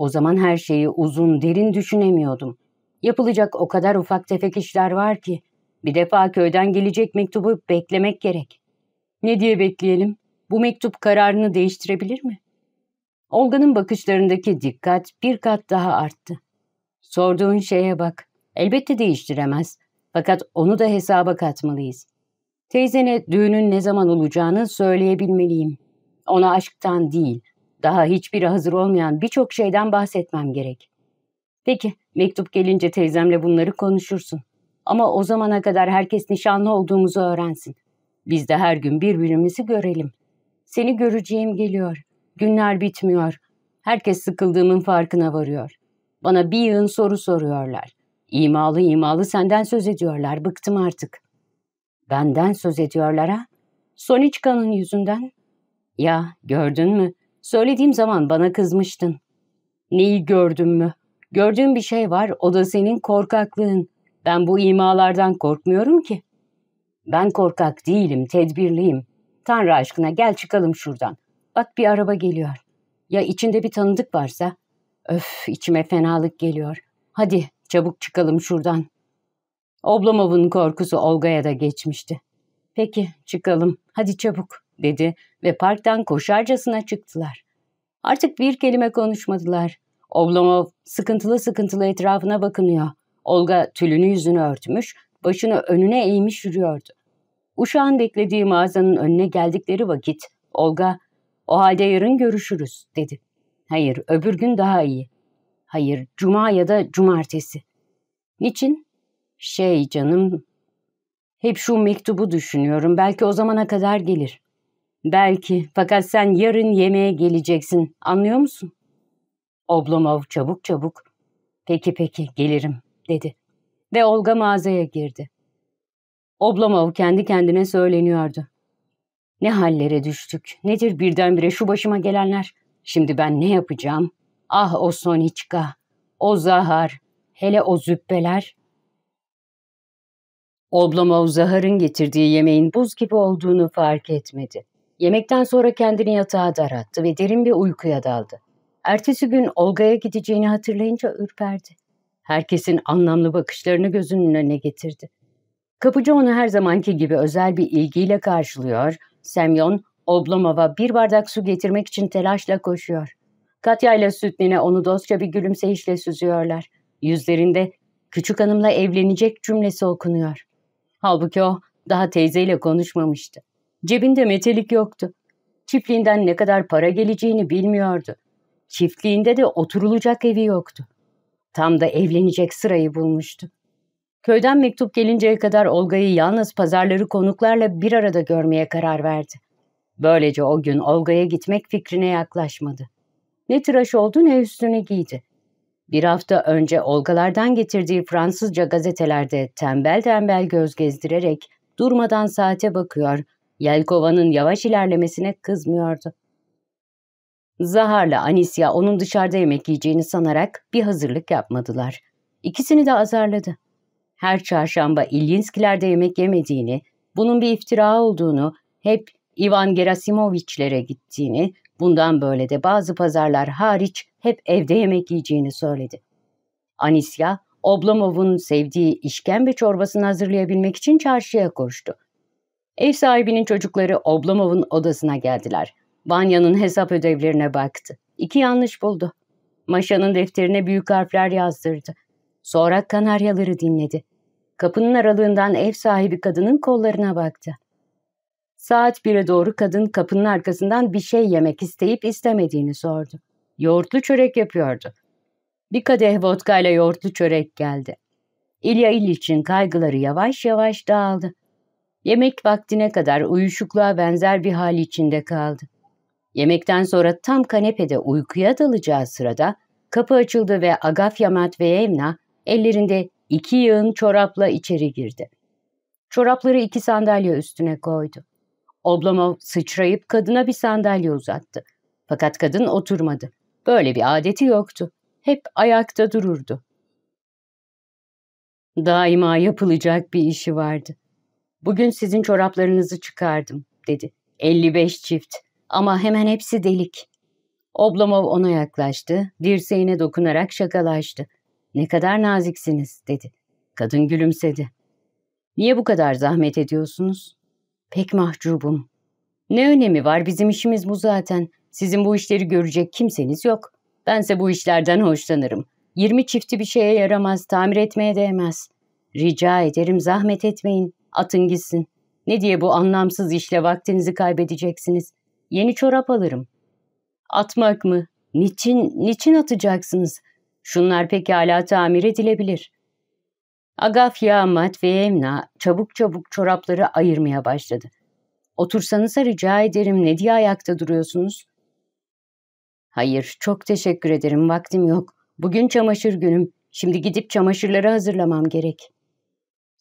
O zaman her şeyi uzun, derin düşünemiyordum. Yapılacak o kadar ufak tefek işler var ki. Bir defa köyden gelecek mektubu beklemek gerek. Ne diye bekleyelim? Bu mektup kararını değiştirebilir mi? Olga'nın bakışlarındaki dikkat bir kat daha arttı. Sorduğun şeye bak. Elbette değiştiremez. Fakat onu da hesaba katmalıyız. Teyzene düğünün ne zaman olacağını söyleyebilmeliyim. Ona aşktan değil, daha hiçbir hazır olmayan birçok şeyden bahsetmem gerek. Peki, mektup gelince teyzemle bunları konuşursun. Ama o zamana kadar herkes nişanlı olduğumuzu öğrensin. Biz de her gün birbirimizi görelim. Seni göreceğim geliyor. Günler bitmiyor. Herkes sıkıldığımın farkına varıyor. Bana bir yığın soru soruyorlar. İmalı imalı senden söz ediyorlar. Bıktım artık. Benden söz ediyorlar ha? Soniçka'nın yüzünden. Ya gördün mü? Söylediğim zaman bana kızmıştın. Neyi gördün mü? Gördüğüm bir şey var, o da senin korkaklığın. Ben bu imalardan korkmuyorum ki. Ben korkak değilim, tedbirliyim. Tanrı aşkına gel çıkalım şuradan. Bak bir araba geliyor. Ya içinde bir tanıdık varsa? Öf içime fenalık geliyor. Hadi çabuk çıkalım şuradan. Oblomov'un korkusu Olga'ya da geçmişti. Peki çıkalım. Hadi çabuk dedi ve parktan koşarcasına çıktılar. Artık bir kelime konuşmadılar. Oblomov sıkıntılı sıkıntılı etrafına bakınıyor. Olga tülünü yüzünü örtmüş, başını önüne eğmiş yürüyordu. Uşağın beklediği mağazanın önüne geldikleri vakit Olga, o halde yarın görüşürüz dedi. Hayır, öbür gün daha iyi. Hayır, cuma ya da cumartesi. Niçin? Şey canım, hep şu mektubu düşünüyorum. Belki o zamana kadar gelir. Belki fakat sen yarın yemeğe geleceksin. Anlıyor musun? Oblomov çabuk çabuk. Peki peki gelirim dedi. Ve Olga mağazaya girdi. Oblomov kendi kendine söyleniyordu. Ne hallere düştük. Nedir birdenbire şu başıma gelenler. Şimdi ben ne yapacağım? Ah o Sonichka, o Zahar, hele o züppeler. Oblomov Zahar'ın getirdiği yemeğin buz gibi olduğunu fark etmedi. Yemekten sonra kendini yatağa darattı ve derin bir uykuya daldı. Ertesi gün Olga'ya gideceğini hatırlayınca ürperdi. Herkesin anlamlı bakışlarını gözünün önüne getirdi. Kapıcı onu her zamanki gibi özel bir ilgiyle karşılıyor. Semyon, Oblomova bir bardak su getirmek için telaşla koşuyor. Katya ile Sütnine onu dostça bir gülümseyişle süzüyorlar. Yüzlerinde küçük hanımla evlenecek cümlesi okunuyor. Halbuki o daha teyzeyle konuşmamıştı. Cebinde metelik yoktu. Çiftliğinden ne kadar para geleceğini bilmiyordu. Çiftliğinde de oturulacak evi yoktu. Tam da evlenecek sırayı bulmuştu. Köyden mektup gelinceye kadar Olga'yı yalnız pazarları konuklarla bir arada görmeye karar verdi. Böylece o gün Olga'ya gitmek fikrine yaklaşmadı. Ne tıraş oldu ne üstünü giydi. Bir hafta önce Olgalardan getirdiği Fransızca gazetelerde tembel tembel göz gezdirerek durmadan saate bakıyor, Yelkova'nın yavaş ilerlemesine kızmıyordu. Zahar'la Anisya onun dışarıda yemek yiyeceğini sanarak bir hazırlık yapmadılar. İkisini de azarladı. Her çarşamba İlyinskilerde yemek yemediğini, bunun bir iftira olduğunu, hep Ivan Gerasimovichlere gittiğini, bundan böyle de bazı pazarlar hariç hep evde yemek yiyeceğini söyledi. Anisya, Oblomov'un sevdiği işkembe çorbasını hazırlayabilmek için çarşıya koştu. Ev sahibinin çocukları Oblomov'un odasına geldiler. Vanya'nın hesap ödevlerine baktı. İki yanlış buldu. Maşa'nın defterine büyük harfler yazdırdı. Sonra kanaryaları dinledi. Kapının aralığından ev sahibi kadının kollarına baktı. Saat bire doğru kadın kapının arkasından bir şey yemek isteyip istemediğini sordu. Yoğurtlu çörek yapıyordu. Bir kadeh vodka ile yoğurtlu çörek geldi. İlya İliç'in kaygıları yavaş yavaş dağıldı. Yemek vaktine kadar uyuşukluğa benzer bir hal içinde kaldı. Yemekten sonra tam kanepede uykuya dalacağı sırada kapı açıldı ve Agafya Matveyevna ellerinde iki yığın çorapla içeri girdi. Çorapları iki sandalye üstüne koydu. Oblomov sıçrayıp kadına bir sandalye uzattı. Fakat kadın oturmadı. Böyle bir adeti yoktu. Hep ayakta dururdu. Daima yapılacak bir işi vardı. Bugün sizin çoraplarınızı çıkardım dedi. 55 çift ama hemen hepsi delik. Oblomov ona yaklaştı, dirseğine dokunarak şakalaştı. Ne kadar naziksiniz dedi. Kadın gülümsedi. Niye bu kadar zahmet ediyorsunuz? Pek mahcubum. Ne önemi var bizim işimiz bu zaten. Sizin bu işleri görecek kimseniz yok. Bense bu işlerden hoşlanırım. Yirmi çifti bir şeye yaramaz, tamir etmeye değmez. Rica ederim zahmet etmeyin. Atın gitsin. Ne diye bu anlamsız işle vaktinizi kaybedeceksiniz? Yeni çorap alırım. Atmak mı? Niçin, niçin atacaksınız? Şunlar pekala tamir edilebilir. Agafya Matveyevna çabuk çabuk çorapları ayırmaya başladı. Otursanıza rica ederim ne diye ayakta duruyorsunuz? Hayır, çok teşekkür ederim. Vaktim yok. Bugün çamaşır günüm. Şimdi gidip çamaşırları hazırlamam gerek.''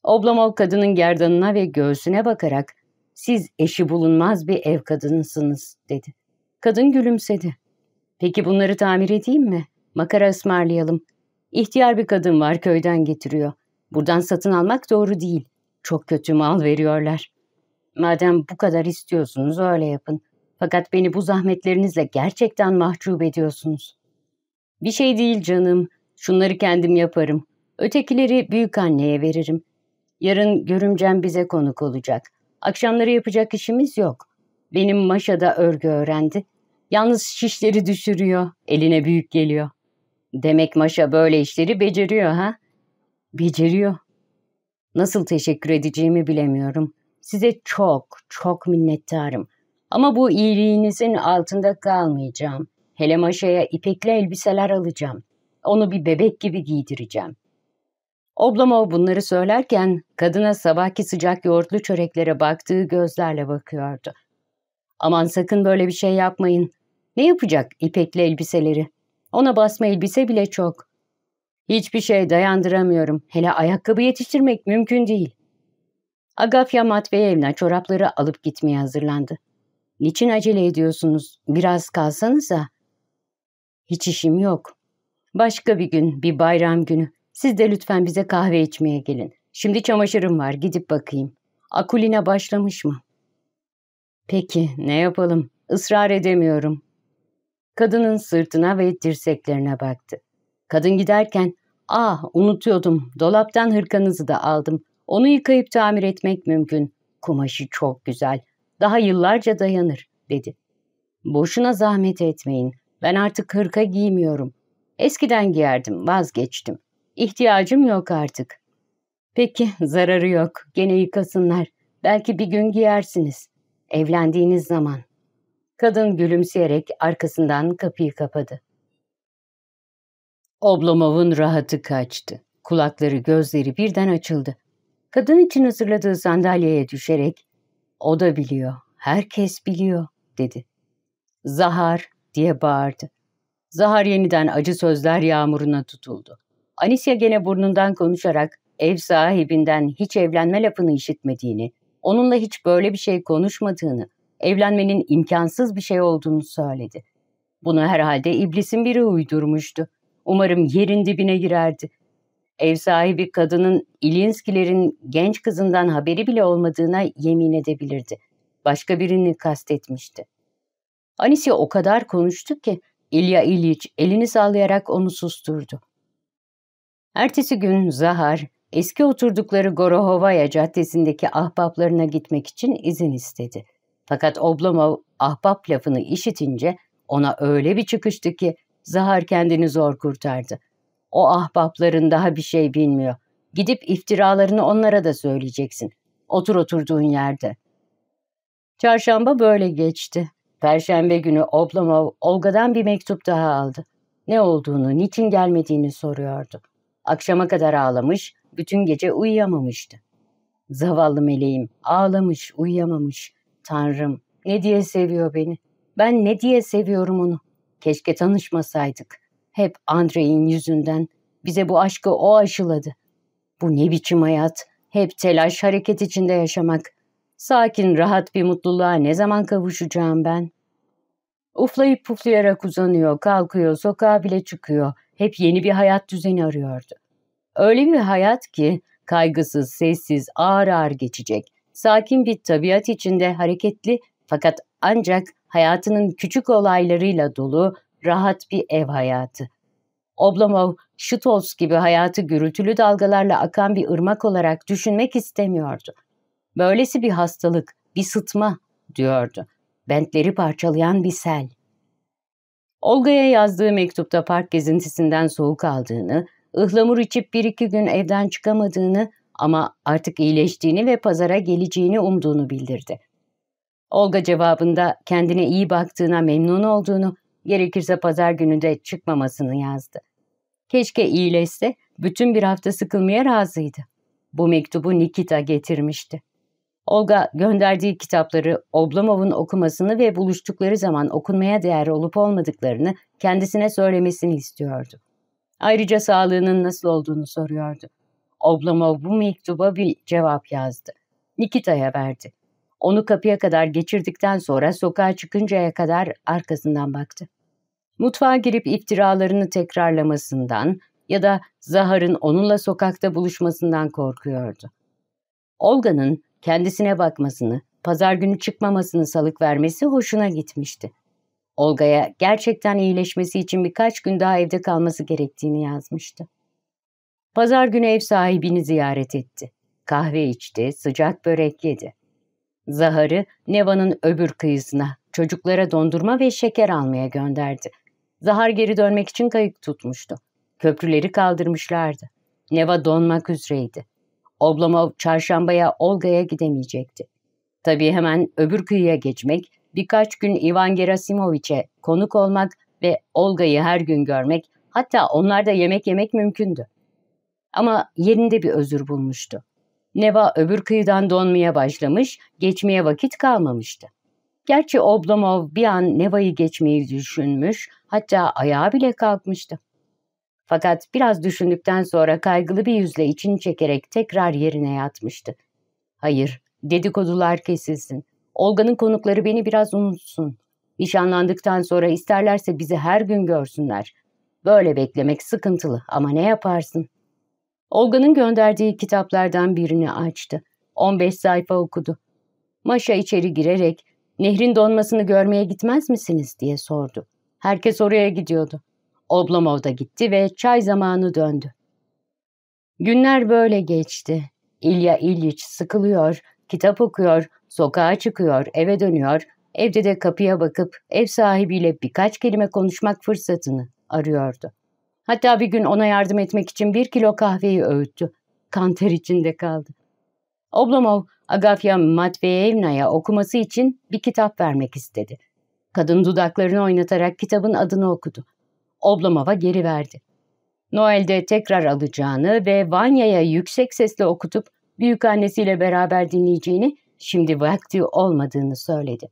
Oblomov kadının gerdanına ve göğsüne bakarak siz eşi bulunmaz bir ev kadınısınız dedi. Kadın gülümsedi. Peki bunları tamir edeyim mi? Makara ısmarlayalım. İhtiyar bir kadın var köyden getiriyor. Buradan satın almak doğru değil. Çok kötü mal veriyorlar. Madem bu kadar istiyorsunuz öyle yapın. Fakat beni bu zahmetlerinizle gerçekten mahcup ediyorsunuz. Bir şey değil canım. Şunları kendim yaparım. Ötekileri büyük anneye veririm. Yarın görümcem bize konuk olacak. Akşamları yapacak işimiz yok. Benim Maşa da örgü öğrendi. Yalnız şişleri düşürüyor, eline büyük geliyor. Demek Maşa böyle işleri beceriyor ha? Beceriyor. Nasıl teşekkür edeceğimi bilemiyorum. Size çok, çok minnettarım. Ama bu iyiliğinizin altında kalmayacağım. Hele Maşa'ya ipekli elbiseler alacağım. Onu bir bebek gibi giydireceğim. Oblomov bunları söylerken kadına sabahki sıcak yoğurtlu çöreklere baktığı gözlerle bakıyordu. Aman sakın böyle bir şey yapmayın. Ne yapacak ipekli elbiseleri? Ona basma elbise bile çok. Hiçbir şey dayandıramıyorum. Hele ayakkabı yetiştirmek mümkün değil. Agafya Matveyevna çorapları alıp gitmeye hazırlandı. Niçin acele ediyorsunuz? Biraz kalsanıza. Hiç işim yok. Başka bir gün, bir bayram günü. Siz de lütfen bize kahve içmeye gelin. Şimdi çamaşırım var gidip bakayım. Akuline başlamış mı? Peki ne yapalım? Israr edemiyorum. Kadının sırtına ve dirseklerine baktı. Kadın giderken Ah unutuyordum. Dolaptan hırkanızı da aldım. Onu yıkayıp tamir etmek mümkün. Kumaşı çok güzel. Daha yıllarca dayanır dedi. Boşuna zahmet etmeyin. Ben artık hırka giymiyorum. Eskiden giyerdim vazgeçtim. İhtiyacım yok artık. Peki zararı yok. Gene yıkasınlar. Belki bir gün giyersiniz. Evlendiğiniz zaman. Kadın gülümseyerek arkasından kapıyı kapadı. Oblomov'un rahatı kaçtı. Kulakları gözleri birden açıldı. Kadın için hazırladığı sandalyeye düşerek ''O da biliyor, herkes biliyor.'' dedi. ''Zahar!'' diye bağırdı. Zahar yeniden acı sözler yağmuruna tutuldu. Alicia gene burnundan konuşarak ev sahibinden hiç evlenme lafını işitmediğini, onunla hiç böyle bir şey konuşmadığını, evlenmenin imkansız bir şey olduğunu söyledi. Bunu herhalde iblisin biri uydurmuştu. Umarım yerin dibine girerdi. Ev sahibi kadının İlinskilerin genç kızından haberi bile olmadığına yemin edebilirdi. Başka birini kastetmişti. Anisya o kadar konuştu ki İlya İliç elini sallayarak onu susturdu. Ertesi gün Zahar, eski oturdukları Gorohovaya caddesindeki ahbaplarına gitmek için izin istedi. Fakat Oblomov ahbap lafını işitince ona öyle bir çıkıştı ki Zahar kendini zor kurtardı. O ahbapların daha bir şey bilmiyor. Gidip iftiralarını onlara da söyleyeceksin. Otur oturduğun yerde. Çarşamba böyle geçti. Perşembe günü Oblomov Olga'dan bir mektup daha aldı. Ne olduğunu, niçin gelmediğini soruyordu. Akşama kadar ağlamış, bütün gece uyuyamamıştı. Zavallı meleğim ağlamış, uyuyamamış. Tanrım ne diye seviyor beni? Ben ne diye seviyorum onu? Keşke tanışmasaydık. Hep Andrei'in yüzünden bize bu aşkı o aşıladı. Bu ne biçim hayat? Hep telaş hareket içinde yaşamak. Sakin rahat bir mutluluğa ne zaman kavuşacağım ben? Uflayıp puflayarak uzanıyor, kalkıyor, sokağa bile çıkıyor. Hep yeni bir hayat düzeni arıyordu. Öyle bir hayat ki kaygısız, sessiz, ağır ağır geçecek. Sakin bir tabiat içinde hareketli fakat ancak hayatının küçük olaylarıyla dolu rahat bir ev hayatı. Oblomov, Şutovs gibi hayatı gürültülü dalgalarla akan bir ırmak olarak düşünmek istemiyordu. Böylesi bir hastalık, bir sıtma diyordu. Bentleri parçalayan bir sel. Olga'ya yazdığı mektupta park gezintisinden soğuk aldığını, ıhlamur içip bir iki gün evden çıkamadığını ama artık iyileştiğini ve pazara geleceğini umduğunu bildirdi. Olga cevabında kendine iyi baktığına memnun olduğunu, gerekirse pazar günü de çıkmamasını yazdı. Keşke iyileşse, bütün bir hafta sıkılmaya razıydı. Bu mektubu Nikita getirmişti. Olga gönderdiği kitapları Oblomov'un okumasını ve buluştukları zaman okunmaya değer olup olmadıklarını kendisine söylemesini istiyordu. Ayrıca sağlığının nasıl olduğunu soruyordu. Oblomov bu mektuba bir cevap yazdı. Nikita'ya verdi. Onu kapıya kadar geçirdikten sonra sokağa çıkıncaya kadar arkasından baktı. Mutfağa girip iftiralarını tekrarlamasından ya da Zahar'ın onunla sokakta buluşmasından korkuyordu. Olga'nın kendisine bakmasını, pazar günü çıkmamasını salık vermesi hoşuna gitmişti. Olga'ya gerçekten iyileşmesi için birkaç gün daha evde kalması gerektiğini yazmıştı. Pazar günü ev sahibini ziyaret etti. Kahve içti, sıcak börek yedi. Zahar'ı Neva'nın öbür kıyısına, çocuklara dondurma ve şeker almaya gönderdi. Zahar geri dönmek için kayık tutmuştu. Köprüleri kaldırmışlardı. Neva donmak üzereydi. Oblomov çarşambaya Olga'ya gidemeyecekti. Tabii hemen öbür kıyıya geçmek birkaç gün Ivan Gerasimoviç'e konuk olmak ve Olga'yı her gün görmek, hatta onlarda yemek yemek mümkündü. Ama yerinde bir özür bulmuştu. Neva öbür kıyıdan donmaya başlamış, geçmeye vakit kalmamıştı. Gerçi Oblomov bir an Neva'yı geçmeyi düşünmüş, hatta ayağa bile kalkmıştı. Fakat biraz düşündükten sonra kaygılı bir yüzle içini çekerek tekrar yerine yatmıştı. Hayır, dedikodular kesilsin. Olga'nın konukları beni biraz unutsun. Nişanlandıktan sonra isterlerse bizi her gün görsünler. Böyle beklemek sıkıntılı ama ne yaparsın? Olga'nın gönderdiği kitaplardan birini açtı. 15 sayfa okudu. Maşa içeri girerek nehrin donmasını görmeye gitmez misiniz diye sordu. Herkes oraya gidiyordu. Oblomov da gitti ve çay zamanı döndü. Günler böyle geçti. İlya İlyich sıkılıyor, kitap okuyor, Sokağa çıkıyor, eve dönüyor, evde de kapıya bakıp ev sahibiyle birkaç kelime konuşmak fırsatını arıyordu. Hatta bir gün ona yardım etmek için bir kilo kahveyi öğüttü. Kanter içinde kaldı. Oblomov, Agafya Matveyevna'ya okuması için bir kitap vermek istedi. Kadın dudaklarını oynatarak kitabın adını okudu. Oblomov'a geri verdi. Noel'de tekrar alacağını ve Vanya'ya yüksek sesle okutup büyük annesiyle beraber dinleyeceğini şimdi vakti olmadığını söyledi.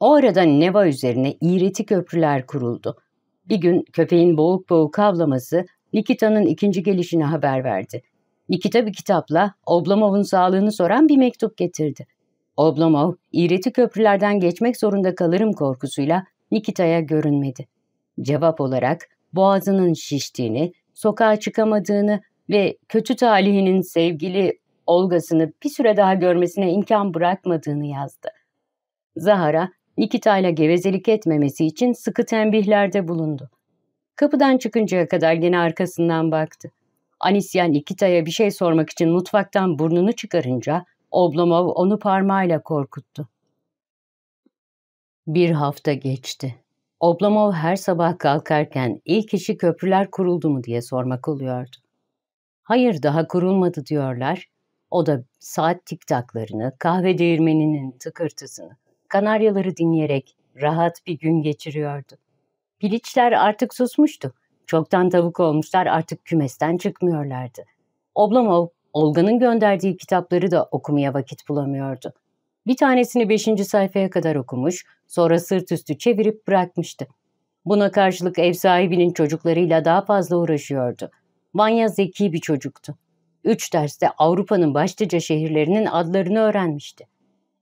Orada Neva üzerine iğreti köprüler kuruldu. Bir gün köpeğin boğuk boğuk avlaması Nikita'nın ikinci gelişine haber verdi. Nikita bir kitapla Oblomov'un sağlığını soran bir mektup getirdi. Oblomov, iğreti köprülerden geçmek zorunda kalırım korkusuyla Nikita'ya görünmedi. Cevap olarak boğazının şiştiğini, sokağa çıkamadığını ve kötü talihinin sevgili Olgas'ını bir süre daha görmesine imkan bırakmadığını yazdı. Zahara, Nikita ile gevezelik etmemesi için sıkı tembihlerde bulundu. Kapıdan çıkıncaya kadar yine arkasından baktı. Anisyan Nikita'ya bir şey sormak için mutfaktan burnunu çıkarınca Oblomov onu parmağıyla korkuttu. Bir hafta geçti. Oblomov her sabah kalkarken ilk işi köprüler kuruldu mu diye sormak oluyordu. Hayır daha kurulmadı diyorlar o da saat tiktaklarını, kahve değirmeninin tıkırtısını, kanaryaları dinleyerek rahat bir gün geçiriyordu. Piliçler artık susmuştu. Çoktan tavuk olmuşlar artık kümesten çıkmıyorlardı. Oblomov, Olga'nın gönderdiği kitapları da okumaya vakit bulamıyordu. Bir tanesini beşinci sayfaya kadar okumuş, sonra sırt üstü çevirip bırakmıştı. Buna karşılık ev sahibinin çocuklarıyla daha fazla uğraşıyordu. Vanya zeki bir çocuktu. Üç derste Avrupa'nın başlıca şehirlerinin adlarını öğrenmişti.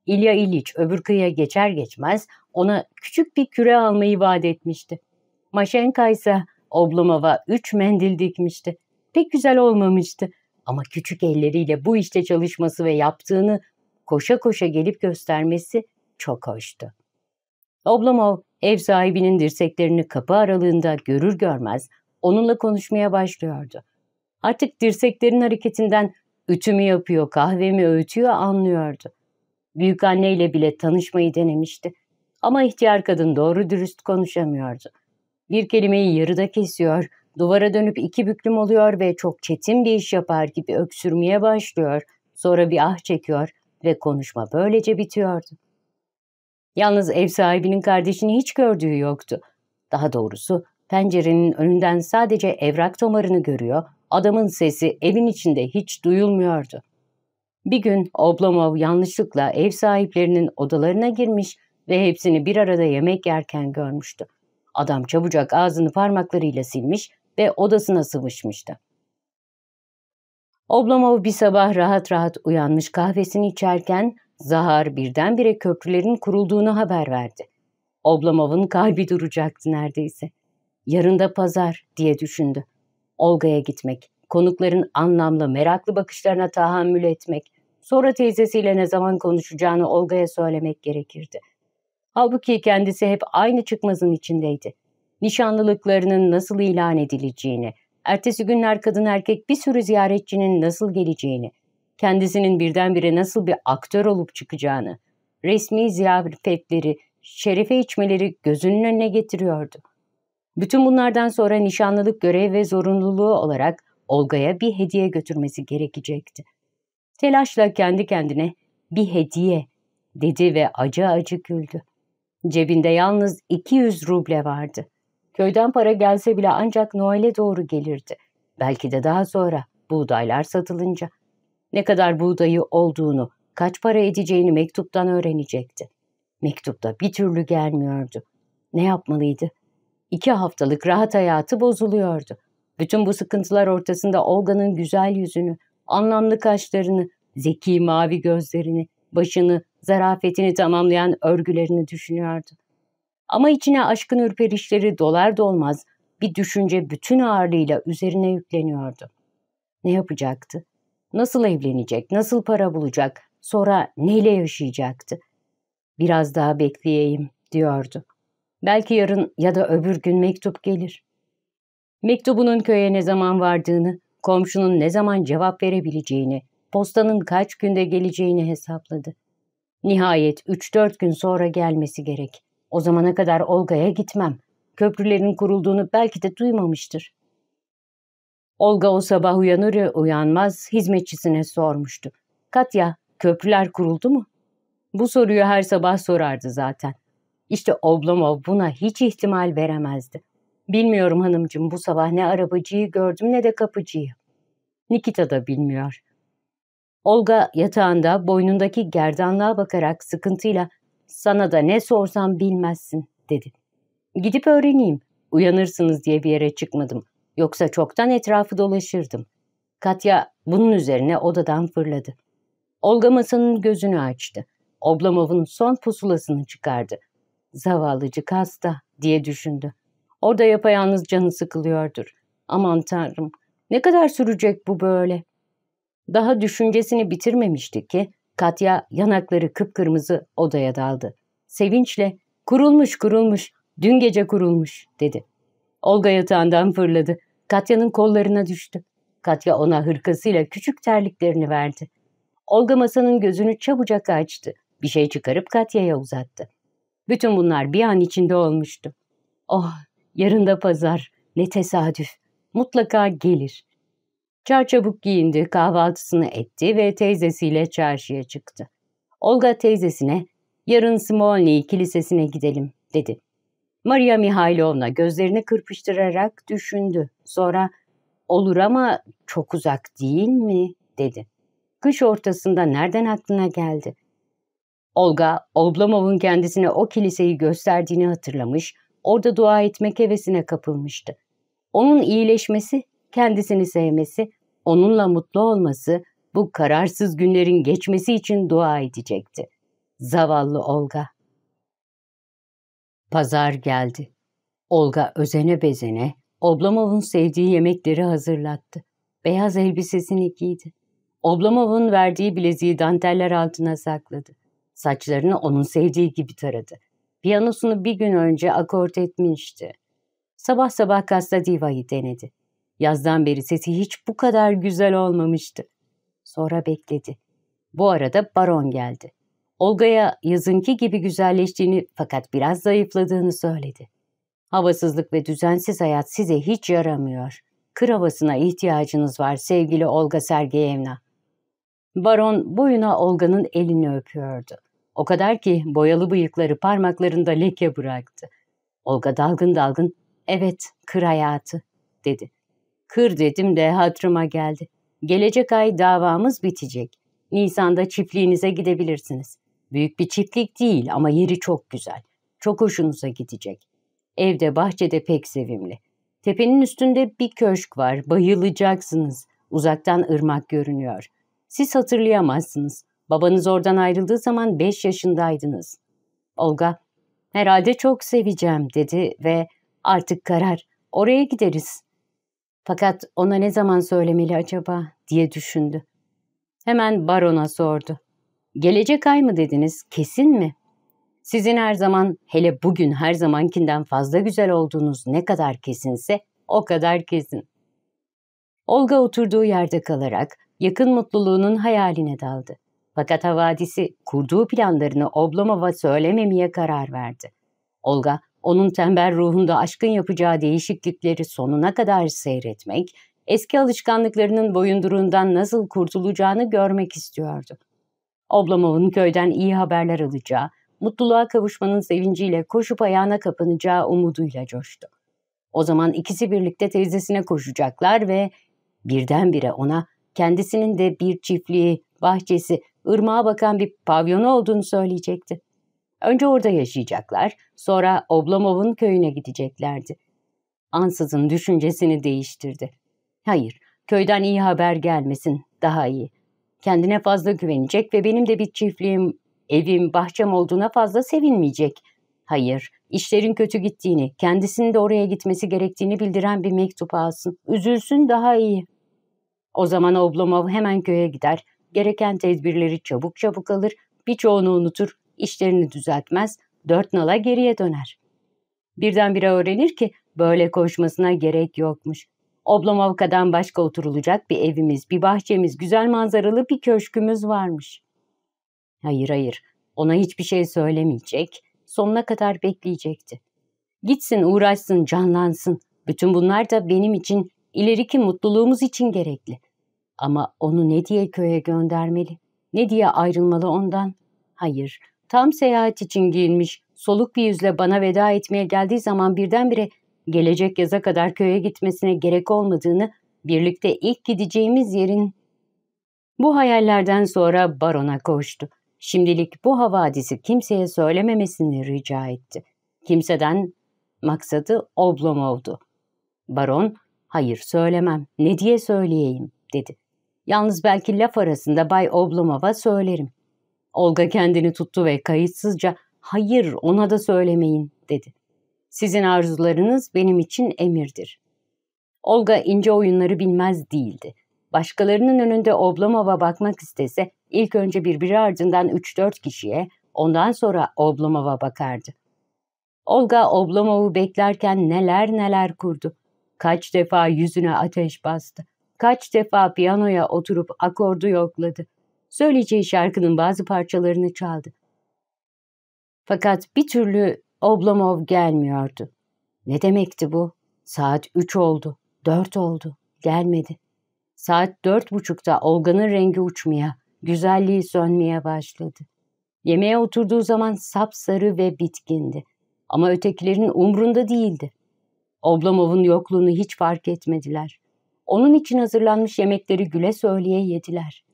İlya İliç öbür kıyıya geçer geçmez ona küçük bir küre almayı vaat etmişti. Maşenka ise Oblomova üç mendil dikmişti. Pek güzel olmamıştı ama küçük elleriyle bu işte çalışması ve yaptığını koşa koşa gelip göstermesi çok hoştu. Oblomov ev sahibinin dirseklerini kapı aralığında görür görmez onunla konuşmaya başlıyordu. Artık dirseklerin hareketinden ütümü yapıyor, kahvemi öğütüyor anlıyordu. Büyük anneyle bile tanışmayı denemişti. Ama ihtiyar kadın doğru dürüst konuşamıyordu. Bir kelimeyi yarıda kesiyor, duvara dönüp iki büklüm oluyor ve çok çetin bir iş yapar gibi öksürmeye başlıyor. Sonra bir ah çekiyor ve konuşma böylece bitiyordu. Yalnız ev sahibinin kardeşini hiç gördüğü yoktu. Daha doğrusu pencerenin önünden sadece evrak tomarını görüyor, adamın sesi evin içinde hiç duyulmuyordu. Bir gün Oblomov yanlışlıkla ev sahiplerinin odalarına girmiş ve hepsini bir arada yemek yerken görmüştü. Adam çabucak ağzını parmaklarıyla silmiş ve odasına sıvışmıştı. Oblomov bir sabah rahat rahat uyanmış kahvesini içerken Zahar birdenbire köprülerin kurulduğunu haber verdi. Oblomov'un kalbi duracaktı neredeyse. Yarın da pazar diye düşündü. Olga'ya gitmek, konukların anlamlı, meraklı bakışlarına tahammül etmek, sonra teyzesiyle ne zaman konuşacağını Olga'ya söylemek gerekirdi. Halbuki kendisi hep aynı çıkmazın içindeydi. Nişanlılıklarının nasıl ilan edileceğini, ertesi günler kadın erkek bir sürü ziyaretçinin nasıl geleceğini, kendisinin birdenbire nasıl bir aktör olup çıkacağını, resmi ziyafetleri, şerefe içmeleri gözünün önüne getiriyordu. Bütün bunlardan sonra nişanlılık görev ve zorunluluğu olarak Olga'ya bir hediye götürmesi gerekecekti. Telaşla kendi kendine bir hediye dedi ve acı acı güldü. Cebinde yalnız 200 ruble vardı. Köyden para gelse bile ancak Noel'e doğru gelirdi. Belki de daha sonra buğdaylar satılınca. Ne kadar buğdayı olduğunu, kaç para edeceğini mektuptan öğrenecekti. Mektupta bir türlü gelmiyordu. Ne yapmalıydı? iki haftalık rahat hayatı bozuluyordu. Bütün bu sıkıntılar ortasında Olga'nın güzel yüzünü, anlamlı kaşlarını, zeki mavi gözlerini, başını, zarafetini tamamlayan örgülerini düşünüyordu. Ama içine aşkın ürperişleri dolar dolmaz bir düşünce bütün ağırlığıyla üzerine yükleniyordu. Ne yapacaktı? Nasıl evlenecek? Nasıl para bulacak? Sonra neyle yaşayacaktı? Biraz daha bekleyeyim diyordu. Belki yarın ya da öbür gün mektup gelir. Mektubunun köye ne zaman vardığını, komşunun ne zaman cevap verebileceğini, postanın kaç günde geleceğini hesapladı. Nihayet 3-4 gün sonra gelmesi gerek. O zamana kadar Olga'ya gitmem. Köprülerin kurulduğunu belki de duymamıştır. Olga o sabah uyanır ya uyanmaz hizmetçisine sormuştu. Katya, köprüler kuruldu mu? Bu soruyu her sabah sorardı zaten. İşte Oblomov buna hiç ihtimal veremezdi. Bilmiyorum hanımcığım bu sabah ne arabacıyı gördüm ne de kapıcıyı. Nikita da bilmiyor. Olga yatağında boynundaki gerdanlığa bakarak sıkıntıyla sana da ne sorsam bilmezsin dedi. Gidip öğreneyim. Uyanırsınız diye bir yere çıkmadım. Yoksa çoktan etrafı dolaşırdım. Katya bunun üzerine odadan fırladı. Olga masanın gözünü açtı. Oblomov'un son pusulasını çıkardı. Zavallıcık hasta diye düşündü. Orada yapayalnız canı sıkılıyordur. Aman tanrım ne kadar sürecek bu böyle? Daha düşüncesini bitirmemişti ki Katya yanakları kıpkırmızı odaya daldı. Sevinçle kurulmuş kurulmuş dün gece kurulmuş dedi. Olga yatağından fırladı. Katya'nın kollarına düştü. Katya ona hırkasıyla küçük terliklerini verdi. Olga masanın gözünü çabucak açtı. Bir şey çıkarıp Katya'ya uzattı. Bütün bunlar bir an içinde olmuştu. Oh, yarın da pazar. Ne tesadüf. Mutlaka gelir. Çarçabuk giyindi, kahvaltısını etti ve teyzesiyle çarşıya çıktı. Olga teyzesine, yarın Smolny kilisesine gidelim, dedi. Maria Mihailovna gözlerini kırpıştırarak düşündü. Sonra, olur ama çok uzak değil mi, dedi. Kış ortasında nereden aklına geldi? Olga, Oblomov'un kendisine o kiliseyi gösterdiğini hatırlamış, orada dua etmek hevesine kapılmıştı. Onun iyileşmesi, kendisini sevmesi, onunla mutlu olması, bu kararsız günlerin geçmesi için dua edecekti. Zavallı Olga. Pazar geldi. Olga özene bezene Oblomov'un sevdiği yemekleri hazırlattı. Beyaz elbisesini giydi. Oblomov'un verdiği bileziği danteller altına sakladı. Saçlarını onun sevdiği gibi taradı. Piyanosunu bir gün önce akort etmişti. Sabah sabah Kasta Diva'yı denedi. Yazdan beri sesi hiç bu kadar güzel olmamıştı. Sonra bekledi. Bu arada baron geldi. Olga'ya yazınki gibi güzelleştiğini fakat biraz zayıfladığını söyledi. Havasızlık ve düzensiz hayat size hiç yaramıyor. Kır havasına ihtiyacınız var sevgili Olga Sergeyevna. Baron boyuna Olga'nın elini öpüyordu. O kadar ki boyalı bıyıkları parmaklarında leke bıraktı. Olga dalgın dalgın, evet kır hayatı dedi. Kır dedim de hatırıma geldi. Gelecek ay davamız bitecek. Nisan'da çiftliğinize gidebilirsiniz. Büyük bir çiftlik değil ama yeri çok güzel. Çok hoşunuza gidecek. Evde bahçede pek sevimli. Tepenin üstünde bir köşk var. Bayılacaksınız. Uzaktan ırmak görünüyor. Siz hatırlayamazsınız. Babanız oradan ayrıldığı zaman beş yaşındaydınız. Olga, herhalde çok seveceğim dedi ve artık karar, oraya gideriz. Fakat ona ne zaman söylemeli acaba diye düşündü. Hemen barona sordu. Gelecek ay mı dediniz, kesin mi? Sizin her zaman, hele bugün her zamankinden fazla güzel olduğunuz ne kadar kesinse o kadar kesin. Olga oturduğu yerde kalarak yakın mutluluğunun hayaline daldı. Fakat havadisi kurduğu planlarını Oblomova söylememeye karar verdi. Olga, onun tembel ruhunda aşkın yapacağı değişiklikleri sonuna kadar seyretmek, eski alışkanlıklarının boyunduruğundan nasıl kurtulacağını görmek istiyordu. Oblomov'un köyden iyi haberler alacağı, mutluluğa kavuşmanın sevinciyle koşup ayağına kapanacağı umuduyla coştu. O zaman ikisi birlikte teyzesine koşacaklar ve birdenbire ona kendisinin de bir çiftliği, bahçesi ırmağa bakan bir pavyonu olduğunu söyleyecekti. Önce orada yaşayacaklar, sonra Oblomov'un köyüne gideceklerdi. Ansızın düşüncesini değiştirdi. Hayır, köyden iyi haber gelmesin, daha iyi. Kendine fazla güvenecek ve benim de bir çiftliğim, evim, bahçem olduğuna fazla sevinmeyecek. Hayır, işlerin kötü gittiğini, kendisinin de oraya gitmesi gerektiğini bildiren bir mektup alsın. Üzülsün daha iyi. O zaman Oblomov hemen köye gider, gereken tedbirleri çabuk çabuk alır, birçoğunu unutur, işlerini düzeltmez, dört nala geriye döner. Birdenbire öğrenir ki böyle koşmasına gerek yokmuş. Oblomovka'dan başka oturulacak bir evimiz, bir bahçemiz, güzel manzaralı bir köşkümüz varmış. Hayır hayır, ona hiçbir şey söylemeyecek, sonuna kadar bekleyecekti. Gitsin uğraşsın, canlansın. Bütün bunlar da benim için, ileriki mutluluğumuz için gerekli. Ama onu ne diye köye göndermeli? Ne diye ayrılmalı ondan? Hayır, tam seyahat için giyinmiş, soluk bir yüzle bana veda etmeye geldiği zaman birdenbire gelecek yaza kadar köye gitmesine gerek olmadığını, birlikte ilk gideceğimiz yerin... Bu hayallerden sonra barona koştu. Şimdilik bu havadisi kimseye söylememesini rica etti. Kimseden maksadı oldu. Baron, hayır söylemem, ne diye söyleyeyim dedi. Yalnız belki laf arasında Bay Oblomova söylerim. Olga kendini tuttu ve kayıtsızca hayır ona da söylemeyin dedi. Sizin arzularınız benim için emirdir. Olga ince oyunları bilmez değildi. Başkalarının önünde Oblomova bakmak istese ilk önce birbiri ardından 3-4 kişiye ondan sonra Oblomova bakardı. Olga Oblomov'u beklerken neler neler kurdu. Kaç defa yüzüne ateş bastı. Kaç defa piyanoya oturup akordu yokladı. Söyleyeceği şarkının bazı parçalarını çaldı. Fakat bir türlü Oblomov gelmiyordu. Ne demekti bu? Saat üç oldu, dört oldu, gelmedi. Saat dört buçukta Olga'nın rengi uçmaya, güzelliği sönmeye başladı. Yemeğe oturduğu zaman sapsarı ve bitkindi. Ama ötekilerin umrunda değildi. Oblomov'un yokluğunu hiç fark etmediler. Onun için hazırlanmış yemekleri güle söyleye yediler.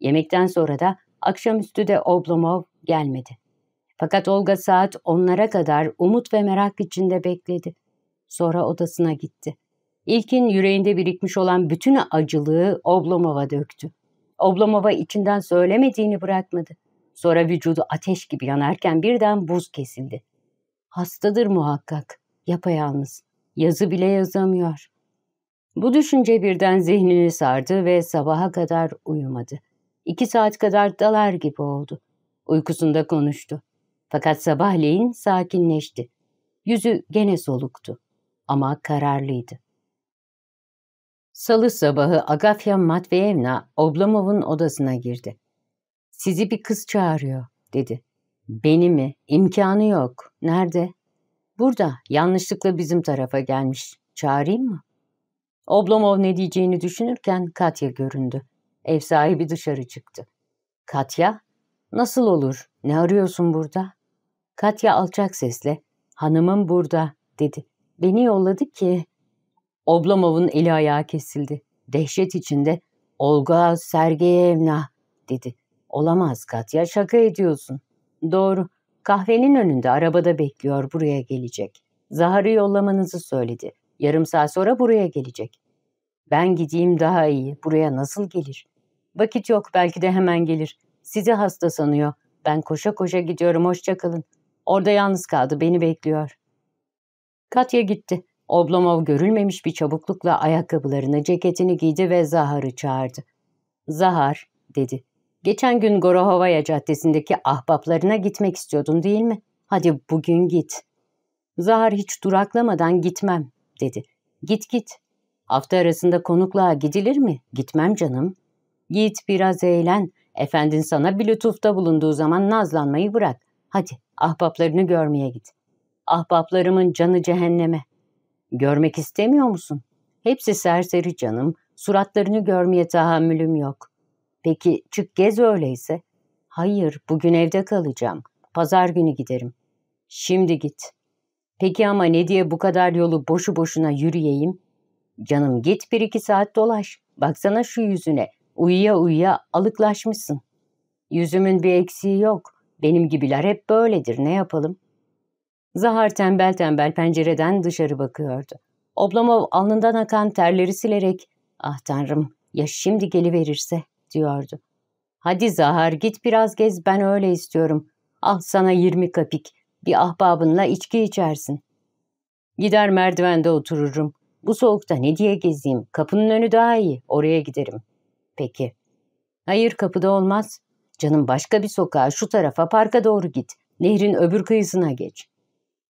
Yemekten sonra da akşamüstü de Oblomov gelmedi. Fakat Olga saat onlara kadar umut ve merak içinde bekledi. Sonra odasına gitti. İlkin yüreğinde birikmiş olan bütün acılığı Oblomov'a döktü. Oblomova içinden söylemediğini bırakmadı. Sonra vücudu ateş gibi yanarken birden buz kesildi. Hastadır muhakkak, yapayalnız. Yazı bile yazamıyor. Bu düşünce birden zihnini sardı ve sabaha kadar uyumadı. İki saat kadar dalar gibi oldu. Uykusunda konuştu. Fakat sabahleyin sakinleşti. Yüzü gene soluktu ama kararlıydı. Salı sabahı Agafya Matveyevna Oblomov'un odasına girdi. ''Sizi bir kız çağırıyor.'' dedi. ''Beni mi? İmkanı yok. Nerede?'' ''Burada. Yanlışlıkla bizim tarafa gelmiş. Çağırayım mı?'' Oblomov ne diyeceğini düşünürken Katya göründü. Ev sahibi dışarı çıktı. Katya, nasıl olur, ne arıyorsun burada? Katya alçak sesle, hanımım burada, dedi. Beni yolladı ki... Oblomov'un eli ayağı kesildi. Dehşet içinde, Olga Sergeyevna, dedi. Olamaz Katya, şaka ediyorsun. Doğru, kahvenin önünde arabada bekliyor, buraya gelecek. Zahar'ı yollamanızı söyledi. Yarım saat sonra buraya gelecek. Ben gideyim daha iyi. Buraya nasıl gelir? Vakit yok belki de hemen gelir. Sizi hasta sanıyor. Ben koşa koşa gidiyorum hoşçakalın. Orada yalnız kaldı beni bekliyor. Katya gitti. Oblomov görülmemiş bir çabuklukla ayakkabılarını, ceketini giydi ve Zahar'ı çağırdı. Zahar, dedi. Geçen gün Gorohovaya caddesindeki ahbaplarına gitmek istiyordun değil mi? Hadi bugün git. Zahar hiç duraklamadan gitmem, dedi. Git git. Hafta arasında konukluğa gidilir mi? Gitmem canım. Git biraz eğlen. Efendin sana bir lütufta bulunduğu zaman nazlanmayı bırak. Hadi ahbaplarını görmeye git. Ahbaplarımın canı cehenneme. Görmek istemiyor musun? Hepsi serseri canım. Suratlarını görmeye tahammülüm yok. Peki çık gez öyleyse. Hayır bugün evde kalacağım. Pazar günü giderim. Şimdi git.'' Peki ama ne diye bu kadar yolu boşu boşuna yürüyeyim? Canım git bir iki saat dolaş. Baksana şu yüzüne. Uyuya uyuya alıklaşmışsın. Yüzümün bir eksiği yok. Benim gibiler hep böyledir ne yapalım? Zahar tembel tembel pencereden dışarı bakıyordu. Oblomov alnından akan terleri silerek ''Ah tanrım ya şimdi geliverirse'' diyordu. ''Hadi Zahar git biraz gez ben öyle istiyorum. Al sana yirmi kapik. Bir ahbabınla içki içersin. Gider merdivende otururum. Bu soğukta ne diye gezeyim? Kapının önü daha iyi. Oraya giderim. Peki. Hayır kapıda olmaz. Canım başka bir sokağa, şu tarafa, parka doğru git. Nehrin öbür kıyısına geç.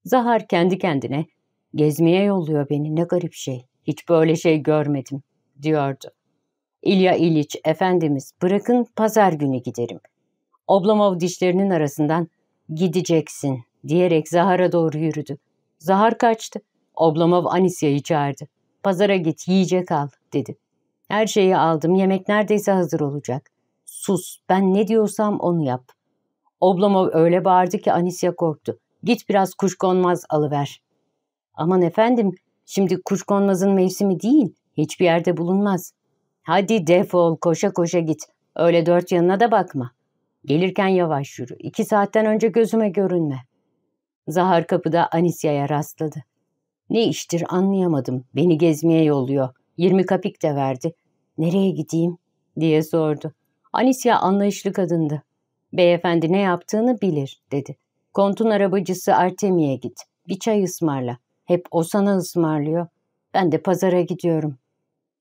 Zahar kendi kendine, gezmeye yolluyor beni ne garip şey. Hiç böyle şey görmedim, diyordu. İlya İliç, efendimiz bırakın pazar günü giderim. Oblomov dişlerinin arasından gideceksin diyerek Zahar'a doğru yürüdü. Zahar kaçtı. Oblomov Anisya'yı çağırdı. Pazara git yiyecek al dedi. Her şeyi aldım yemek neredeyse hazır olacak. Sus ben ne diyorsam onu yap. Oblomov öyle bağırdı ki Anisya korktu. Git biraz kuşkonmaz alıver. Aman efendim şimdi kuşkonmazın mevsimi değil. Hiçbir yerde bulunmaz. Hadi defol koşa koşa git. Öyle dört yanına da bakma. Gelirken yavaş yürü. İki saatten önce gözüme görünme.'' Zahar kapıda Anisya'ya rastladı. Ne iştir anlayamadım. Beni gezmeye yolluyor. Yirmi kapik de verdi. Nereye gideyim? diye sordu. Anisya anlayışlı kadındı. Beyefendi ne yaptığını bilir dedi. Kontun arabacısı Artemi'ye git. Bir çay ısmarla. Hep o sana ısmarlıyor. Ben de pazara gidiyorum.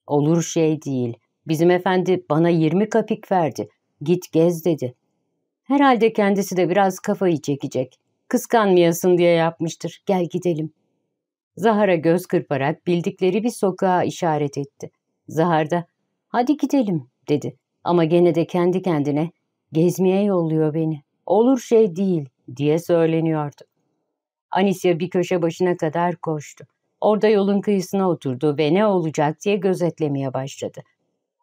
Olur şey değil. Bizim efendi bana yirmi kapik verdi. Git gez dedi. Herhalde kendisi de biraz kafayı çekecek kıskanmayasın diye yapmıştır. Gel gidelim. Zahar'a göz kırparak bildikleri bir sokağa işaret etti. Zahar da hadi gidelim dedi ama gene de kendi kendine gezmeye yolluyor beni. Olur şey değil diye söyleniyordu. Anisya bir köşe başına kadar koştu. Orada yolun kıyısına oturdu ve ne olacak diye gözetlemeye başladı.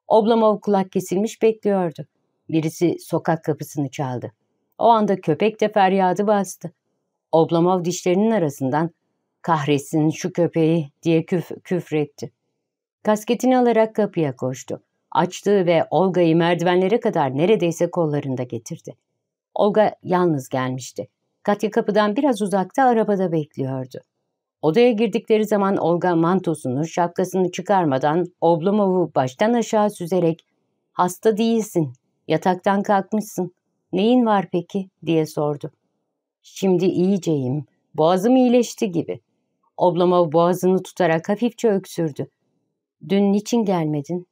Oblomov kulak kesilmiş bekliyordu. Birisi sokak kapısını çaldı. O anda köpek de feryadı bastı. Oblomov dişlerinin arasından kahretsin şu köpeği diye küf küfretti. Kasketini alarak kapıya koştu. açtı ve Olga'yı merdivenlere kadar neredeyse kollarında getirdi. Olga yalnız gelmişti. Katya kapıdan biraz uzakta arabada bekliyordu. Odaya girdikleri zaman Olga mantosunu, şapkasını çıkarmadan Oblomov'u baştan aşağı süzerek ''Hasta değilsin, yataktan kalkmışsın, Neyin var peki diye sordu. Şimdi iyiceyim. Boğazım iyileşti gibi. Oblama boğazını tutarak hafifçe öksürdü. Dün niçin gelmedin?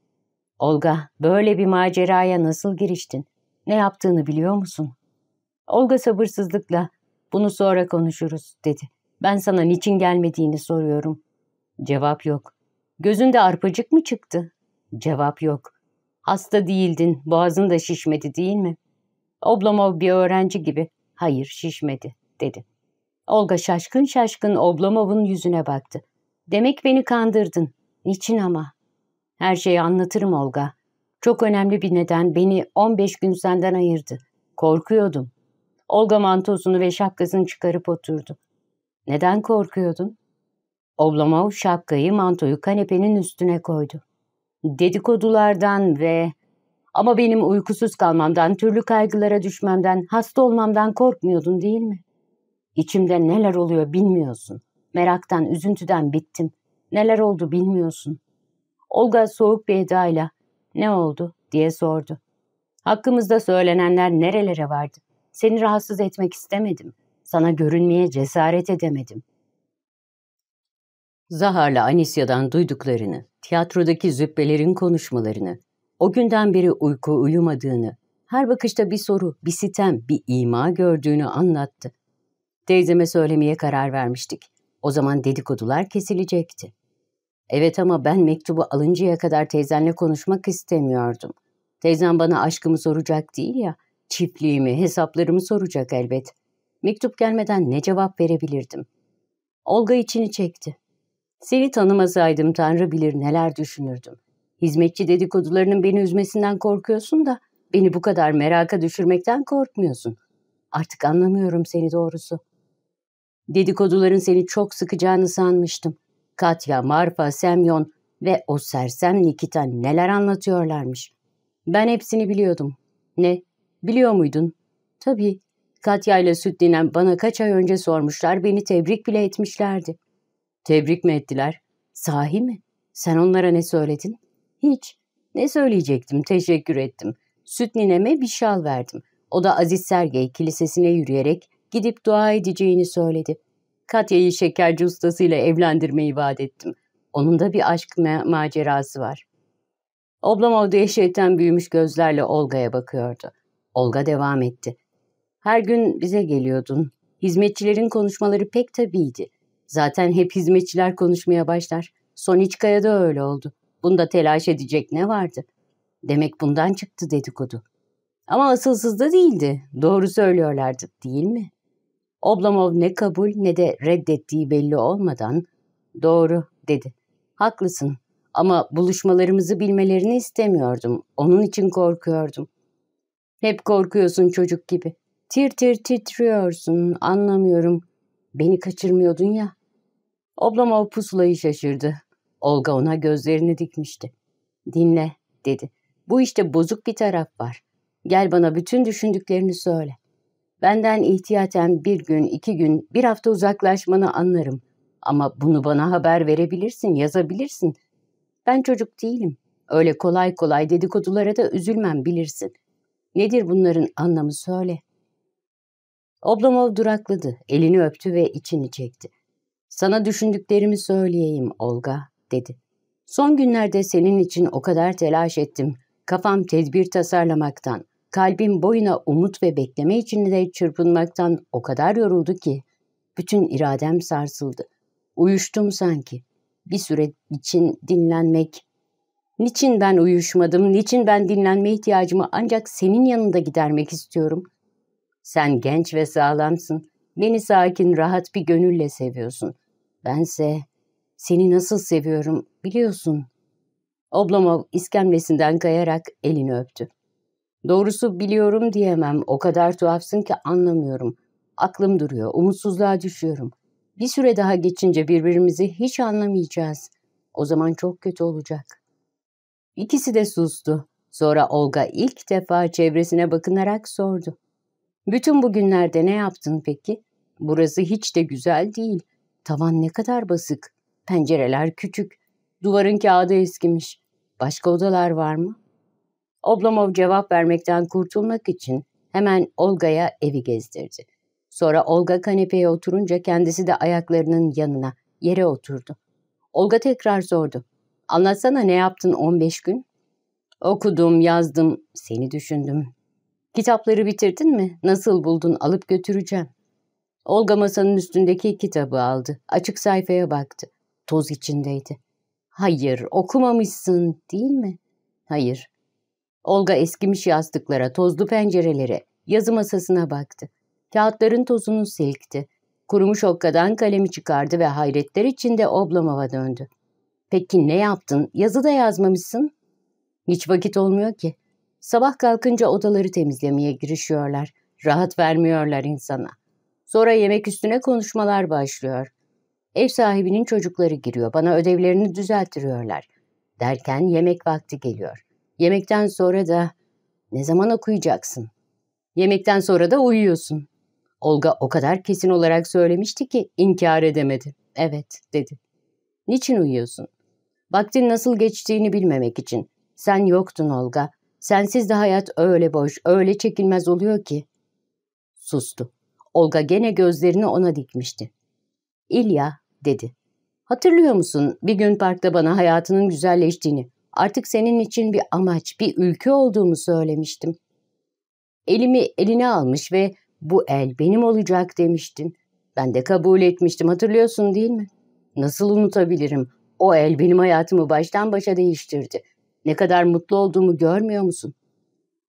Olga, böyle bir maceraya nasıl giriştin? Ne yaptığını biliyor musun? Olga sabırsızlıkla, bunu sonra konuşuruz dedi. Ben sana niçin gelmediğini soruyorum. Cevap yok. Gözünde arpacık mı çıktı? Cevap yok. Hasta değildin, boğazın da şişmedi değil mi? Oblomov bir öğrenci gibi. Hayır şişmedi dedi. Olga şaşkın şaşkın Oblomov'un yüzüne baktı. Demek beni kandırdın. Niçin ama? Her şeyi anlatırım Olga. Çok önemli bir neden beni 15 gün senden ayırdı. Korkuyordum. Olga mantosunu ve şapkasını çıkarıp oturdu. Neden korkuyordun? Oblomov şapkayı mantoyu kanepenin üstüne koydu. Dedikodulardan ve ama benim uykusuz kalmamdan, türlü kaygılara düşmemden, hasta olmamdan korkmuyordun değil mi? İçimde neler oluyor bilmiyorsun. Meraktan, üzüntüden bittim. Neler oldu bilmiyorsun. Olga soğuk bir edayla ne oldu diye sordu. Hakkımızda söylenenler nerelere vardı? Seni rahatsız etmek istemedim. Sana görünmeye cesaret edemedim. Zahar'la Anisya'dan duyduklarını, tiyatrodaki züppelerin konuşmalarını, o günden beri uyku uyumadığını, her bakışta bir soru, bir sitem, bir ima gördüğünü anlattı. Teyzeme söylemeye karar vermiştik. O zaman dedikodular kesilecekti. Evet ama ben mektubu alıncaya kadar teyzenle konuşmak istemiyordum. Teyzem bana aşkımı soracak değil ya, çiftliğimi, hesaplarımı soracak elbet. Mektup gelmeden ne cevap verebilirdim? Olga içini çekti. Seni tanımasaydım Tanrı bilir neler düşünürdüm. Hizmetçi dedikodularının beni üzmesinden korkuyorsun da beni bu kadar meraka düşürmekten korkmuyorsun. Artık anlamıyorum seni doğrusu. Dedikoduların seni çok sıkacağını sanmıştım. Katya, Marfa, Semyon ve o sersem Nikita neler anlatıyorlarmış. Ben hepsini biliyordum. Ne? Biliyor muydun? Tabii. Katya ile Süt Dinen bana kaç ay önce sormuşlar, beni tebrik bile etmişlerdi. Tebrik mi ettiler? Sahi mi? Sen onlara ne söyledin? Hiç. Ne söyleyecektim? Teşekkür ettim. Süt nineme bir şal verdim. O da Aziz Sergey kilisesine yürüyerek gidip dua edeceğini söyledi. Katya'yı şekerci ustasıyla evlendirmeyi vaat ettim. Onun da bir aşk macerası var. Oblomov dehşetten büyümüş gözlerle Olga'ya bakıyordu. Olga devam etti. Her gün bize geliyordun. Hizmetçilerin konuşmaları pek tabiydi. Zaten hep hizmetçiler konuşmaya başlar. Son Soniçka'ya da öyle oldu. Bunda telaş edecek ne vardı? Demek bundan çıktı dedikodu. Ama asılsız da değildi. Doğru söylüyorlardı değil mi? Oblomov ne kabul ne de reddettiği belli olmadan doğru dedi. Haklısın ama buluşmalarımızı bilmelerini istemiyordum. Onun için korkuyordum. Hep korkuyorsun çocuk gibi. Tir tir titriyorsun anlamıyorum. Beni kaçırmıyordun ya. Oblomov pusulayı şaşırdı. Olga ona gözlerini dikmişti. Dinle dedi. Bu işte bozuk bir taraf var. Gel bana bütün düşündüklerini söyle. Benden ihtiyaten bir gün, iki gün, bir hafta uzaklaşmanı anlarım. Ama bunu bana haber verebilirsin, yazabilirsin. Ben çocuk değilim. Öyle kolay kolay dedikodulara da üzülmem bilirsin. Nedir bunların anlamı söyle. Oblomov durakladı, elini öptü ve içini çekti. Sana düşündüklerimi söyleyeyim Olga dedi. Son günlerde senin için o kadar telaş ettim. Kafam tedbir tasarlamaktan, kalbim boyuna umut ve bekleme içinde çırpınmaktan o kadar yoruldu ki. Bütün iradem sarsıldı. Uyuştum sanki. Bir süre için dinlenmek. Niçin ben uyuşmadım, niçin ben dinlenme ihtiyacımı ancak senin yanında gidermek istiyorum? Sen genç ve sağlamsın. Beni sakin, rahat bir gönülle seviyorsun. Bense seni nasıl seviyorum biliyorsun. Oblomov iskemlesinden kayarak elini öptü. Doğrusu biliyorum diyemem. O kadar tuhafsın ki anlamıyorum. Aklım duruyor. Umutsuzluğa düşüyorum. Bir süre daha geçince birbirimizi hiç anlamayacağız. O zaman çok kötü olacak. İkisi de sustu. Sonra Olga ilk defa çevresine bakınarak sordu. Bütün bu günlerde ne yaptın peki? Burası hiç de güzel değil. Tavan ne kadar basık. Pencereler küçük, duvarın kağıdı eskimiş. Başka odalar var mı? Oblomov cevap vermekten kurtulmak için hemen Olga'ya evi gezdirdi. Sonra Olga kanepeye oturunca kendisi de ayaklarının yanına, yere oturdu. Olga tekrar sordu. Anlatsana ne yaptın 15 gün? Okudum, yazdım, seni düşündüm. Kitapları bitirdin mi? Nasıl buldun? Alıp götüreceğim. Olga masanın üstündeki kitabı aldı. Açık sayfaya baktı toz içindeydi. Hayır, okumamışsın değil mi? Hayır. Olga eskimiş yastıklara, tozlu pencerelere, yazı masasına baktı. Kağıtların tozunu silkti. Kurumuş okkadan kalemi çıkardı ve hayretler içinde Oblomov'a döndü. Peki ne yaptın? Yazı da yazmamışsın. Hiç vakit olmuyor ki. Sabah kalkınca odaları temizlemeye girişiyorlar. Rahat vermiyorlar insana. Sonra yemek üstüne konuşmalar başlıyor. Ev sahibinin çocukları giriyor, bana ödevlerini düzelttiriyorlar. Derken yemek vakti geliyor. Yemekten sonra da ne zaman okuyacaksın? Yemekten sonra da uyuyorsun. Olga o kadar kesin olarak söylemişti ki inkar edemedi. Evet dedi. Niçin uyuyorsun? Vaktin nasıl geçtiğini bilmemek için. Sen yoktun Olga. Sensiz de hayat öyle boş, öyle çekilmez oluyor ki. Sustu. Olga gene gözlerini ona dikmişti. İlya, dedi. Hatırlıyor musun bir gün parkta bana hayatının güzelleştiğini, artık senin için bir amaç, bir ülke olduğumu söylemiştim. Elimi eline almış ve bu el benim olacak demiştin. Ben de kabul etmiştim hatırlıyorsun değil mi? Nasıl unutabilirim? O el benim hayatımı baştan başa değiştirdi. Ne kadar mutlu olduğumu görmüyor musun?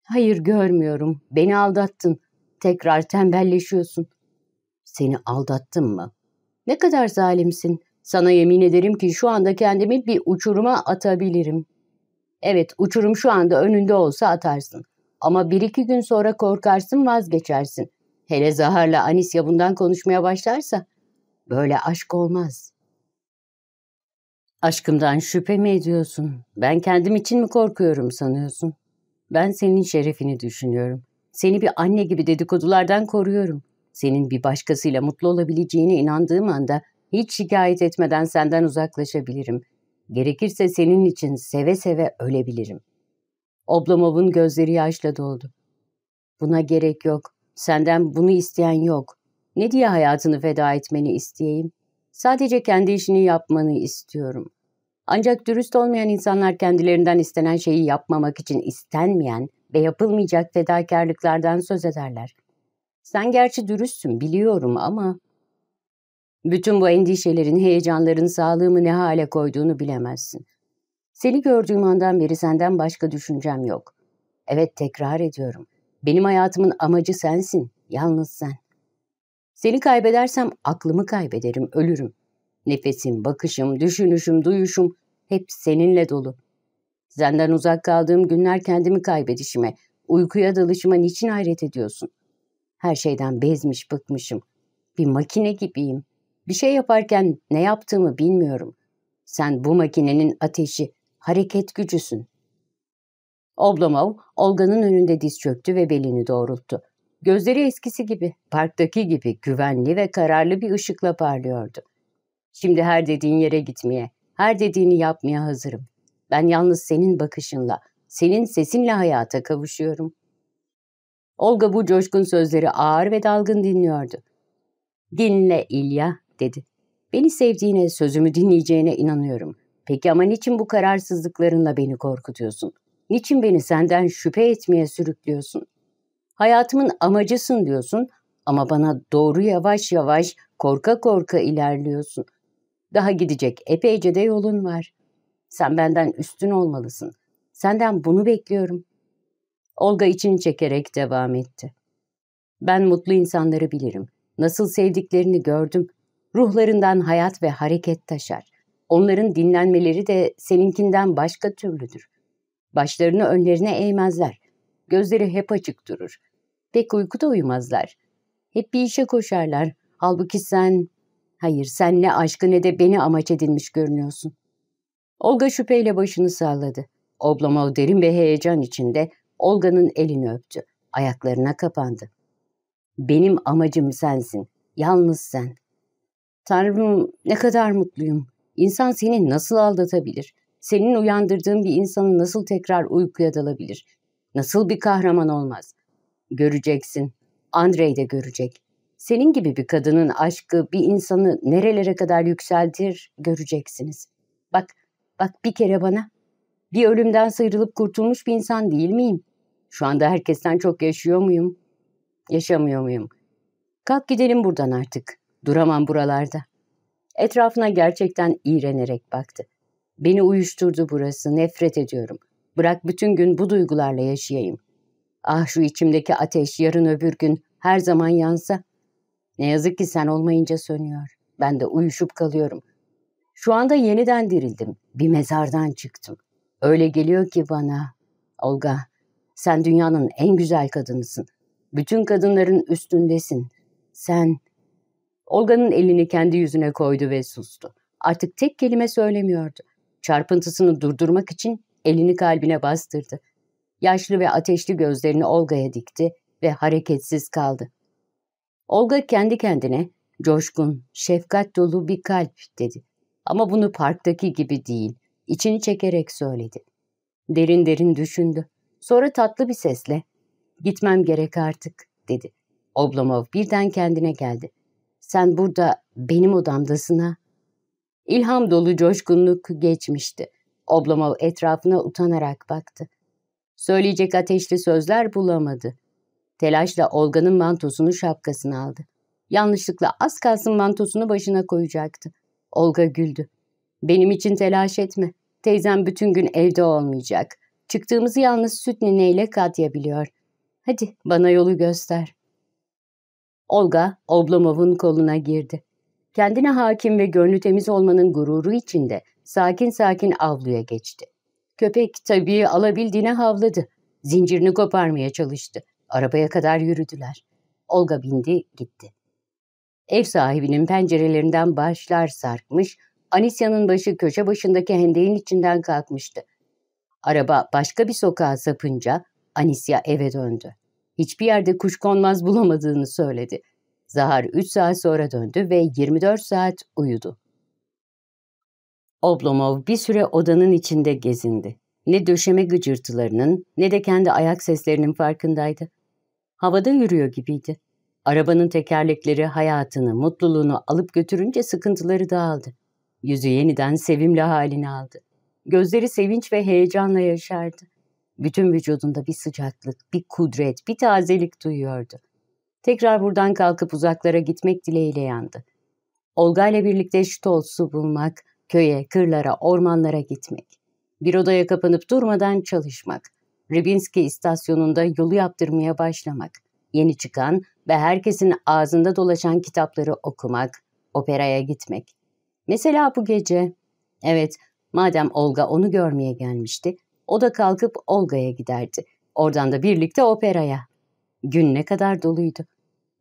Hayır görmüyorum. Beni aldattın. Tekrar tembelleşiyorsun. Seni aldattım mı? Ne kadar zalimsin. Sana yemin ederim ki şu anda kendimi bir uçuruma atabilirim. Evet uçurum şu anda önünde olsa atarsın. Ama bir iki gün sonra korkarsın vazgeçersin. Hele Zahar'la Anisya bundan konuşmaya başlarsa böyle aşk olmaz. Aşkımdan şüphe mi ediyorsun? Ben kendim için mi korkuyorum sanıyorsun? Ben senin şerefini düşünüyorum. Seni bir anne gibi dedikodulardan koruyorum. Senin bir başkasıyla mutlu olabileceğine inandığım anda hiç şikayet etmeden senden uzaklaşabilirim. Gerekirse senin için seve seve ölebilirim. Oblomov'un gözleri yaşla doldu. Buna gerek yok. Senden bunu isteyen yok. Ne diye hayatını feda etmeni isteyeyim? Sadece kendi işini yapmanı istiyorum. Ancak dürüst olmayan insanlar kendilerinden istenen şeyi yapmamak için istenmeyen ve yapılmayacak fedakarlıklardan söz ederler. Sen gerçi dürüstsün biliyorum ama... Bütün bu endişelerin, heyecanların sağlığımı ne hale koyduğunu bilemezsin. Seni gördüğüm andan beri senden başka düşüncem yok. Evet tekrar ediyorum. Benim hayatımın amacı sensin, yalnız sen. Seni kaybedersem aklımı kaybederim, ölürüm. Nefesim, bakışım, düşünüşüm, duyuşum hep seninle dolu. Senden uzak kaldığım günler kendimi kaybedişime, uykuya dalışıma niçin hayret ediyorsun? Her şeyden bezmiş bıkmışım. Bir makine gibiyim. Bir şey yaparken ne yaptığımı bilmiyorum. Sen bu makinenin ateşi, hareket gücüsün. Oblomov, Olga'nın önünde diz çöktü ve belini doğrulttu. Gözleri eskisi gibi, parktaki gibi güvenli ve kararlı bir ışıkla parlıyordu. Şimdi her dediğin yere gitmeye, her dediğini yapmaya hazırım. Ben yalnız senin bakışınla, senin sesinle hayata kavuşuyorum.'' Olga bu coşkun sözleri ağır ve dalgın dinliyordu. Dinle İlya dedi. Beni sevdiğine, sözümü dinleyeceğine inanıyorum. Peki ama niçin bu kararsızlıklarınla beni korkutuyorsun? Niçin beni senden şüphe etmeye sürüklüyorsun? Hayatımın amacısın diyorsun ama bana doğru yavaş yavaş korka korka ilerliyorsun. Daha gidecek epeyce de yolun var. Sen benden üstün olmalısın. Senden bunu bekliyorum. Olga içini çekerek devam etti. Ben mutlu insanları bilirim. Nasıl sevdiklerini gördüm. Ruhlarından hayat ve hareket taşar. Onların dinlenmeleri de seninkinden başka türlüdür. Başlarını önlerine eğmezler. Gözleri hep açık durur. Pek uykuda uyumazlar. Hep bir işe koşarlar. Halbuki sen... Hayır sen ne aşkı ne de beni amaç edinmiş görünüyorsun. Olga şüpheyle başını salladı. Oblomov derin bir heyecan içinde Olga'nın elini öptü. Ayaklarına kapandı. Benim amacım sensin. Yalnız sen. Tanrım ne kadar mutluyum. İnsan seni nasıl aldatabilir? Senin uyandırdığın bir insanı nasıl tekrar uykuya dalabilir? Nasıl bir kahraman olmaz? Göreceksin. Andrei de görecek. Senin gibi bir kadının aşkı bir insanı nerelere kadar yükseltir göreceksiniz. Bak, bak bir kere bana. Bir ölümden sıyrılıp kurtulmuş bir insan değil miyim? Şu anda herkesten çok yaşıyor muyum? Yaşamıyor muyum? Kalk gidelim buradan artık. Duramam buralarda. Etrafına gerçekten iğrenerek baktı. Beni uyuşturdu burası, nefret ediyorum. Bırak bütün gün bu duygularla yaşayayım. Ah şu içimdeki ateş yarın öbür gün her zaman yansa. Ne yazık ki sen olmayınca sönüyor. Ben de uyuşup kalıyorum. Şu anda yeniden dirildim. Bir mezardan çıktım. Öyle geliyor ki bana. Olga, sen dünyanın en güzel kadınısın. Bütün kadınların üstündesin. Sen... Olga'nın elini kendi yüzüne koydu ve sustu. Artık tek kelime söylemiyordu. Çarpıntısını durdurmak için elini kalbine bastırdı. Yaşlı ve ateşli gözlerini Olga'ya dikti ve hareketsiz kaldı. Olga kendi kendine coşkun, şefkat dolu bir kalp dedi. Ama bunu parktaki gibi değil, içini çekerek söyledi. Derin derin düşündü. Sonra tatlı bir sesle ''Gitmem gerek artık'' dedi. Oblomov birden kendine geldi. ''Sen burada benim odamdasın ha?'' İlham dolu coşkunluk geçmişti. Oblomov etrafına utanarak baktı. Söyleyecek ateşli sözler bulamadı. Telaşla Olga'nın mantosunu şapkasına aldı. Yanlışlıkla az kalsın mantosunu başına koyacaktı. Olga güldü. ''Benim için telaş etme. Teyzem bütün gün evde olmayacak. Çıktığımızı yalnız süt nineyle katlayabiliyor. Hadi bana yolu göster. Olga, Oblomov'un koluna girdi. Kendine hakim ve gönlü temiz olmanın gururu içinde sakin sakin avluya geçti. Köpek tabii alabildiğine havladı. Zincirini koparmaya çalıştı. Arabaya kadar yürüdüler. Olga bindi, gitti. Ev sahibinin pencerelerinden başlar sarkmış, Anisya'nın başı köşe başındaki hendeğin içinden kalkmıştı. Araba başka bir sokağa sapınca Anisya eve döndü. Hiçbir yerde kuş konmaz bulamadığını söyledi. Zahar 3 saat sonra döndü ve 24 saat uyudu. Oblomov bir süre odanın içinde gezindi. Ne döşeme gıcırtılarının ne de kendi ayak seslerinin farkındaydı. Havada yürüyor gibiydi. Arabanın tekerlekleri hayatını, mutluluğunu alıp götürünce sıkıntıları dağıldı. Yüzü yeniden sevimli halini aldı. Gözleri sevinç ve heyecanla yaşardı. Bütün vücudunda bir sıcaklık, bir kudret, bir tazelik duyuyordu. Tekrar buradan kalkıp uzaklara gitmek dileğiyle yandı. Olga ile birlikte Stolz'u bulmak, köye, kırlara, ormanlara gitmek. Bir odaya kapanıp durmadan çalışmak. Ribinski istasyonunda yolu yaptırmaya başlamak. Yeni çıkan ve herkesin ağzında dolaşan kitapları okumak, operaya gitmek. Mesela bu gece. Evet, madem Olga onu görmeye gelmişti, o da kalkıp Olga'ya giderdi. Oradan da birlikte operaya. Gün ne kadar doluydu.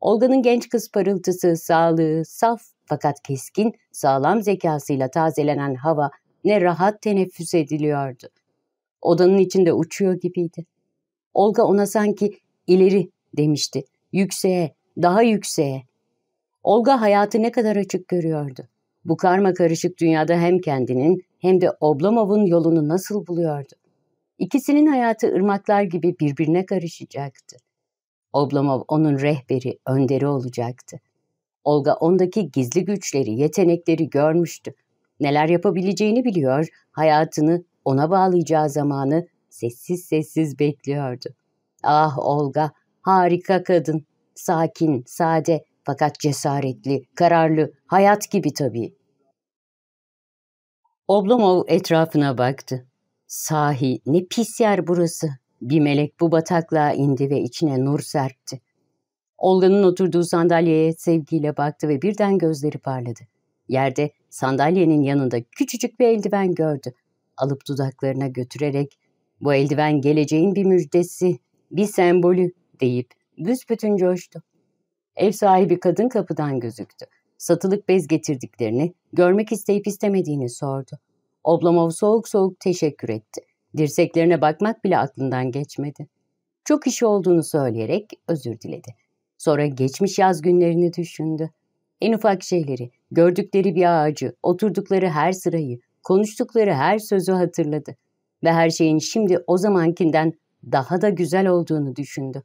Olga'nın genç kız parıltısı, sağlığı, saf fakat keskin, sağlam zekasıyla tazelenen hava ne rahat teneffüs ediliyordu. Odanın içinde uçuyor gibiydi. Olga ona sanki ileri demişti. Yükseğe, daha yükseğe. Olga hayatı ne kadar açık görüyordu. Bu karma karışık dünyada hem kendinin hem de Oblomov'un yolunu nasıl buluyordu? İkisinin hayatı ırmaklar gibi birbirine karışacaktı. Oblomov onun rehberi, önderi olacaktı. Olga ondaki gizli güçleri, yetenekleri görmüştü. Neler yapabileceğini biliyor, hayatını ona bağlayacağı zamanı sessiz sessiz bekliyordu. Ah Olga, harika kadın, sakin, sade, fakat cesaretli, kararlı, hayat gibi tabii. Oblomov etrafına baktı. Sahi ne pis yer burası. Bir melek bu bataklığa indi ve içine nur serpti. Olga'nın oturduğu sandalyeye sevgiyle baktı ve birden gözleri parladı. Yerde sandalyenin yanında küçücük bir eldiven gördü. Alıp dudaklarına götürerek bu eldiven geleceğin bir müjdesi, bir sembolü deyip büsbütün coştu. Ev sahibi kadın kapıdan gözüktü. Satılık bez getirdiklerini, görmek isteyip istemediğini sordu. Oblomov soğuk soğuk teşekkür etti. Dirseklerine bakmak bile aklından geçmedi. Çok işi olduğunu söyleyerek özür diledi. Sonra geçmiş yaz günlerini düşündü. En ufak şeyleri, gördükleri bir ağacı, oturdukları her sırayı, konuştukları her sözü hatırladı. Ve her şeyin şimdi o zamankinden daha da güzel olduğunu düşündü.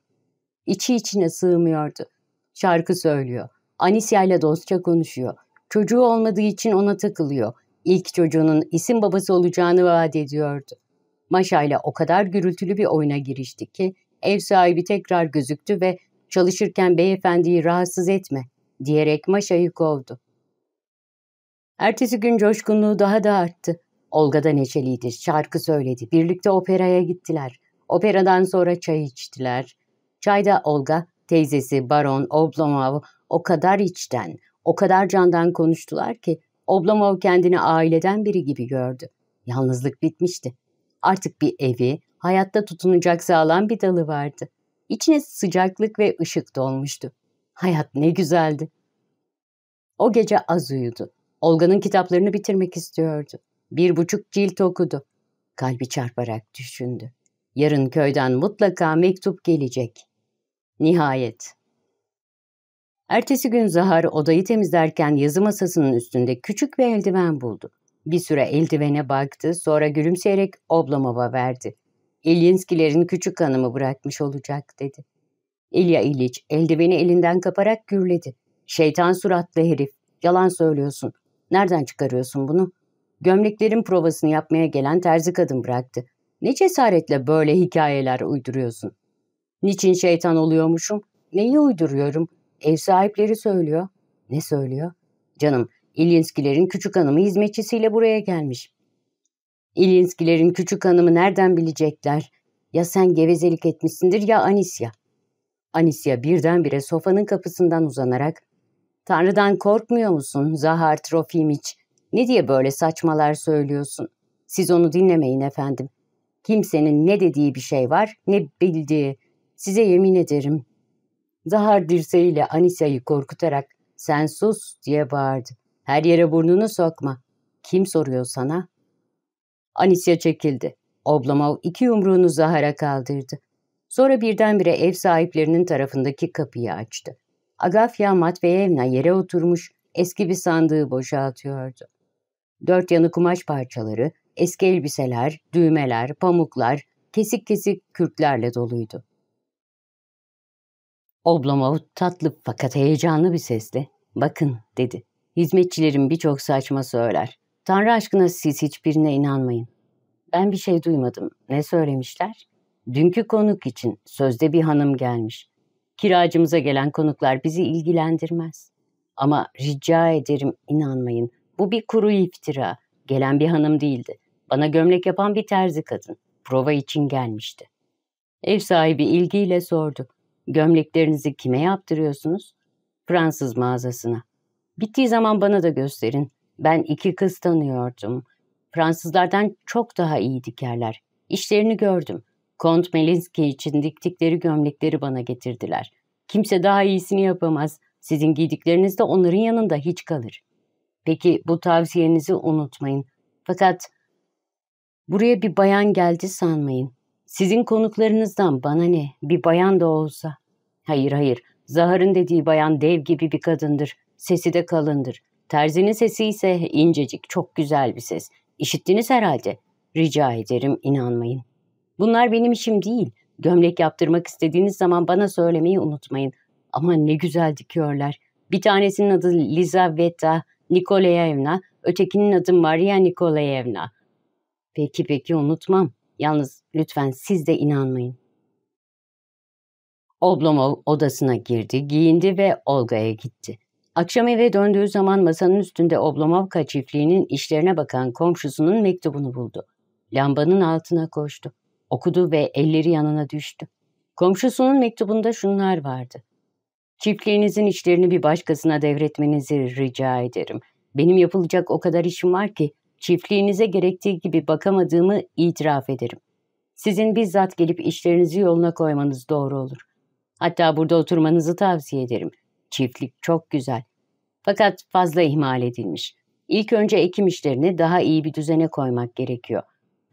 İçi içine sığmıyordu. Şarkı söylüyor. Anisya ile dostça konuşuyor. Çocuğu olmadığı için ona takılıyor. İlk çocuğunun isim babası olacağını vaat ediyordu. Maşa ile o kadar gürültülü bir oyuna girişti ki ev sahibi tekrar gözüktü ve çalışırken beyefendiyi rahatsız etme diyerek Maşa'yı kovdu. Ertesi gün coşkunluğu daha da arttı. Olga da neşeliydi, şarkı söyledi. Birlikte operaya gittiler. Operadan sonra çay içtiler. Çayda Olga Teyzesi Baron Oblomov o kadar içten, o kadar candan konuştular ki Oblomov kendini aileden biri gibi gördü. Yalnızlık bitmişti. Artık bir evi, hayatta tutunacak sağlam bir dalı vardı. İçine sıcaklık ve ışık dolmuştu. Hayat ne güzeldi. O gece az uyudu. Olga'nın kitaplarını bitirmek istiyordu. Bir buçuk cilt okudu. Kalbi çarparak düşündü. Yarın köyden mutlaka mektup gelecek. Nihayet. Ertesi gün Zahar odayı temizlerken yazı masasının üstünde küçük bir eldiven buldu. Bir süre eldivene baktı, sonra gülümseyerek oblamaba verdi. İlyinskilerin küçük hanımı bırakmış olacak dedi. İlya İliç eldiveni elinden kaparak gürledi. Şeytan suratlı herif, yalan söylüyorsun. Nereden çıkarıyorsun bunu? Gömleklerin provasını yapmaya gelen terzi kadın bıraktı. Ne cesaretle böyle hikayeler uyduruyorsun? Niçin şeytan oluyormuşum? Neyi uyduruyorum? Ev sahipleri söylüyor. Ne söylüyor? Canım, İlinskilerin küçük hanımı hizmetçisiyle buraya gelmiş. İlinskilerin küçük hanımı nereden bilecekler? Ya sen gevezelik etmişsindir ya Anisya. Anisya birdenbire sofanın kapısından uzanarak ''Tanrı'dan korkmuyor musun Zahar Trofimiç? Ne diye böyle saçmalar söylüyorsun? Siz onu dinlemeyin efendim. Kimsenin ne dediği bir şey var ne bildiği. Size yemin ederim. Zahar dirseğiyle Anisya'yı korkutarak sen sus diye bağırdı. Her yere burnunu sokma. Kim soruyor sana? Anisya çekildi. Oblomov iki yumruğunu Zahar'a kaldırdı. Sonra birdenbire ev sahiplerinin tarafındaki kapıyı açtı. Agafya Matveyevna yere oturmuş, eski bir sandığı boşaltıyordu. Dört yanı kumaş parçaları, eski elbiseler, düğmeler, pamuklar, kesik kesik kürklerle doluydu. Oblomov tatlı fakat heyecanlı bir sesle ''Bakın'' dedi. ''Hizmetçilerim birçok saçma söyler. Tanrı aşkına siz hiçbirine inanmayın. Ben bir şey duymadım. Ne söylemişler? Dünkü konuk için sözde bir hanım gelmiş. Kiracımıza gelen konuklar bizi ilgilendirmez. Ama rica ederim inanmayın. Bu bir kuru iftira. Gelen bir hanım değildi. Bana gömlek yapan bir terzi kadın. Prova için gelmişti. Ev sahibi ilgiyle sordu. Gömleklerinizi kime yaptırıyorsunuz? Fransız mağazasına. Bittiği zaman bana da gösterin. Ben iki kız tanıyordum. Fransızlardan çok daha iyi dikerler. İşlerini gördüm. Kont Melinski için diktikleri gömlekleri bana getirdiler. Kimse daha iyisini yapamaz. Sizin giydikleriniz de onların yanında hiç kalır. Peki bu tavsiyenizi unutmayın. Fakat buraya bir bayan geldi sanmayın. Sizin konuklarınızdan bana ne, bir bayan da olsa. Hayır hayır, Zahar'ın dediği bayan dev gibi bir kadındır. Sesi de kalındır. Terzinin sesi ise incecik, çok güzel bir ses. İşittiniz herhalde. Rica ederim inanmayın. Bunlar benim işim değil. Gömlek yaptırmak istediğiniz zaman bana söylemeyi unutmayın. Ama ne güzel dikiyorlar. Bir tanesinin adı Lizaveta Nikolayevna, ötekinin adı Maria Nikolayevna. Peki peki unutmam. Yalnız lütfen siz de inanmayın. Oblomov odasına girdi, giyindi ve Olga'ya gitti. Akşam eve döndüğü zaman masanın üstünde Oblomovka çiftliğinin işlerine bakan komşusunun mektubunu buldu. Lambanın altına koştu. Okudu ve elleri yanına düştü. Komşusunun mektubunda şunlar vardı. Çiftliğinizin işlerini bir başkasına devretmenizi rica ederim. Benim yapılacak o kadar işim var ki çiftliğinize gerektiği gibi bakamadığımı itiraf ederim. Sizin bizzat gelip işlerinizi yoluna koymanız doğru olur. Hatta burada oturmanızı tavsiye ederim. Çiftlik çok güzel. Fakat fazla ihmal edilmiş. İlk önce ekim işlerini daha iyi bir düzene koymak gerekiyor.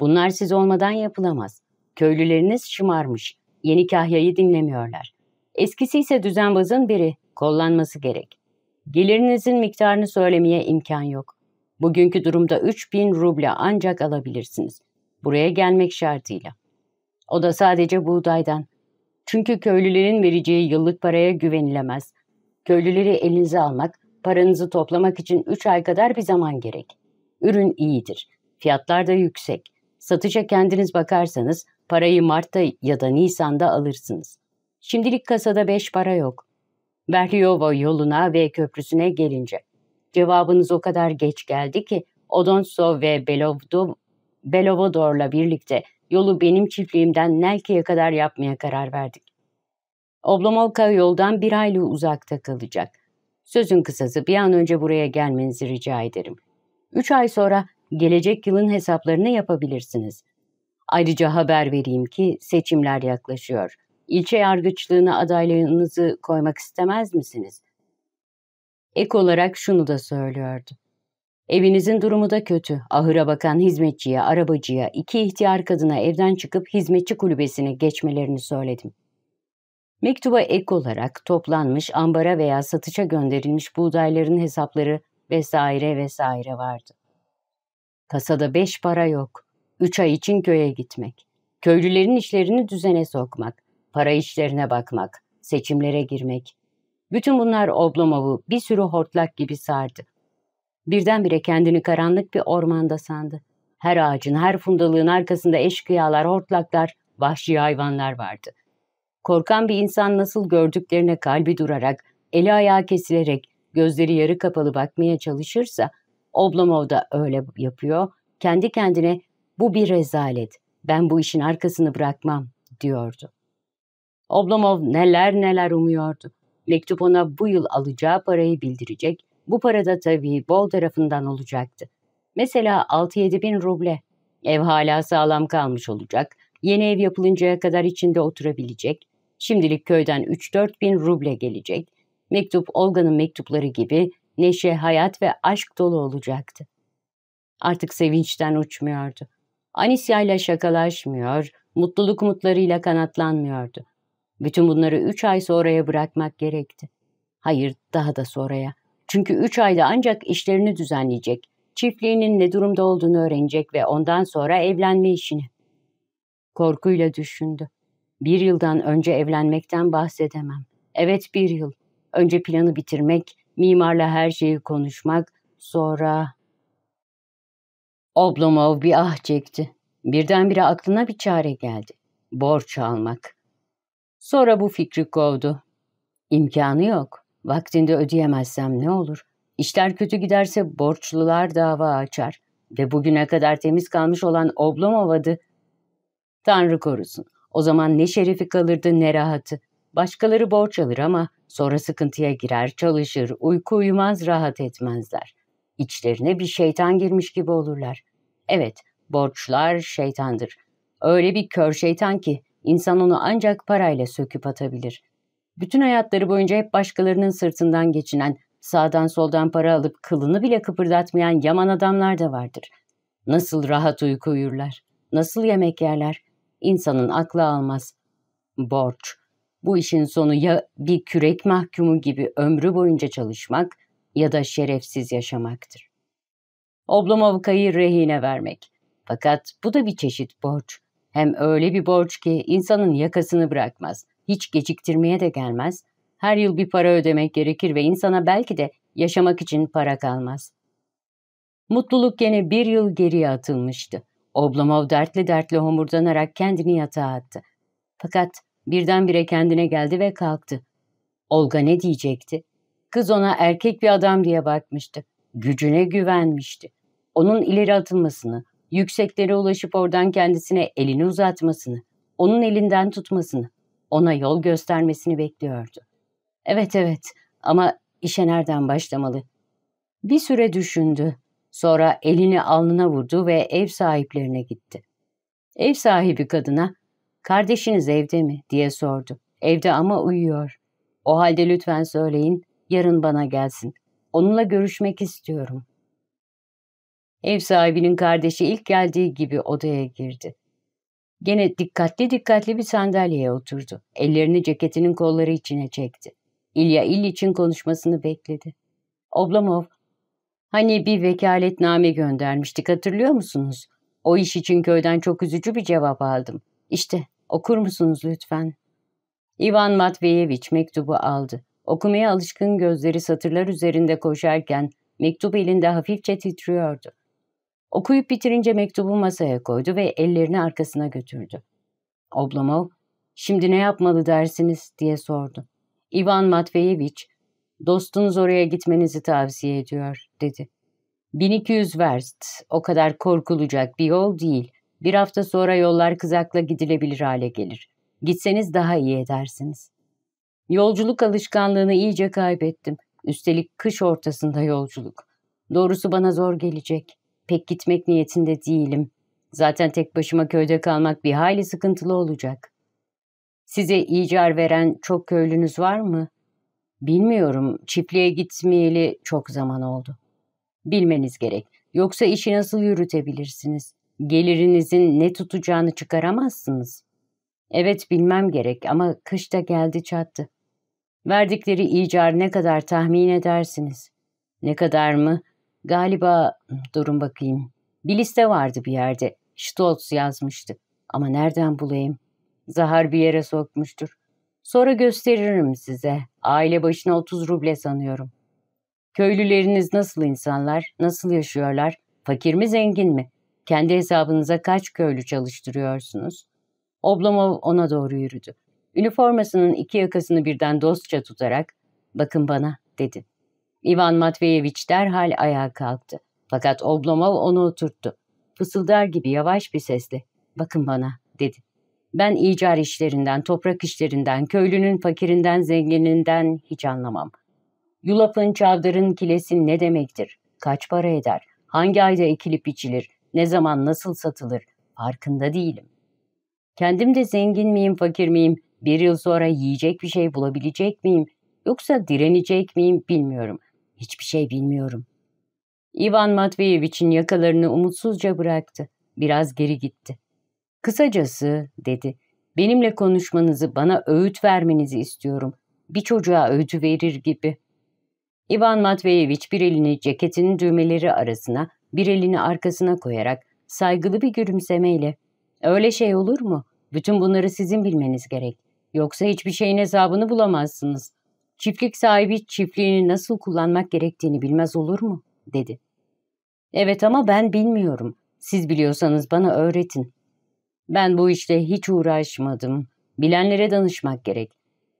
Bunlar siz olmadan yapılamaz. Köylüleriniz şımarmış. Yeni kahyayı dinlemiyorlar. Eskisi ise düzenbazın biri. Kollanması gerek. Gelirinizin miktarını söylemeye imkan yok. Bugünkü durumda 3000 ruble ancak alabilirsiniz. Buraya gelmek şartıyla. O da sadece buğdaydan. Çünkü köylülerin vereceği yıllık paraya güvenilemez. Köylüleri elinize almak, paranızı toplamak için 3 ay kadar bir zaman gerek. Ürün iyidir. Fiyatlar da yüksek. Satışa kendiniz bakarsanız parayı Mart'ta ya da Nisan'da alırsınız. Şimdilik kasada 5 para yok. Berliova yoluna ve köprüsüne gelince. Cevabınız o kadar geç geldi ki Odonso ve Belovdo, Belovodor'la birlikte Yolu benim çiftliğimden Nelke'ye kadar yapmaya karar verdik. Oblomovka yoldan bir aylığı uzakta kalacak. Sözün kısası bir an önce buraya gelmenizi rica ederim. Üç ay sonra gelecek yılın hesaplarını yapabilirsiniz. Ayrıca haber vereyim ki seçimler yaklaşıyor. İlçe yargıçlığına adaylığınızı koymak istemez misiniz? Ek olarak şunu da söylüyordu. Evinizin durumu da kötü. Ahıra bakan hizmetçiye, arabacıya, iki ihtiyar kadına evden çıkıp hizmetçi kulübesine geçmelerini söyledim. Mektuba ek olarak toplanmış ambara veya satışa gönderilmiş buğdayların hesapları vesaire vesaire vardı. Kasada beş para yok. Üç ay için köye gitmek. Köylülerin işlerini düzene sokmak. Para işlerine bakmak. Seçimlere girmek. Bütün bunlar Oblomov'u bir sürü hortlak gibi sardı. Birdenbire kendini karanlık bir ormanda sandı. Her ağacın, her fundalığın arkasında eşkıyalar, hortlaklar, vahşi hayvanlar vardı. Korkan bir insan nasıl gördüklerine kalbi durarak, eli ayağı kesilerek, gözleri yarı kapalı bakmaya çalışırsa, Oblomov da öyle yapıyor, kendi kendine bu bir rezalet, ben bu işin arkasını bırakmam diyordu. Oblomov neler neler umuyordu. Mektup ona bu yıl alacağı parayı bildirecek, bu para da tabii bol tarafından olacaktı. Mesela 6-7 bin ruble. Ev hala sağlam kalmış olacak. Yeni ev yapılıncaya kadar içinde oturabilecek. Şimdilik köyden 3-4 bin ruble gelecek. Mektup Olga'nın mektupları gibi neşe, hayat ve aşk dolu olacaktı. Artık sevinçten uçmuyordu. Anisya ile şakalaşmıyor, mutluluk mutlarıyla kanatlanmıyordu. Bütün bunları üç ay sonraya bırakmak gerekti. Hayır, daha da sonraya. Çünkü üç ayda ancak işlerini düzenleyecek, çiftliğinin ne durumda olduğunu öğrenecek ve ondan sonra evlenme işini. Korkuyla düşündü. Bir yıldan önce evlenmekten bahsedemem. Evet bir yıl. Önce planı bitirmek, mimarla her şeyi konuşmak, sonra... Oblomov bir ah çekti. Birdenbire aklına bir çare geldi. Borç almak. Sonra bu fikri kovdu. İmkanı yok. Vaktinde ödeyemezsem ne olur? İşler kötü giderse borçlular dava açar ve bugüne kadar temiz kalmış olan Oblomov adı. Tanrı korusun. O zaman ne şerifi kalırdı ne rahatı. Başkaları borç alır ama sonra sıkıntıya girer, çalışır, uyku uyumaz, rahat etmezler. İçlerine bir şeytan girmiş gibi olurlar. Evet, borçlar şeytandır. Öyle bir kör şeytan ki insan onu ancak parayla söküp atabilir. Bütün hayatları boyunca hep başkalarının sırtından geçinen, sağdan soldan para alıp kılını bile kıpırdatmayan yaman adamlar da vardır. Nasıl rahat uyku uyurlar, nasıl yemek yerler, insanın aklı almaz. Borç. Bu işin sonu ya bir kürek mahkumu gibi ömrü boyunca çalışmak ya da şerefsiz yaşamaktır. Oblomovka'yı rehine vermek. Fakat bu da bir çeşit borç. Hem öyle bir borç ki insanın yakasını bırakmaz.'' hiç geciktirmeye de gelmez. Her yıl bir para ödemek gerekir ve insana belki de yaşamak için para kalmaz. Mutluluk gene bir yıl geriye atılmıştı. Oblomov dertli dertli homurdanarak kendini yatağa attı. Fakat birdenbire kendine geldi ve kalktı. Olga ne diyecekti? Kız ona erkek bir adam diye bakmıştı. Gücüne güvenmişti. Onun ileri atılmasını, yükseklere ulaşıp oradan kendisine elini uzatmasını, onun elinden tutmasını, ona yol göstermesini bekliyordu. Evet evet ama işe nereden başlamalı? Bir süre düşündü. Sonra elini alnına vurdu ve ev sahiplerine gitti. Ev sahibi kadına, kardeşiniz evde mi diye sordu. Evde ama uyuyor. O halde lütfen söyleyin, yarın bana gelsin. Onunla görüşmek istiyorum. Ev sahibinin kardeşi ilk geldiği gibi odaya girdi. Gene dikkatli dikkatli bir sandalyeye oturdu. Ellerini ceketinin kolları içine çekti. İlya İliç'in konuşmasını bekledi. Oblomov, hani bir vekaletname göndermiştik hatırlıyor musunuz? O iş için köyden çok üzücü bir cevap aldım. İşte okur musunuz lütfen? İvan Matveyeviç mektubu aldı. Okumaya alışkın gözleri satırlar üzerinde koşarken mektup elinde hafifçe titriyordu. Okuyup bitirince mektubu masaya koydu ve ellerini arkasına götürdü. Oblomov, şimdi ne yapmalı dersiniz diye sordu. İvan Matveyeviç, dostunuz oraya gitmenizi tavsiye ediyor dedi. 1200 verst, o kadar korkulacak bir yol değil. Bir hafta sonra yollar kızakla gidilebilir hale gelir. Gitseniz daha iyi edersiniz. Yolculuk alışkanlığını iyice kaybettim. Üstelik kış ortasında yolculuk. Doğrusu bana zor gelecek pek gitmek niyetinde değilim. Zaten tek başıma köyde kalmak bir hayli sıkıntılı olacak. Size icar veren çok köylünüz var mı? Bilmiyorum, çiftliğe gitmeyeli çok zaman oldu. Bilmeniz gerek, yoksa işi nasıl yürütebilirsiniz? Gelirinizin ne tutacağını çıkaramazsınız. Evet bilmem gerek ama kış da geldi çattı. Verdikleri icar ne kadar tahmin edersiniz? Ne kadar mı? Galiba durun bakayım. Bir liste vardı bir yerde. Stolz yazmıştı. Ama nereden bulayım? Zahar bir yere sokmuştur. Sonra gösteririm size. Aile başına 30 ruble sanıyorum. Köylüleriniz nasıl insanlar? Nasıl yaşıyorlar? Fakir mi zengin mi? Kendi hesabınıza kaç köylü çalıştırıyorsunuz? Oblomov ona doğru yürüdü. Üniformasının iki yakasını birden dostça tutarak ''Bakın bana'' dedi. İvan Matveyeviç derhal ayağa kalktı. Fakat Oblomov onu oturttu. Fısıldar gibi yavaş bir sesle ''Bakın bana'' dedi. ''Ben icar işlerinden, toprak işlerinden, köylünün fakirinden, zengininden hiç anlamam. Yulafın, çavdarın kilesi ne demektir? Kaç para eder? Hangi ayda ekilip biçilir? Ne zaman nasıl satılır? Farkında değilim. Kendim de zengin miyim, fakir miyim? Bir yıl sonra yiyecek bir şey bulabilecek miyim? Yoksa direnecek miyim bilmiyorum. Hiçbir şey bilmiyorum. İvan Matveyevich'in yakalarını umutsuzca bıraktı. Biraz geri gitti. Kısacası dedi. Benimle konuşmanızı, bana öğüt vermenizi istiyorum. Bir çocuğa öğütü verir gibi. İvan Matveyevich bir elini ceketinin düğmeleri arasına, bir elini arkasına koyarak saygılı bir gülümsemeyle ''Öyle şey olur mu? Bütün bunları sizin bilmeniz gerek. Yoksa hiçbir şeyin hesabını bulamazsınız. Çiftlik sahibi çiftliğini nasıl kullanmak gerektiğini bilmez olur mu? dedi. Evet ama ben bilmiyorum. Siz biliyorsanız bana öğretin. Ben bu işle hiç uğraşmadım. Bilenlere danışmak gerek.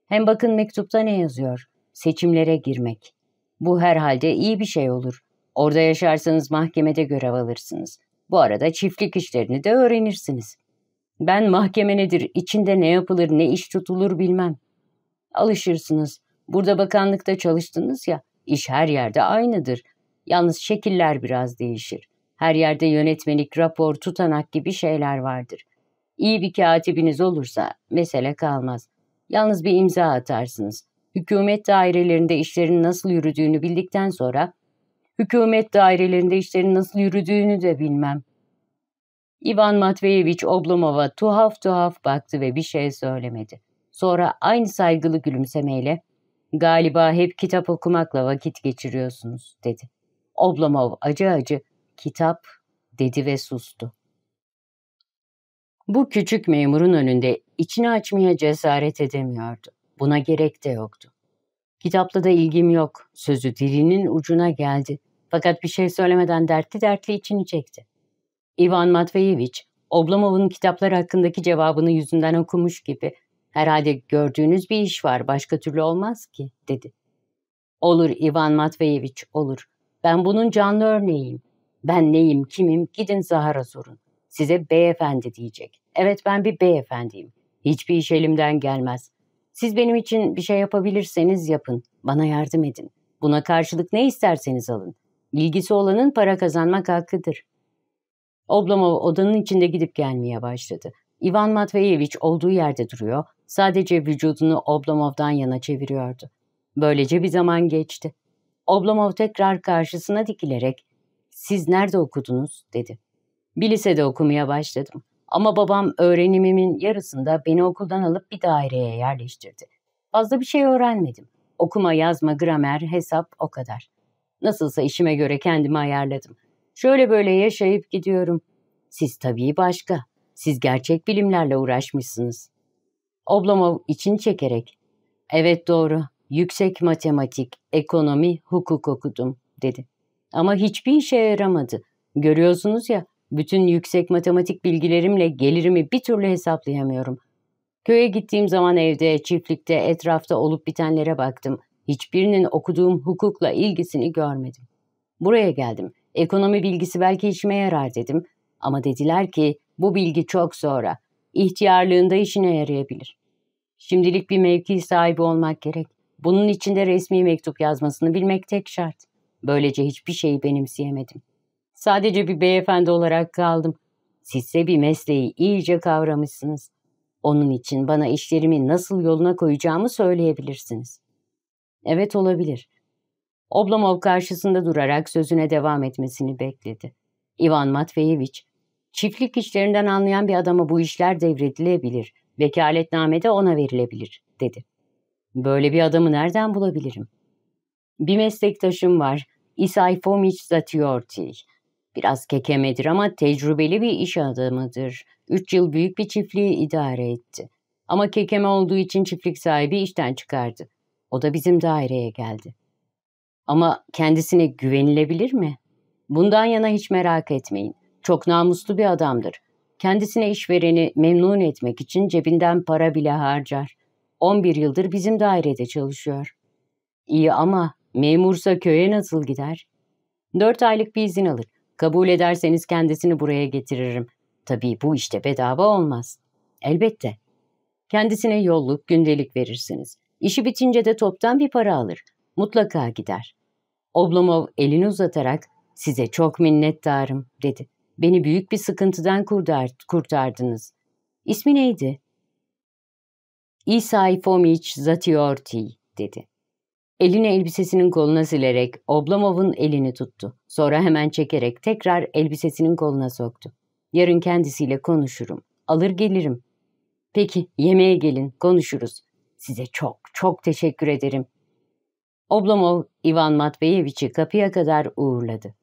Hem bakın mektupta ne yazıyor. Seçimlere girmek. Bu herhalde iyi bir şey olur. Orada yaşarsanız mahkemede görev alırsınız. Bu arada çiftlik işlerini de öğrenirsiniz. Ben mahkeme nedir, içinde ne yapılır, ne iş tutulur bilmem. Alışırsınız. Burada bakanlıkta çalıştınız ya, iş her yerde aynıdır. Yalnız şekiller biraz değişir. Her yerde yönetmelik, rapor, tutanak gibi şeyler vardır. İyi bir katibiniz olursa mesele kalmaz. Yalnız bir imza atarsınız. Hükümet dairelerinde işlerin nasıl yürüdüğünü bildikten sonra hükümet dairelerinde işlerin nasıl yürüdüğünü de bilmem. İvan Matveyeviç Oblomova tuhaf tuhaf baktı ve bir şey söylemedi. Sonra aynı saygılı gülümsemeyle Galiba hep kitap okumakla vakit geçiriyorsunuz dedi. Oblomov acı acı kitap dedi ve sustu. Bu küçük memurun önünde içini açmaya cesaret edemiyordu. Buna gerek de yoktu. Kitapla da ilgim yok. Sözü dilinin ucuna geldi. Fakat bir şey söylemeden dertli dertli içini çekti. Ivan Matveyevich Oblomov'un kitaplar hakkındaki cevabını yüzünden okumuş gibi Herhalde gördüğünüz bir iş var, başka türlü olmaz ki, dedi. Olur Ivan Matveyeviç, olur. Ben bunun canlı örneğiyim. Ben neyim, kimim, gidin Zahara sorun. Size beyefendi diyecek. Evet ben bir beyefendiyim. Hiçbir iş elimden gelmez. Siz benim için bir şey yapabilirseniz yapın. Bana yardım edin. Buna karşılık ne isterseniz alın. İlgisi olanın para kazanmak hakkıdır. Oblomov odanın içinde gidip gelmeye başladı. İvan Matveyeviç olduğu yerde duruyor, Sadece vücudunu Oblomov'dan yana çeviriyordu. Böylece bir zaman geçti. Oblomov tekrar karşısına dikilerek ''Siz nerede okudunuz?'' dedi. ''Bir lisede okumaya başladım. Ama babam öğrenimimin yarısında beni okuldan alıp bir daireye yerleştirdi. Fazla bir şey öğrenmedim. Okuma, yazma, gramer, hesap o kadar. Nasılsa işime göre kendimi ayarladım. Şöyle böyle yaşayıp gidiyorum. Siz tabii başka. Siz gerçek bilimlerle uğraşmışsınız.'' Oblomov içini çekerek. Evet doğru, yüksek matematik, ekonomi, hukuk okudum dedi. Ama hiçbir işe yaramadı. Görüyorsunuz ya, bütün yüksek matematik bilgilerimle gelirimi bir türlü hesaplayamıyorum. Köye gittiğim zaman evde, çiftlikte, etrafta olup bitenlere baktım. Hiçbirinin okuduğum hukukla ilgisini görmedim. Buraya geldim. Ekonomi bilgisi belki işime yarar dedim. Ama dediler ki bu bilgi çok sonra. İhtiyarlığında işine yarayabilir. Şimdilik bir mevki sahibi olmak gerek. Bunun için de resmi mektup yazmasını bilmek tek şart. Böylece hiçbir şeyi benimseyemedim. Sadece bir beyefendi olarak kaldım. Sizse bir mesleği iyice kavramışsınız. Onun için bana işlerimi nasıl yoluna koyacağımı söyleyebilirsiniz. Evet olabilir. Oblomov karşısında durarak sözüne devam etmesini bekledi. İvan Matveyeviç, çiftlik işlerinden anlayan bir adama bu işler devredilebilir.'' Vekaletname de ona verilebilir, dedi. Böyle bir adamı nereden bulabilirim? Bir meslektaşım var, İsay Fomiç Zatiorti. Biraz kekemedir ama tecrübeli bir iş adamıdır. Üç yıl büyük bir çiftliği idare etti. Ama kekeme olduğu için çiftlik sahibi işten çıkardı. O da bizim daireye geldi. Ama kendisine güvenilebilir mi? Bundan yana hiç merak etmeyin. Çok namuslu bir adamdır. Kendisine işvereni memnun etmek için cebinden para bile harcar. 11 yıldır bizim dairede çalışıyor. İyi ama memursa köye nasıl gider? Dört aylık bir izin alır. Kabul ederseniz kendisini buraya getiririm. Tabii bu işte bedava olmaz. Elbette. Kendisine yolluk, gündelik verirsiniz. İşi bitince de toptan bir para alır. Mutlaka gider. Oblomov elini uzatarak size çok minnettarım dedi. Beni büyük bir sıkıntıdan kurtardınız. İsmi neydi? İsa Fomiç Zatiorti dedi. Elini elbisesinin koluna silerek Oblomov'un elini tuttu. Sonra hemen çekerek tekrar elbisesinin koluna soktu. Yarın kendisiyle konuşurum. Alır gelirim. Peki yemeğe gelin konuşuruz. Size çok çok teşekkür ederim. Oblomov, Ivan Matveyevici kapıya kadar uğurladı.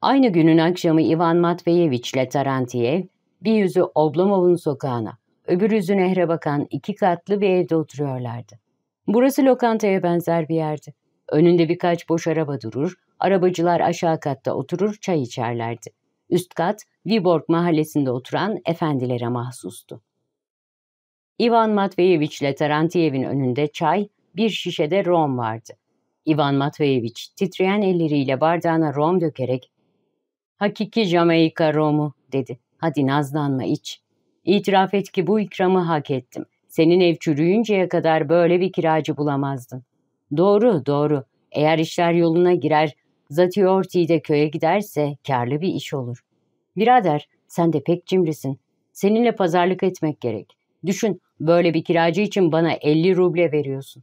Aynı günün akşamı Ivan Matveyeviç ile Tarantiyev, bir yüzü Oblomov'un sokağına, öbür yüzü nehre bakan iki katlı bir evde oturuyorlardı. Burası lokantaya benzer bir yerdi. Önünde birkaç boş araba durur, arabacılar aşağı katta oturur çay içerlerdi. Üst kat, Viborg mahallesinde oturan efendilere mahsustu. Ivan Matveyeviç ile Tarantiyev'in önünde çay, bir şişede rom vardı. Ivan Matveyeviç titreyen elleriyle bardağına rom dökerek Hakiki Jamaika romu dedi. Hadi nazlanma iç. İtiraf et ki bu ikramı hak ettim. Senin ev çürüyünceye kadar böyle bir kiracı bulamazdın. Doğru, doğru. Eğer işler yoluna girer, Zati köye giderse karlı bir iş olur. Birader, sen de pek cimrisin. Seninle pazarlık etmek gerek. Düşün, böyle bir kiracı için bana 50 ruble veriyorsun.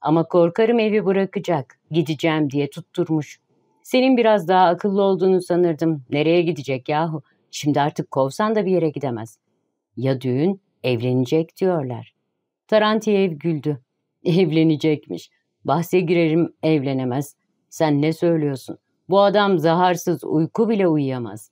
Ama korkarım evi bırakacak, gideceğim diye tutturmuş. Senin biraz daha akıllı olduğunu sanırdım. Nereye gidecek yahu? Şimdi artık kovsan da bir yere gidemez. Ya düğün, evlenecek diyorlar. Tarantiyev güldü. Evlenecekmiş. Bahse girerim evlenemez. Sen ne söylüyorsun? Bu adam zaharsız uyku bile uyuyamaz.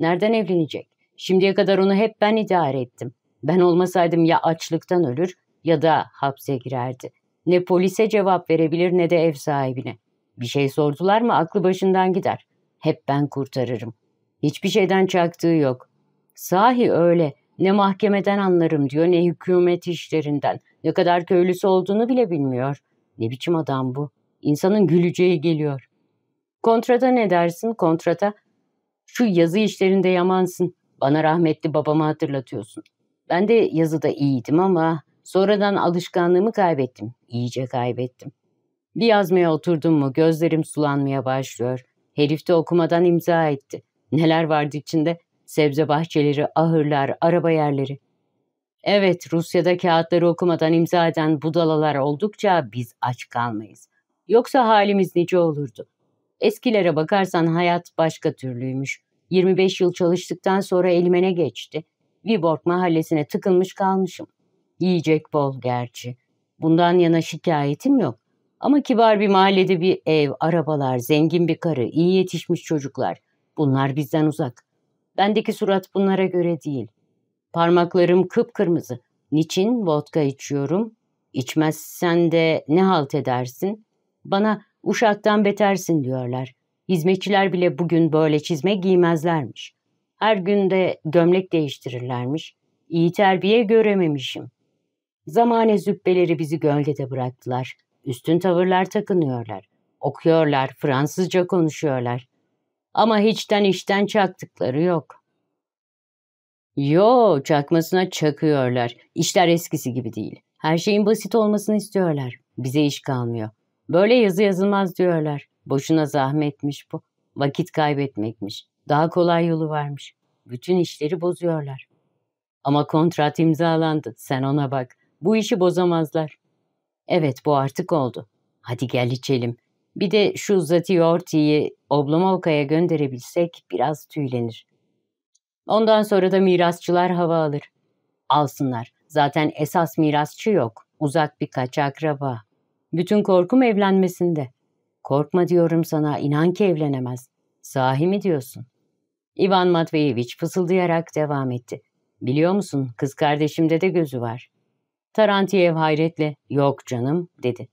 Nereden evlenecek? Şimdiye kadar onu hep ben idare ettim. Ben olmasaydım ya açlıktan ölür ya da hapse girerdi. Ne polise cevap verebilir ne de ev sahibine. Bir şey sordular mı aklı başından gider. Hep ben kurtarırım. Hiçbir şeyden çaktığı yok. Sahi öyle. Ne mahkemeden anlarım diyor ne hükümet işlerinden. Ne kadar köylüsü olduğunu bile bilmiyor. Ne biçim adam bu? İnsanın güleceği geliyor. Kontrata ne dersin? Kontrata şu yazı işlerinde yamansın. Bana rahmetli babamı hatırlatıyorsun. Ben de yazıda iyiydim ama sonradan alışkanlığımı kaybettim. İyice kaybettim. Bir yazmaya oturdum mu gözlerim sulanmaya başlıyor. Herif de okumadan imza etti. Neler vardı içinde? Sebze bahçeleri, ahırlar, araba yerleri. Evet, Rusya'da kağıtları okumadan imza eden budalalar oldukça biz aç kalmayız. Yoksa halimiz nice olurdu. Eskilere bakarsan hayat başka türlüymüş. 25 yıl çalıştıktan sonra elime ne geçti? Viborg mahallesine tıkılmış kalmışım. Yiyecek bol gerçi. Bundan yana şikayetim yok. Ama kibar bir mahallede bir ev, arabalar, zengin bir karı, iyi yetişmiş çocuklar. Bunlar bizden uzak. Bendeki surat bunlara göre değil. Parmaklarım kıpkırmızı. Niçin vodka içiyorum? İçmezsen de ne halt edersin? Bana uşaktan betersin diyorlar. Hizmetçiler bile bugün böyle çizme giymezlermiş. Her gün de gömlek değiştirirlermiş. İyi terbiye görememişim. Zamane zübbeleri bizi de bıraktılar. Üstün tavırlar takınıyorlar. Okuyorlar, Fransızca konuşuyorlar. Ama hiçten işten çaktıkları yok. Yo, çakmasına çakıyorlar. İşler eskisi gibi değil. Her şeyin basit olmasını istiyorlar. Bize iş kalmıyor. Böyle yazı yazılmaz diyorlar. Boşuna zahmetmiş bu. Vakit kaybetmekmiş. Daha kolay yolu varmış. Bütün işleri bozuyorlar. Ama kontrat imzalandı. Sen ona bak. Bu işi bozamazlar. Evet bu artık oldu. Hadi gel içelim. Bir de şu Zatiorti'yi Oblomovka'ya gönderebilsek biraz tüylenir. Ondan sonra da mirasçılar hava alır. Alsınlar. Zaten esas mirasçı yok. Uzak birkaç akraba. Bütün korkum evlenmesinde. Korkma diyorum sana, İnan ki evlenemez. Sahi mi diyorsun? İvan Matveyeviç fısıldayarak devam etti. Biliyor musun, kız kardeşimde de gözü var. Tarantiev hayretle ''Yok canım'' dedi.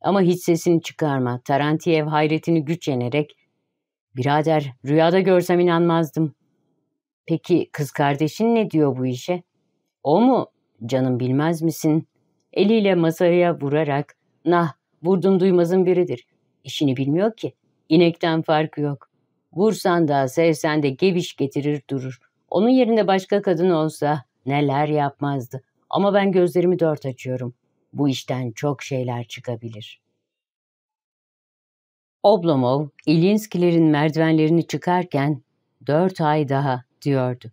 Ama hiç sesini çıkarma. Tarantiev hayretini güç yenerek ''Birader rüyada görsem inanmazdım.'' ''Peki kız kardeşin ne diyor bu işe?'' ''O mu? Canım bilmez misin?'' Eliyle masaya vurarak ''Nah vurdum duymazın biridir. İşini bilmiyor ki. inekten farkı yok. Vursan da sevsen de geviş getirir durur. Onun yerinde başka kadın olsa neler yapmazdı. Ama ben gözlerimi dört açıyorum. Bu işten çok şeyler çıkabilir. Oblomov, İlinskilerin merdivenlerini çıkarken dört ay daha diyordu.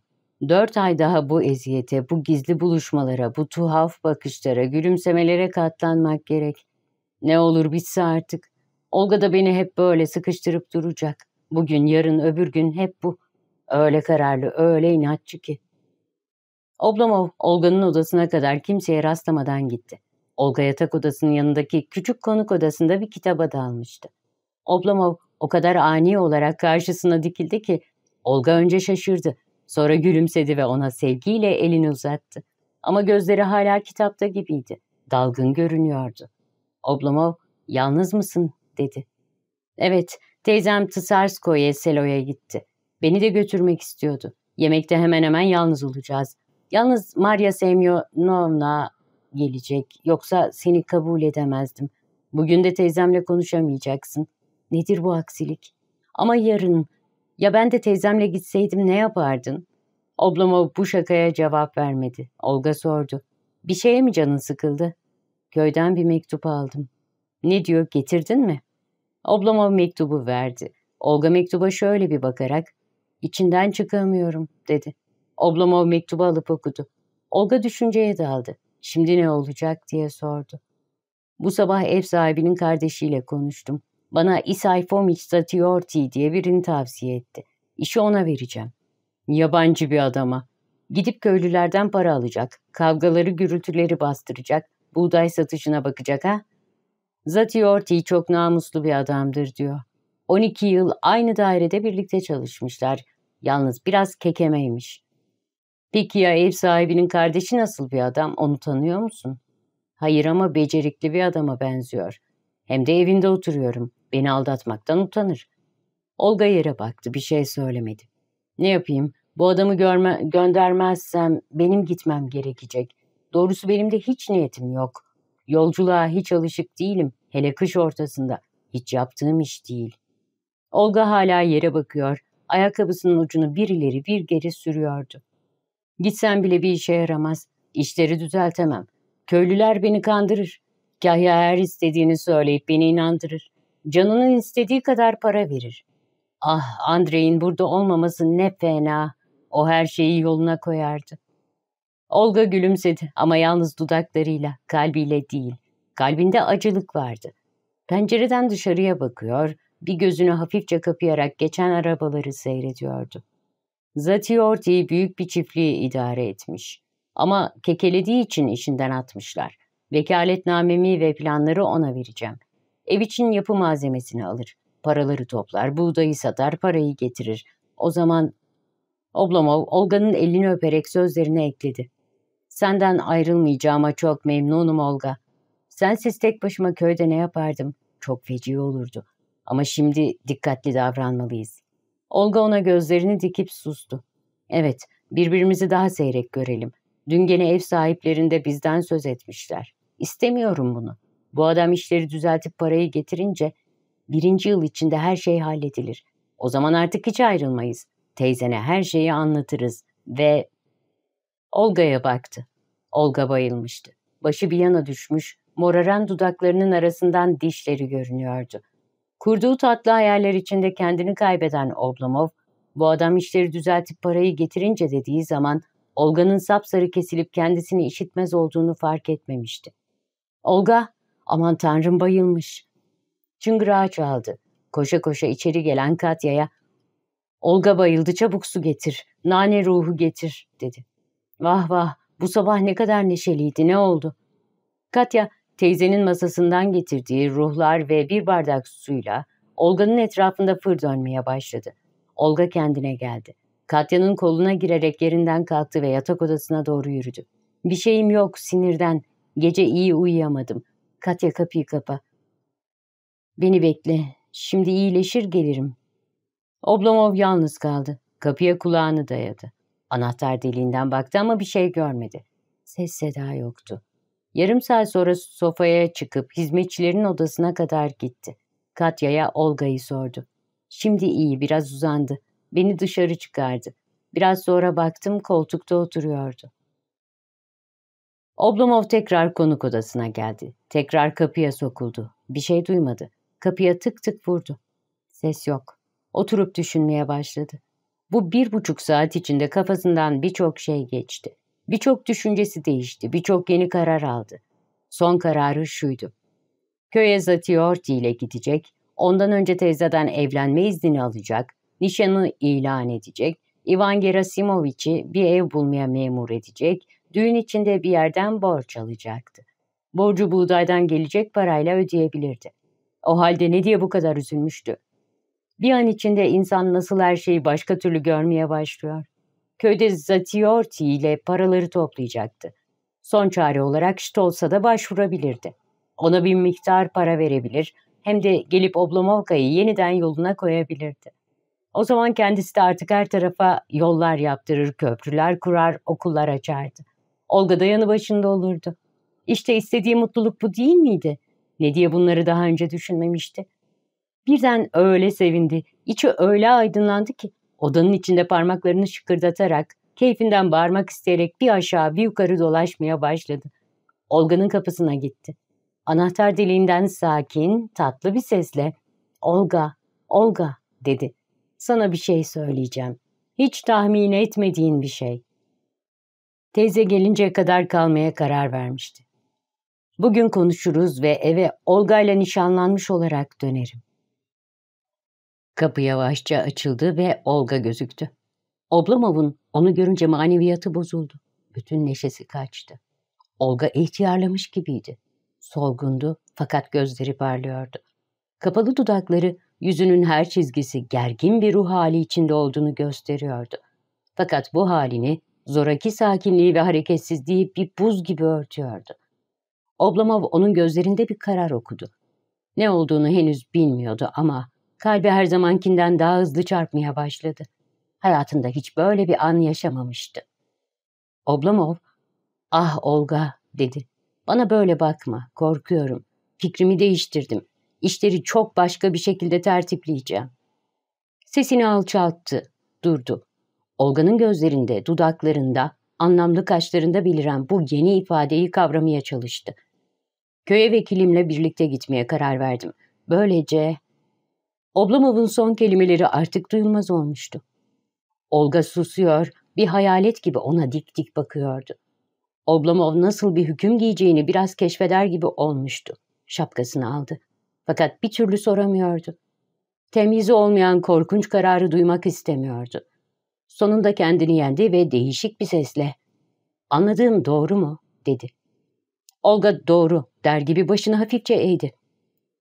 Dört ay daha bu eziyete, bu gizli buluşmalara, bu tuhaf bakışlara, gülümsemelere katlanmak gerek. Ne olur bitse artık. Olga da beni hep böyle sıkıştırıp duracak. Bugün, yarın, öbür gün hep bu. Öyle kararlı, öyle inatçı ki. Oblomov Olga'nın odasına kadar kimseye rastlamadan gitti. Olga yatak odasının yanındaki küçük konuk odasında bir kitaba dalmıştı. Oblomov o kadar ani olarak karşısına dikildi ki Olga önce şaşırdı. Sonra gülümsedi ve ona sevgiyle elini uzattı. Ama gözleri hala kitapta gibiydi. Dalgın görünüyordu. Oblomov, yalnız mısın? dedi. Evet, teyzem Tsarskoye Selo'ya gitti. Beni de götürmek istiyordu. Yemekte hemen hemen yalnız olacağız. Yalnız Maria Semyonovna gelecek. Yoksa seni kabul edemezdim. Bugün de teyzemle konuşamayacaksın. Nedir bu aksilik? Ama yarın ya ben de teyzemle gitseydim ne yapardın? Oblomov bu şakaya cevap vermedi. Olga sordu. Bir şeye mi canın sıkıldı? Köyden bir mektup aldım. Ne diyor getirdin mi? Oblomov mektubu verdi. Olga mektuba şöyle bir bakarak içinden çıkamıyorum dedi. Oblomov mektubu alıp okudu. Olga düşünceye daldı. Şimdi ne olacak diye sordu. Bu sabah ev sahibinin kardeşiyle konuştum. Bana Isai Fomic Satiorti diye birini tavsiye etti. İşi ona vereceğim. Yabancı bir adama. Gidip köylülerden para alacak. Kavgaları gürültüleri bastıracak. Buğday satışına bakacak ha? Zatiorti çok namuslu bir adamdır diyor. 12 yıl aynı dairede birlikte çalışmışlar. Yalnız biraz kekemeymiş. Peki ya ev sahibinin kardeşi nasıl bir adam? Onu tanıyor musun? Hayır ama becerikli bir adama benziyor. Hem de evinde oturuyorum. Beni aldatmaktan utanır. Olga yere baktı. Bir şey söylemedi. Ne yapayım? Bu adamı görme, göndermezsem benim gitmem gerekecek. Doğrusu benim de hiç niyetim yok. Yolculuğa hiç alışık değilim. Hele kış ortasında. Hiç yaptığım iş değil. Olga hala yere bakıyor. Ayakkabısının ucunu bir ileri bir geri sürüyordu. Gitsen bile bir işe yaramaz. İşleri düzeltemem. Köylüler beni kandırır. Kahya her istediğini söyleyip beni inandırır. Canının istediği kadar para verir. Ah Andrei'in burada olmaması ne fena. O her şeyi yoluna koyardı. Olga gülümsedi ama yalnız dudaklarıyla, kalbiyle değil. Kalbinde acılık vardı. Pencereden dışarıya bakıyor, bir gözünü hafifçe kapayarak geçen arabaları seyrediyordu. Zatiorti'yi büyük bir çiftliği idare etmiş. Ama kekelediği için işinden atmışlar. Vekaletnamemi ve planları ona vereceğim. Ev için yapı malzemesini alır. Paraları toplar, buğdayı satar, parayı getirir. O zaman Oblomov Olga'nın elini öperek sözlerine ekledi. Senden ayrılmayacağıma çok memnunum Olga. Sensiz tek başıma köyde ne yapardım? Çok feci olurdu. Ama şimdi dikkatli davranmalıyız. Olga ona gözlerini dikip sustu. Evet, birbirimizi daha seyrek görelim. Dün gene ev sahiplerinde bizden söz etmişler. İstemiyorum bunu. Bu adam işleri düzeltip parayı getirince birinci yıl içinde her şey halledilir. O zaman artık hiç ayrılmayız. Teyzene her şeyi anlatırız ve... Olga'ya baktı. Olga bayılmıştı. Başı bir yana düşmüş, moraran dudaklarının arasından dişleri görünüyordu. Kurduğu tatlı hayaller içinde kendini kaybeden Oblomov, bu adam işleri düzeltip parayı getirince dediği zaman Olga'nın sapsarı kesilip kendisini işitmez olduğunu fark etmemişti. Olga, aman tanrım bayılmış. Çıngırağı çaldı. Koşa koşa içeri gelen Katya'ya Olga bayıldı çabuk su getir, nane ruhu getir dedi. Vah vah bu sabah ne kadar neşeliydi ne oldu? Katya teyzenin masasından getirdiği ruhlar ve bir bardak suyla Olga'nın etrafında fır dönmeye başladı. Olga kendine geldi. Katya'nın koluna girerek yerinden kalktı ve yatak odasına doğru yürüdü. Bir şeyim yok sinirden. Gece iyi uyuyamadım. Katya kapıyı kapa. Beni bekle. Şimdi iyileşir gelirim. Oblomov yalnız kaldı. Kapıya kulağını dayadı. Anahtar deliğinden baktı ama bir şey görmedi. Ses seda yoktu. Yarım saat sonra sofaya çıkıp hizmetçilerin odasına kadar gitti. Katya'ya Olga'yı sordu. Şimdi iyi, biraz uzandı. Beni dışarı çıkardı. Biraz sonra baktım koltukta oturuyordu. Oblomov tekrar konuk odasına geldi. Tekrar kapıya sokuldu. Bir şey duymadı. Kapıya tık tık vurdu. Ses yok. Oturup düşünmeye başladı. Bu bir buçuk saat içinde kafasından birçok şey geçti. Birçok düşüncesi değişti, birçok yeni karar aldı. Son kararı şuydu. Köye Zatiorti ile gidecek, ondan önce teyzeden evlenme iznini alacak, nişanı ilan edecek, Ivan Gerasimovic'i bir ev bulmaya memur edecek, düğün içinde bir yerden borç alacaktı. Borcu buğdaydan gelecek parayla ödeyebilirdi. O halde ne diye bu kadar üzülmüştü? Bir an içinde insan nasıl her şeyi başka türlü görmeye başlıyor? köyde Zatiorti ile paraları toplayacaktı. Son çare olarak Stolz'a da başvurabilirdi. Ona bir miktar para verebilir, hem de gelip Oblomovka'yı yeniden yoluna koyabilirdi. O zaman kendisi de artık her tarafa yollar yaptırır, köprüler kurar, okullar açardı. Olga da yanı başında olurdu. İşte istediği mutluluk bu değil miydi? Ne diye bunları daha önce düşünmemişti? Birden öyle sevindi, içi öyle aydınlandı ki Odanın içinde parmaklarını şıkırdatarak, keyfinden bağırmak isteyerek bir aşağı bir yukarı dolaşmaya başladı. Olga'nın kapısına gitti. Anahtar deliğinden sakin, tatlı bir sesle ''Olga, Olga'' dedi. ''Sana bir şey söyleyeceğim. Hiç tahmin etmediğin bir şey.'' Teyze gelinceye kadar kalmaya karar vermişti. Bugün konuşuruz ve eve Olga ile nişanlanmış olarak dönerim. Kapı yavaşça açıldı ve Olga gözüktü. Oblomov'un onu görünce maneviyatı bozuldu. Bütün neşesi kaçtı. Olga ihtiyarlamış gibiydi. Solgundu fakat gözleri parlıyordu. Kapalı dudakları yüzünün her çizgisi gergin bir ruh hali içinde olduğunu gösteriyordu. Fakat bu halini zoraki sakinliği ve hareketsizliği bir buz gibi örtüyordu. Oblomov onun gözlerinde bir karar okudu. Ne olduğunu henüz bilmiyordu ama Kalbi her zamankinden daha hızlı çarpmaya başladı. Hayatında hiç böyle bir an yaşamamıştı. Oblomov, ah Olga dedi. Bana böyle bakma, korkuyorum. Fikrimi değiştirdim. İşleri çok başka bir şekilde tertipleyeceğim. Sesini alçalttı, durdu. Olga'nın gözlerinde, dudaklarında, anlamlı kaşlarında beliren bu yeni ifadeyi kavramaya çalıştı. Köye vekilimle birlikte gitmeye karar verdim. Böylece Oblomov'un son kelimeleri artık duyulmaz olmuştu. Olga susuyor, bir hayalet gibi ona dik dik bakıyordu. Oblomov nasıl bir hüküm giyeceğini biraz keşfeder gibi olmuştu. Şapkasını aldı. Fakat bir türlü soramıyordu. Temizi olmayan korkunç kararı duymak istemiyordu. Sonunda kendini yendi ve değişik bir sesle ''Anladığım doğru mu?'' dedi. Olga doğru der gibi başını hafifçe eğdi.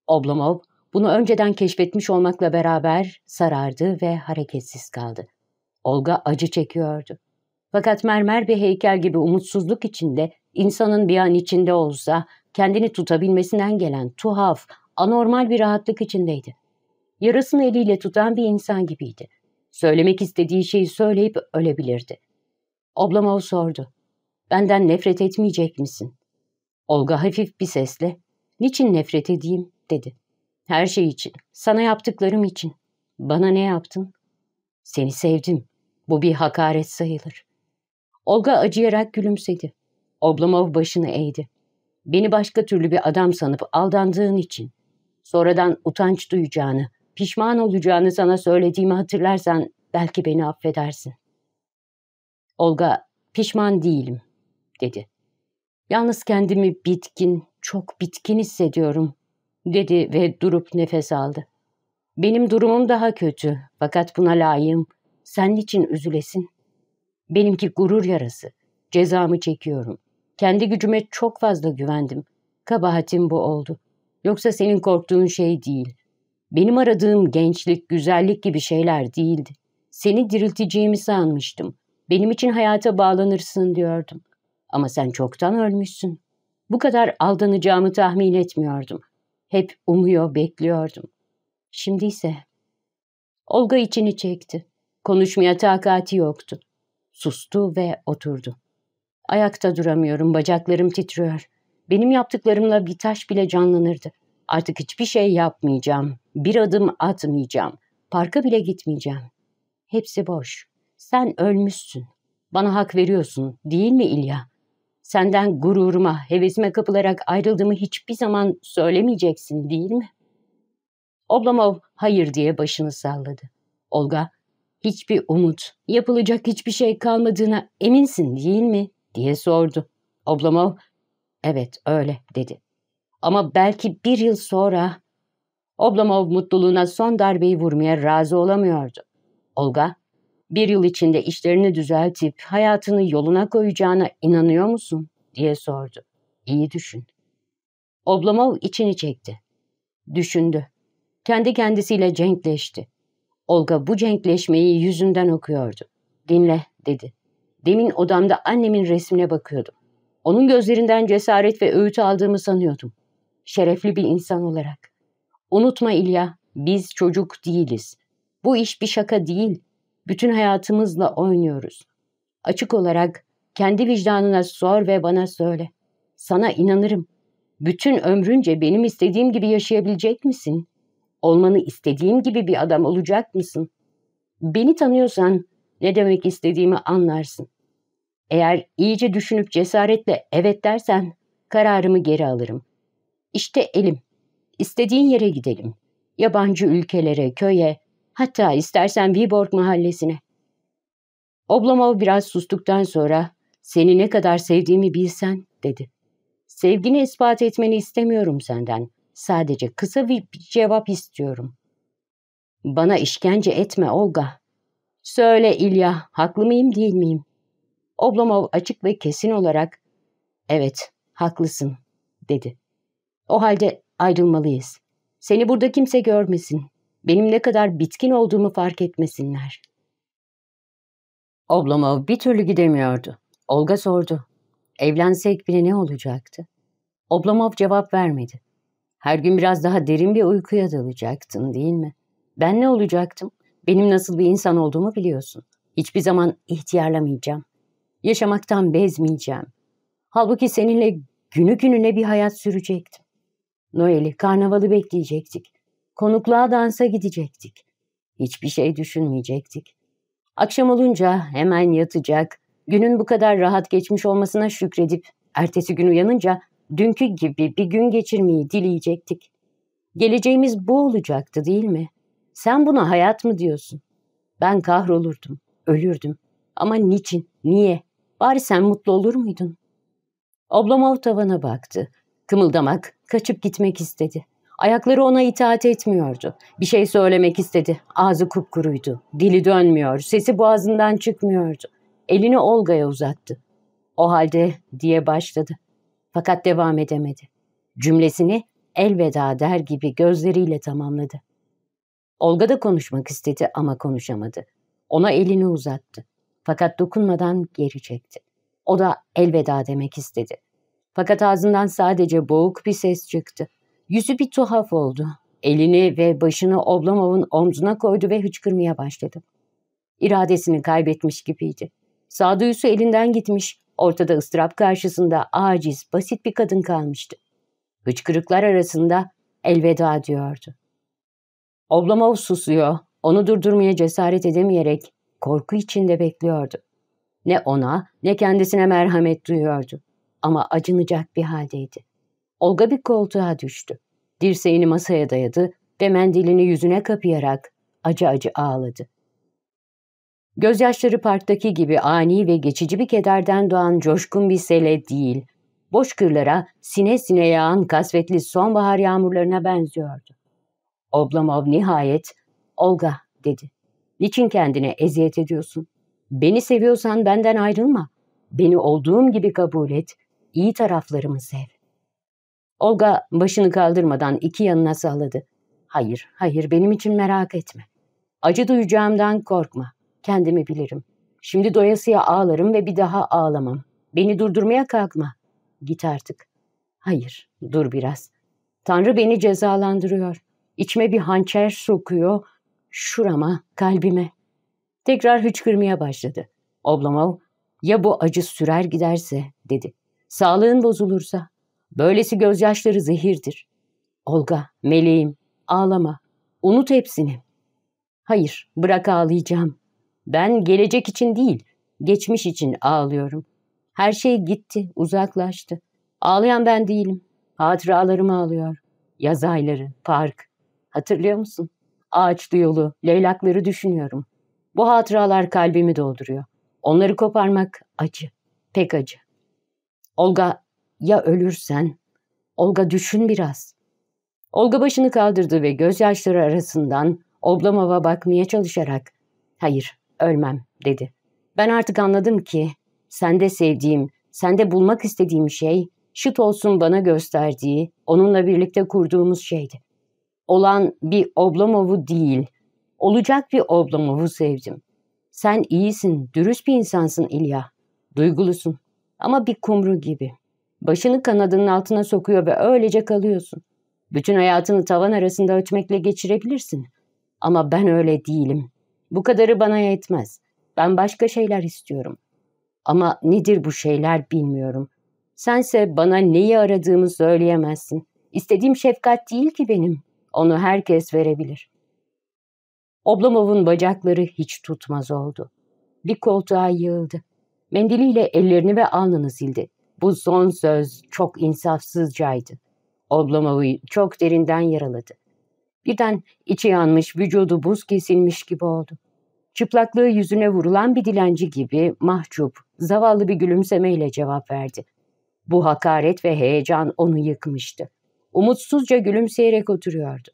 Oblomov bunu önceden keşfetmiş olmakla beraber sarardı ve hareketsiz kaldı. Olga acı çekiyordu. Fakat mermer bir heykel gibi umutsuzluk içinde, insanın bir an içinde olsa kendini tutabilmesinden gelen tuhaf, anormal bir rahatlık içindeydi. Yarısını eliyle tutan bir insan gibiydi. Söylemek istediği şeyi söyleyip ölebilirdi. Oblamov sordu. Benden nefret etmeyecek misin? Olga hafif bir sesle, niçin nefret edeyim dedi. Her şey için. Sana yaptıklarım için. Bana ne yaptın? Seni sevdim. Bu bir hakaret sayılır. Olga acıyarak gülümsedi. Oblomov başını eğdi. Beni başka türlü bir adam sanıp aldandığın için. Sonradan utanç duyacağını, pişman olacağını sana söylediğimi hatırlarsan belki beni affedersin. Olga, pişman değilim, dedi. Yalnız kendimi bitkin, çok bitkin hissediyorum dedi ve durup nefes aldı. Benim durumum daha kötü fakat buna layığım. Sen için üzülesin? Benimki gurur yarası. Cezamı çekiyorum. Kendi gücüme çok fazla güvendim. Kabahatim bu oldu. Yoksa senin korktuğun şey değil. Benim aradığım gençlik, güzellik gibi şeyler değildi. Seni dirilteceğimi sanmıştım. Benim için hayata bağlanırsın diyordum. Ama sen çoktan ölmüşsün. Bu kadar aldanacağımı tahmin etmiyordum.'' Hep umuyor, bekliyordum. Şimdi ise Olga içini çekti. Konuşmaya takati yoktu. Sustu ve oturdu. Ayakta duramıyorum, bacaklarım titriyor. Benim yaptıklarımla bir taş bile canlanırdı. Artık hiçbir şey yapmayacağım, bir adım atmayacağım, parka bile gitmeyeceğim. Hepsi boş. Sen ölmüşsün. Bana hak veriyorsun, değil mi İlya? senden gururuma, hevesime kapılarak ayrıldığımı hiçbir zaman söylemeyeceksin değil mi? Oblomov hayır diye başını salladı. Olga, hiçbir umut, yapılacak hiçbir şey kalmadığına eminsin değil mi? diye sordu. Oblomov, evet öyle dedi. Ama belki bir yıl sonra... Oblomov mutluluğuna son darbeyi vurmaya razı olamıyordu. Olga, bir yıl içinde işlerini düzeltip hayatını yoluna koyacağına inanıyor musun? diye sordu. İyi düşün. Oblomov içini çekti. Düşündü. Kendi kendisiyle cenkleşti. Olga bu cenkleşmeyi yüzünden okuyordu. Dinle dedi. Demin odamda annemin resmine bakıyordum. Onun gözlerinden cesaret ve öğüt aldığımı sanıyordum. Şerefli bir insan olarak. Unutma İlya, biz çocuk değiliz. Bu iş bir şaka değil bütün hayatımızla oynuyoruz. Açık olarak kendi vicdanına sor ve bana söyle. Sana inanırım. Bütün ömrünce benim istediğim gibi yaşayabilecek misin? Olmanı istediğim gibi bir adam olacak mısın? Beni tanıyorsan ne demek istediğimi anlarsın. Eğer iyice düşünüp cesaretle evet dersen kararımı geri alırım. İşte elim. İstediğin yere gidelim. Yabancı ülkelere, köye, Hatta istersen Viborg mahallesine. Oblomov biraz sustuktan sonra seni ne kadar sevdiğimi bilsen dedi. Sevgini ispat etmeni istemiyorum senden. Sadece kısa bir cevap istiyorum. Bana işkence etme Olga. Söyle İlya, haklı mıyım değil miyim? Oblomov açık ve kesin olarak evet haklısın dedi. O halde ayrılmalıyız. Seni burada kimse görmesin benim ne kadar bitkin olduğumu fark etmesinler. Oblomov bir türlü gidemiyordu. Olga sordu. Evlensek bile ne olacaktı? Oblomov cevap vermedi. Her gün biraz daha derin bir uykuya dalacaktın değil mi? Ben ne olacaktım? Benim nasıl bir insan olduğumu biliyorsun. Hiçbir zaman ihtiyarlamayacağım. Yaşamaktan bezmeyeceğim. Halbuki seninle günü gününe bir hayat sürecektim. Noel'i, karnavalı bekleyecektik. Konukluğa dansa gidecektik. Hiçbir şey düşünmeyecektik. Akşam olunca hemen yatacak, günün bu kadar rahat geçmiş olmasına şükredip ertesi gün uyanınca dünkü gibi bir gün geçirmeyi dileyecektik. Geleceğimiz bu olacaktı değil mi? Sen buna hayat mı diyorsun? Ben kahrolurdum, ölürdüm. Ama niçin, niye? Bari sen mutlu olur muydun? Oblomov tavana baktı. Kımıldamak, kaçıp gitmek istedi. Ayakları ona itaat etmiyordu. Bir şey söylemek istedi. Ağzı kupkuruydu. Dili dönmüyor. Sesi boğazından çıkmıyordu. Elini Olga'ya uzattı. O halde diye başladı. Fakat devam edemedi. Cümlesini elveda der gibi gözleriyle tamamladı. Olga da konuşmak istedi ama konuşamadı. Ona elini uzattı. Fakat dokunmadan geri çekti. O da elveda demek istedi. Fakat ağzından sadece boğuk bir ses çıktı. Yüzü bir tuhaf oldu. Elini ve başını Oblomov'un omzuna koydu ve hıçkırmaya başladı. İradesini kaybetmiş gibiydi. Sağduyusu elinden gitmiş, ortada ıstırap karşısında aciz, basit bir kadın kalmıştı. Hıçkırıklar arasında elveda diyordu. Oblomov susuyor, onu durdurmaya cesaret edemeyerek korku içinde bekliyordu. Ne ona ne kendisine merhamet duyuyordu ama acınacak bir haldeydi. Olga bir koltuğa düştü. Dirseğini masaya dayadı ve mendilini yüzüne kapayarak acı acı ağladı. Gözyaşları parktaki gibi ani ve geçici bir kederden doğan coşkun bir sele değil, bozkırlara sine sine yağan kasvetli sonbahar yağmurlarına benziyordu. Oblomov nihayet, Olga dedi. Niçin kendine eziyet ediyorsun? Beni seviyorsan benden ayrılma. Beni olduğum gibi kabul et, iyi taraflarımı sev. Olga başını kaldırmadan iki yanına salladı. Hayır, hayır benim için merak etme. Acı duyacağımdan korkma. Kendimi bilirim. Şimdi doyasıya ağlarım ve bir daha ağlamam. Beni durdurmaya kalkma. Git artık. Hayır, dur biraz. Tanrı beni cezalandırıyor. İçime bir hançer sokuyor. Şurama, kalbime. Tekrar hıçkırmaya başladı. Oblomov, ya bu acı sürer giderse, dedi. Sağlığın bozulursa, Böylesi gözyaşları zehirdir. Olga, meleğim, ağlama. Unut hepsini. Hayır, bırak ağlayacağım. Ben gelecek için değil, geçmiş için ağlıyorum. Her şey gitti, uzaklaştı. Ağlayan ben değilim. Hatıralarım ağlıyor. Yaz ayları, park. Hatırlıyor musun? Ağaçlı yolu, leylakları düşünüyorum. Bu hatıralar kalbimi dolduruyor. Onları koparmak acı, pek acı. Olga ya ölürsen? Olga düşün biraz. Olga başını kaldırdı ve gözyaşları arasından Oblamova bakmaya çalışarak ''Hayır, ölmem.'' dedi. ''Ben artık anladım ki sende sevdiğim, sende bulmak istediğim şey şıt olsun bana gösterdiği, onunla birlikte kurduğumuz şeydi. Olan bir Oblamov'u değil, olacak bir Oblamov'u sevdim. Sen iyisin, dürüst bir insansın İlya. Duygulusun ama bir kumru gibi. Başını kanadının altına sokuyor ve öylece kalıyorsun. Bütün hayatını tavan arasında ötmekle geçirebilirsin. Ama ben öyle değilim. Bu kadarı bana yetmez. Ben başka şeyler istiyorum. Ama nedir bu şeyler bilmiyorum. Sense bana neyi aradığımı söyleyemezsin. İstediğim şefkat değil ki benim. Onu herkes verebilir. Oblomov'un bacakları hiç tutmaz oldu. Bir koltuğa yığıldı. Mendiliyle ellerini ve alnını sildi. Bu son söz çok insafsızcaydı. Oblomov'u çok derinden yaraladı. Birden içi yanmış, vücudu buz kesilmiş gibi oldu. Çıplaklığı yüzüne vurulan bir dilenci gibi mahcup, zavallı bir gülümsemeyle cevap verdi. Bu hakaret ve heyecan onu yıkmıştı. Umutsuzca gülümseyerek oturuyordu.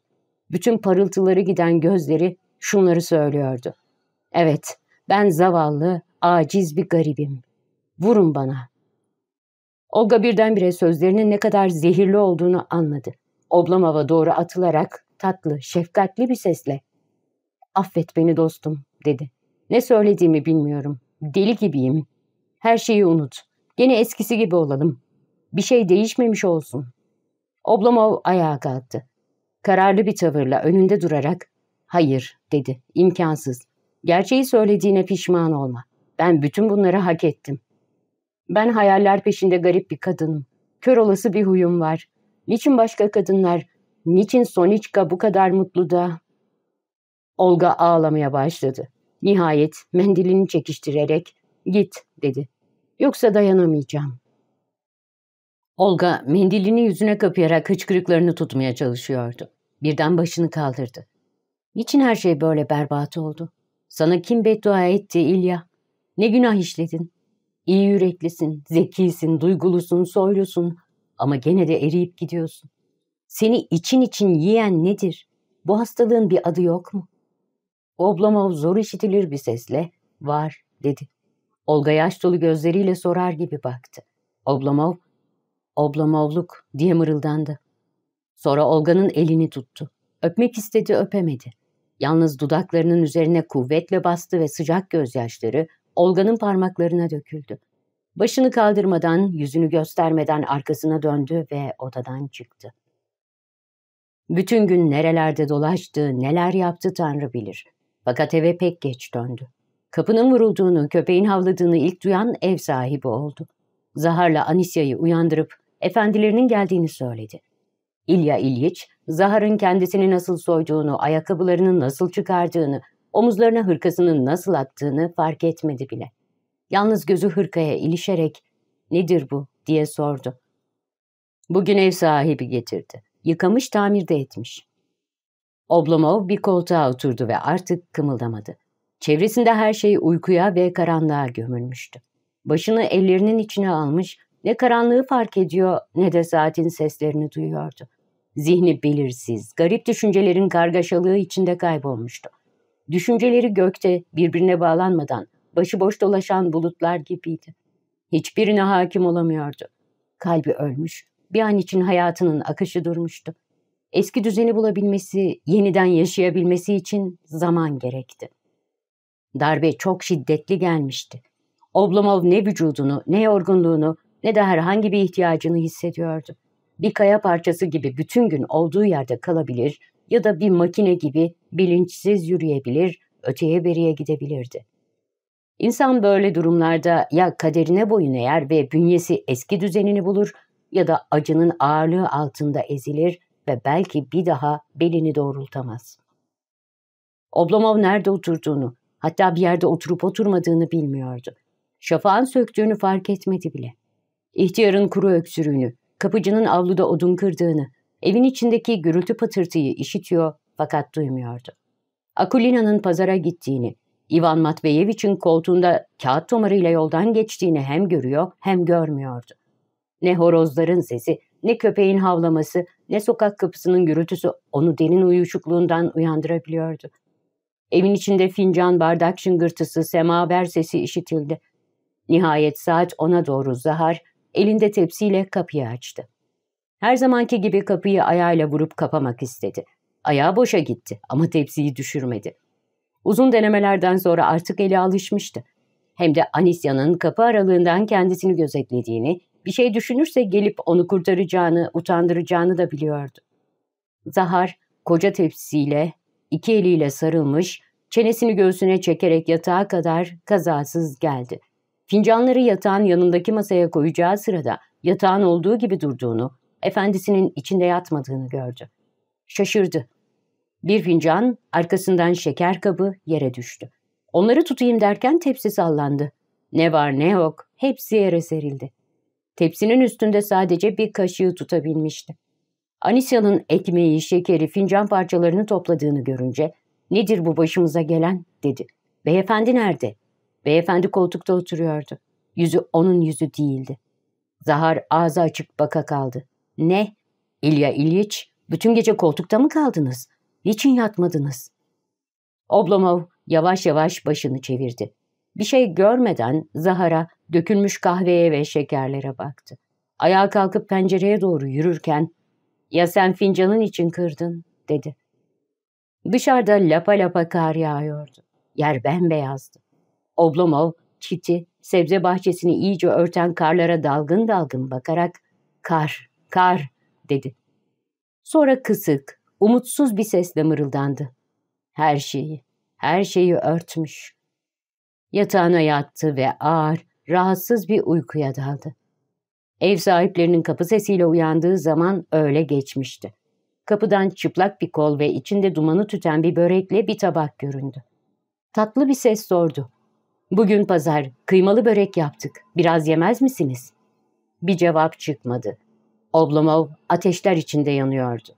Bütün parıltıları giden gözleri şunları söylüyordu. Evet, ben zavallı, aciz bir garibim. Vurun bana, Olga birdenbire sözlerinin ne kadar zehirli olduğunu anladı. Oblamova doğru atılarak tatlı, şefkatli bir sesle ''Affet beni dostum'' dedi. ''Ne söylediğimi bilmiyorum. Deli gibiyim. Her şeyi unut. Gene eskisi gibi olalım. Bir şey değişmemiş olsun.'' Oblomov ayağa kalktı. Kararlı bir tavırla önünde durarak ''Hayır'' dedi. ''İmkansız. Gerçeği söylediğine pişman olma. Ben bütün bunları hak ettim.'' Ben hayaller peşinde garip bir kadınım. Kör olası bir huyum var. Niçin başka kadınlar, niçin Soniçka bu kadar mutlu da? Olga ağlamaya başladı. Nihayet mendilini çekiştirerek git dedi. Yoksa dayanamayacağım. Olga mendilini yüzüne kapayarak hıçkırıklarını tutmaya çalışıyordu. Birden başını kaldırdı. Niçin her şey böyle berbat oldu? Sana kim beddua etti İlya? Ne günah işledin? İyi yüreklisin, zekisin, duygulusun, soylusun ama gene de eriyip gidiyorsun. Seni için için yiyen nedir? Bu hastalığın bir adı yok mu? Oblomov zor işitilir bir sesle, var dedi. Olga yaş dolu gözleriyle sorar gibi baktı. Oblomov, Oblomovluk diye mırıldandı. Sonra Olga'nın elini tuttu. Öpmek istedi öpemedi. Yalnız dudaklarının üzerine kuvvetle bastı ve sıcak gözyaşları Olga'nın parmaklarına döküldü. Başını kaldırmadan, yüzünü göstermeden arkasına döndü ve odadan çıktı. Bütün gün nerelerde dolaştı, neler yaptı Tanrı bilir. Fakat eve pek geç döndü. Kapının vurulduğunu, köpeğin havladığını ilk duyan ev sahibi oldu. Zahar'la Anisya'yı uyandırıp efendilerinin geldiğini söyledi. İlya İlyich, Zahar'ın kendisini nasıl soyduğunu, ayakkabılarını nasıl çıkardığını, Omuzlarına hırkasını nasıl attığını fark etmedi bile. Yalnız gözü hırkaya ilişerek nedir bu diye sordu. Bugün ev sahibi getirdi. Yıkamış tamirde etmiş. Oblomov bir koltuğa oturdu ve artık kımıldamadı. Çevresinde her şey uykuya ve karanlığa gömülmüştü. Başını ellerinin içine almış, ne karanlığı fark ediyor ne de saatin seslerini duyuyordu. Zihni belirsiz, garip düşüncelerin kargaşalığı içinde kaybolmuştu. Düşünceleri gökte birbirine bağlanmadan başıboş dolaşan bulutlar gibiydi. Hiçbirine hakim olamıyordu. Kalbi ölmüş, bir an için hayatının akışı durmuştu. Eski düzeni bulabilmesi, yeniden yaşayabilmesi için zaman gerekti. Darbe çok şiddetli gelmişti. Oblomov ne vücudunu, ne yorgunluğunu, ne de herhangi bir ihtiyacını hissediyordu. Bir kaya parçası gibi bütün gün olduğu yerde kalabilir, ya da bir makine gibi bilinçsiz yürüyebilir, öteye beriye gidebilirdi. İnsan böyle durumlarda ya kaderine boyun eğer ve bünyesi eski düzenini bulur ya da acının ağırlığı altında ezilir ve belki bir daha belini doğrultamaz. Oblomov nerede oturduğunu, hatta bir yerde oturup oturmadığını bilmiyordu. Şafağın söktüğünü fark etmedi bile. İhtiyarın kuru öksürüğünü, kapıcının avluda odun kırdığını, Evin içindeki gürültü patırtıyı işitiyor fakat duymuyordu. Akulina'nın pazara gittiğini, Ivan Matveyevich'in koltuğunda kağıt tomarıyla yoldan geçtiğini hem görüyor hem görmüyordu. Ne horozların sesi, ne köpeğin havlaması, ne sokak kapısının gürültüsü onu derin uyuşukluğundan uyandırabiliyordu. Evin içinde fincan, bardak şıngırtısı, semaver sesi işitildi. Nihayet saat ona doğru Zahar elinde tepsiyle kapıyı açtı. Her zamanki gibi kapıyı ayağıyla vurup kapamak istedi. Ayağı boşa gitti ama tepsiyi düşürmedi. Uzun denemelerden sonra artık eli alışmıştı. Hem de Anisya'nın kapı aralığından kendisini gözetlediğini, bir şey düşünürse gelip onu kurtaracağını, utandıracağını da biliyordu. Zahar koca tepsiyle, iki eliyle sarılmış, çenesini göğsüne çekerek yatağa kadar kazasız geldi. Fincanları yatağın yanındaki masaya koyacağı sırada yatağın olduğu gibi durduğunu, efendisinin içinde yatmadığını gördü. Şaşırdı. Bir fincan, arkasından şeker kabı yere düştü. Onları tutayım derken tepsi sallandı. Ne var ne yok, hepsi yere serildi. Tepsinin üstünde sadece bir kaşığı tutabilmişti. Anisya'nın ekmeği, şekeri, fincan parçalarını topladığını görünce ''Nedir bu başımıza gelen?'' dedi. ''Beyefendi nerede?'' Beyefendi koltukta oturuyordu. Yüzü onun yüzü değildi. Zahar ağzı açık baka kaldı. Ne? İlya İlyich, bütün gece koltukta mı kaldınız? Niçin yatmadınız? Oblomov yavaş yavaş başını çevirdi. Bir şey görmeden Zahar'a dökülmüş kahveye ve şekerlere baktı. Ayağa kalkıp pencereye doğru yürürken ''Ya sen fincanın için kırdın?'' dedi. Dışarıda lapa lapa kar yağıyordu. Yer bembeyazdı. Oblomov çiti, sebze bahçesini iyice örten karlara dalgın dalgın bakarak ''Kar, Kar, dedi. Sonra kısık, umutsuz bir sesle mırıldandı. Her şeyi, her şeyi örtmüş. Yatağına yattı ve ağır, rahatsız bir uykuya daldı. Ev sahiplerinin kapı sesiyle uyandığı zaman öyle geçmişti. Kapıdan çıplak bir kol ve içinde dumanı tüten bir börekle bir tabak göründü. Tatlı bir ses sordu. Bugün pazar, kıymalı börek yaptık. Biraz yemez misiniz? Bir cevap çıkmadı. Oblomov ateşler içinde yanıyordu.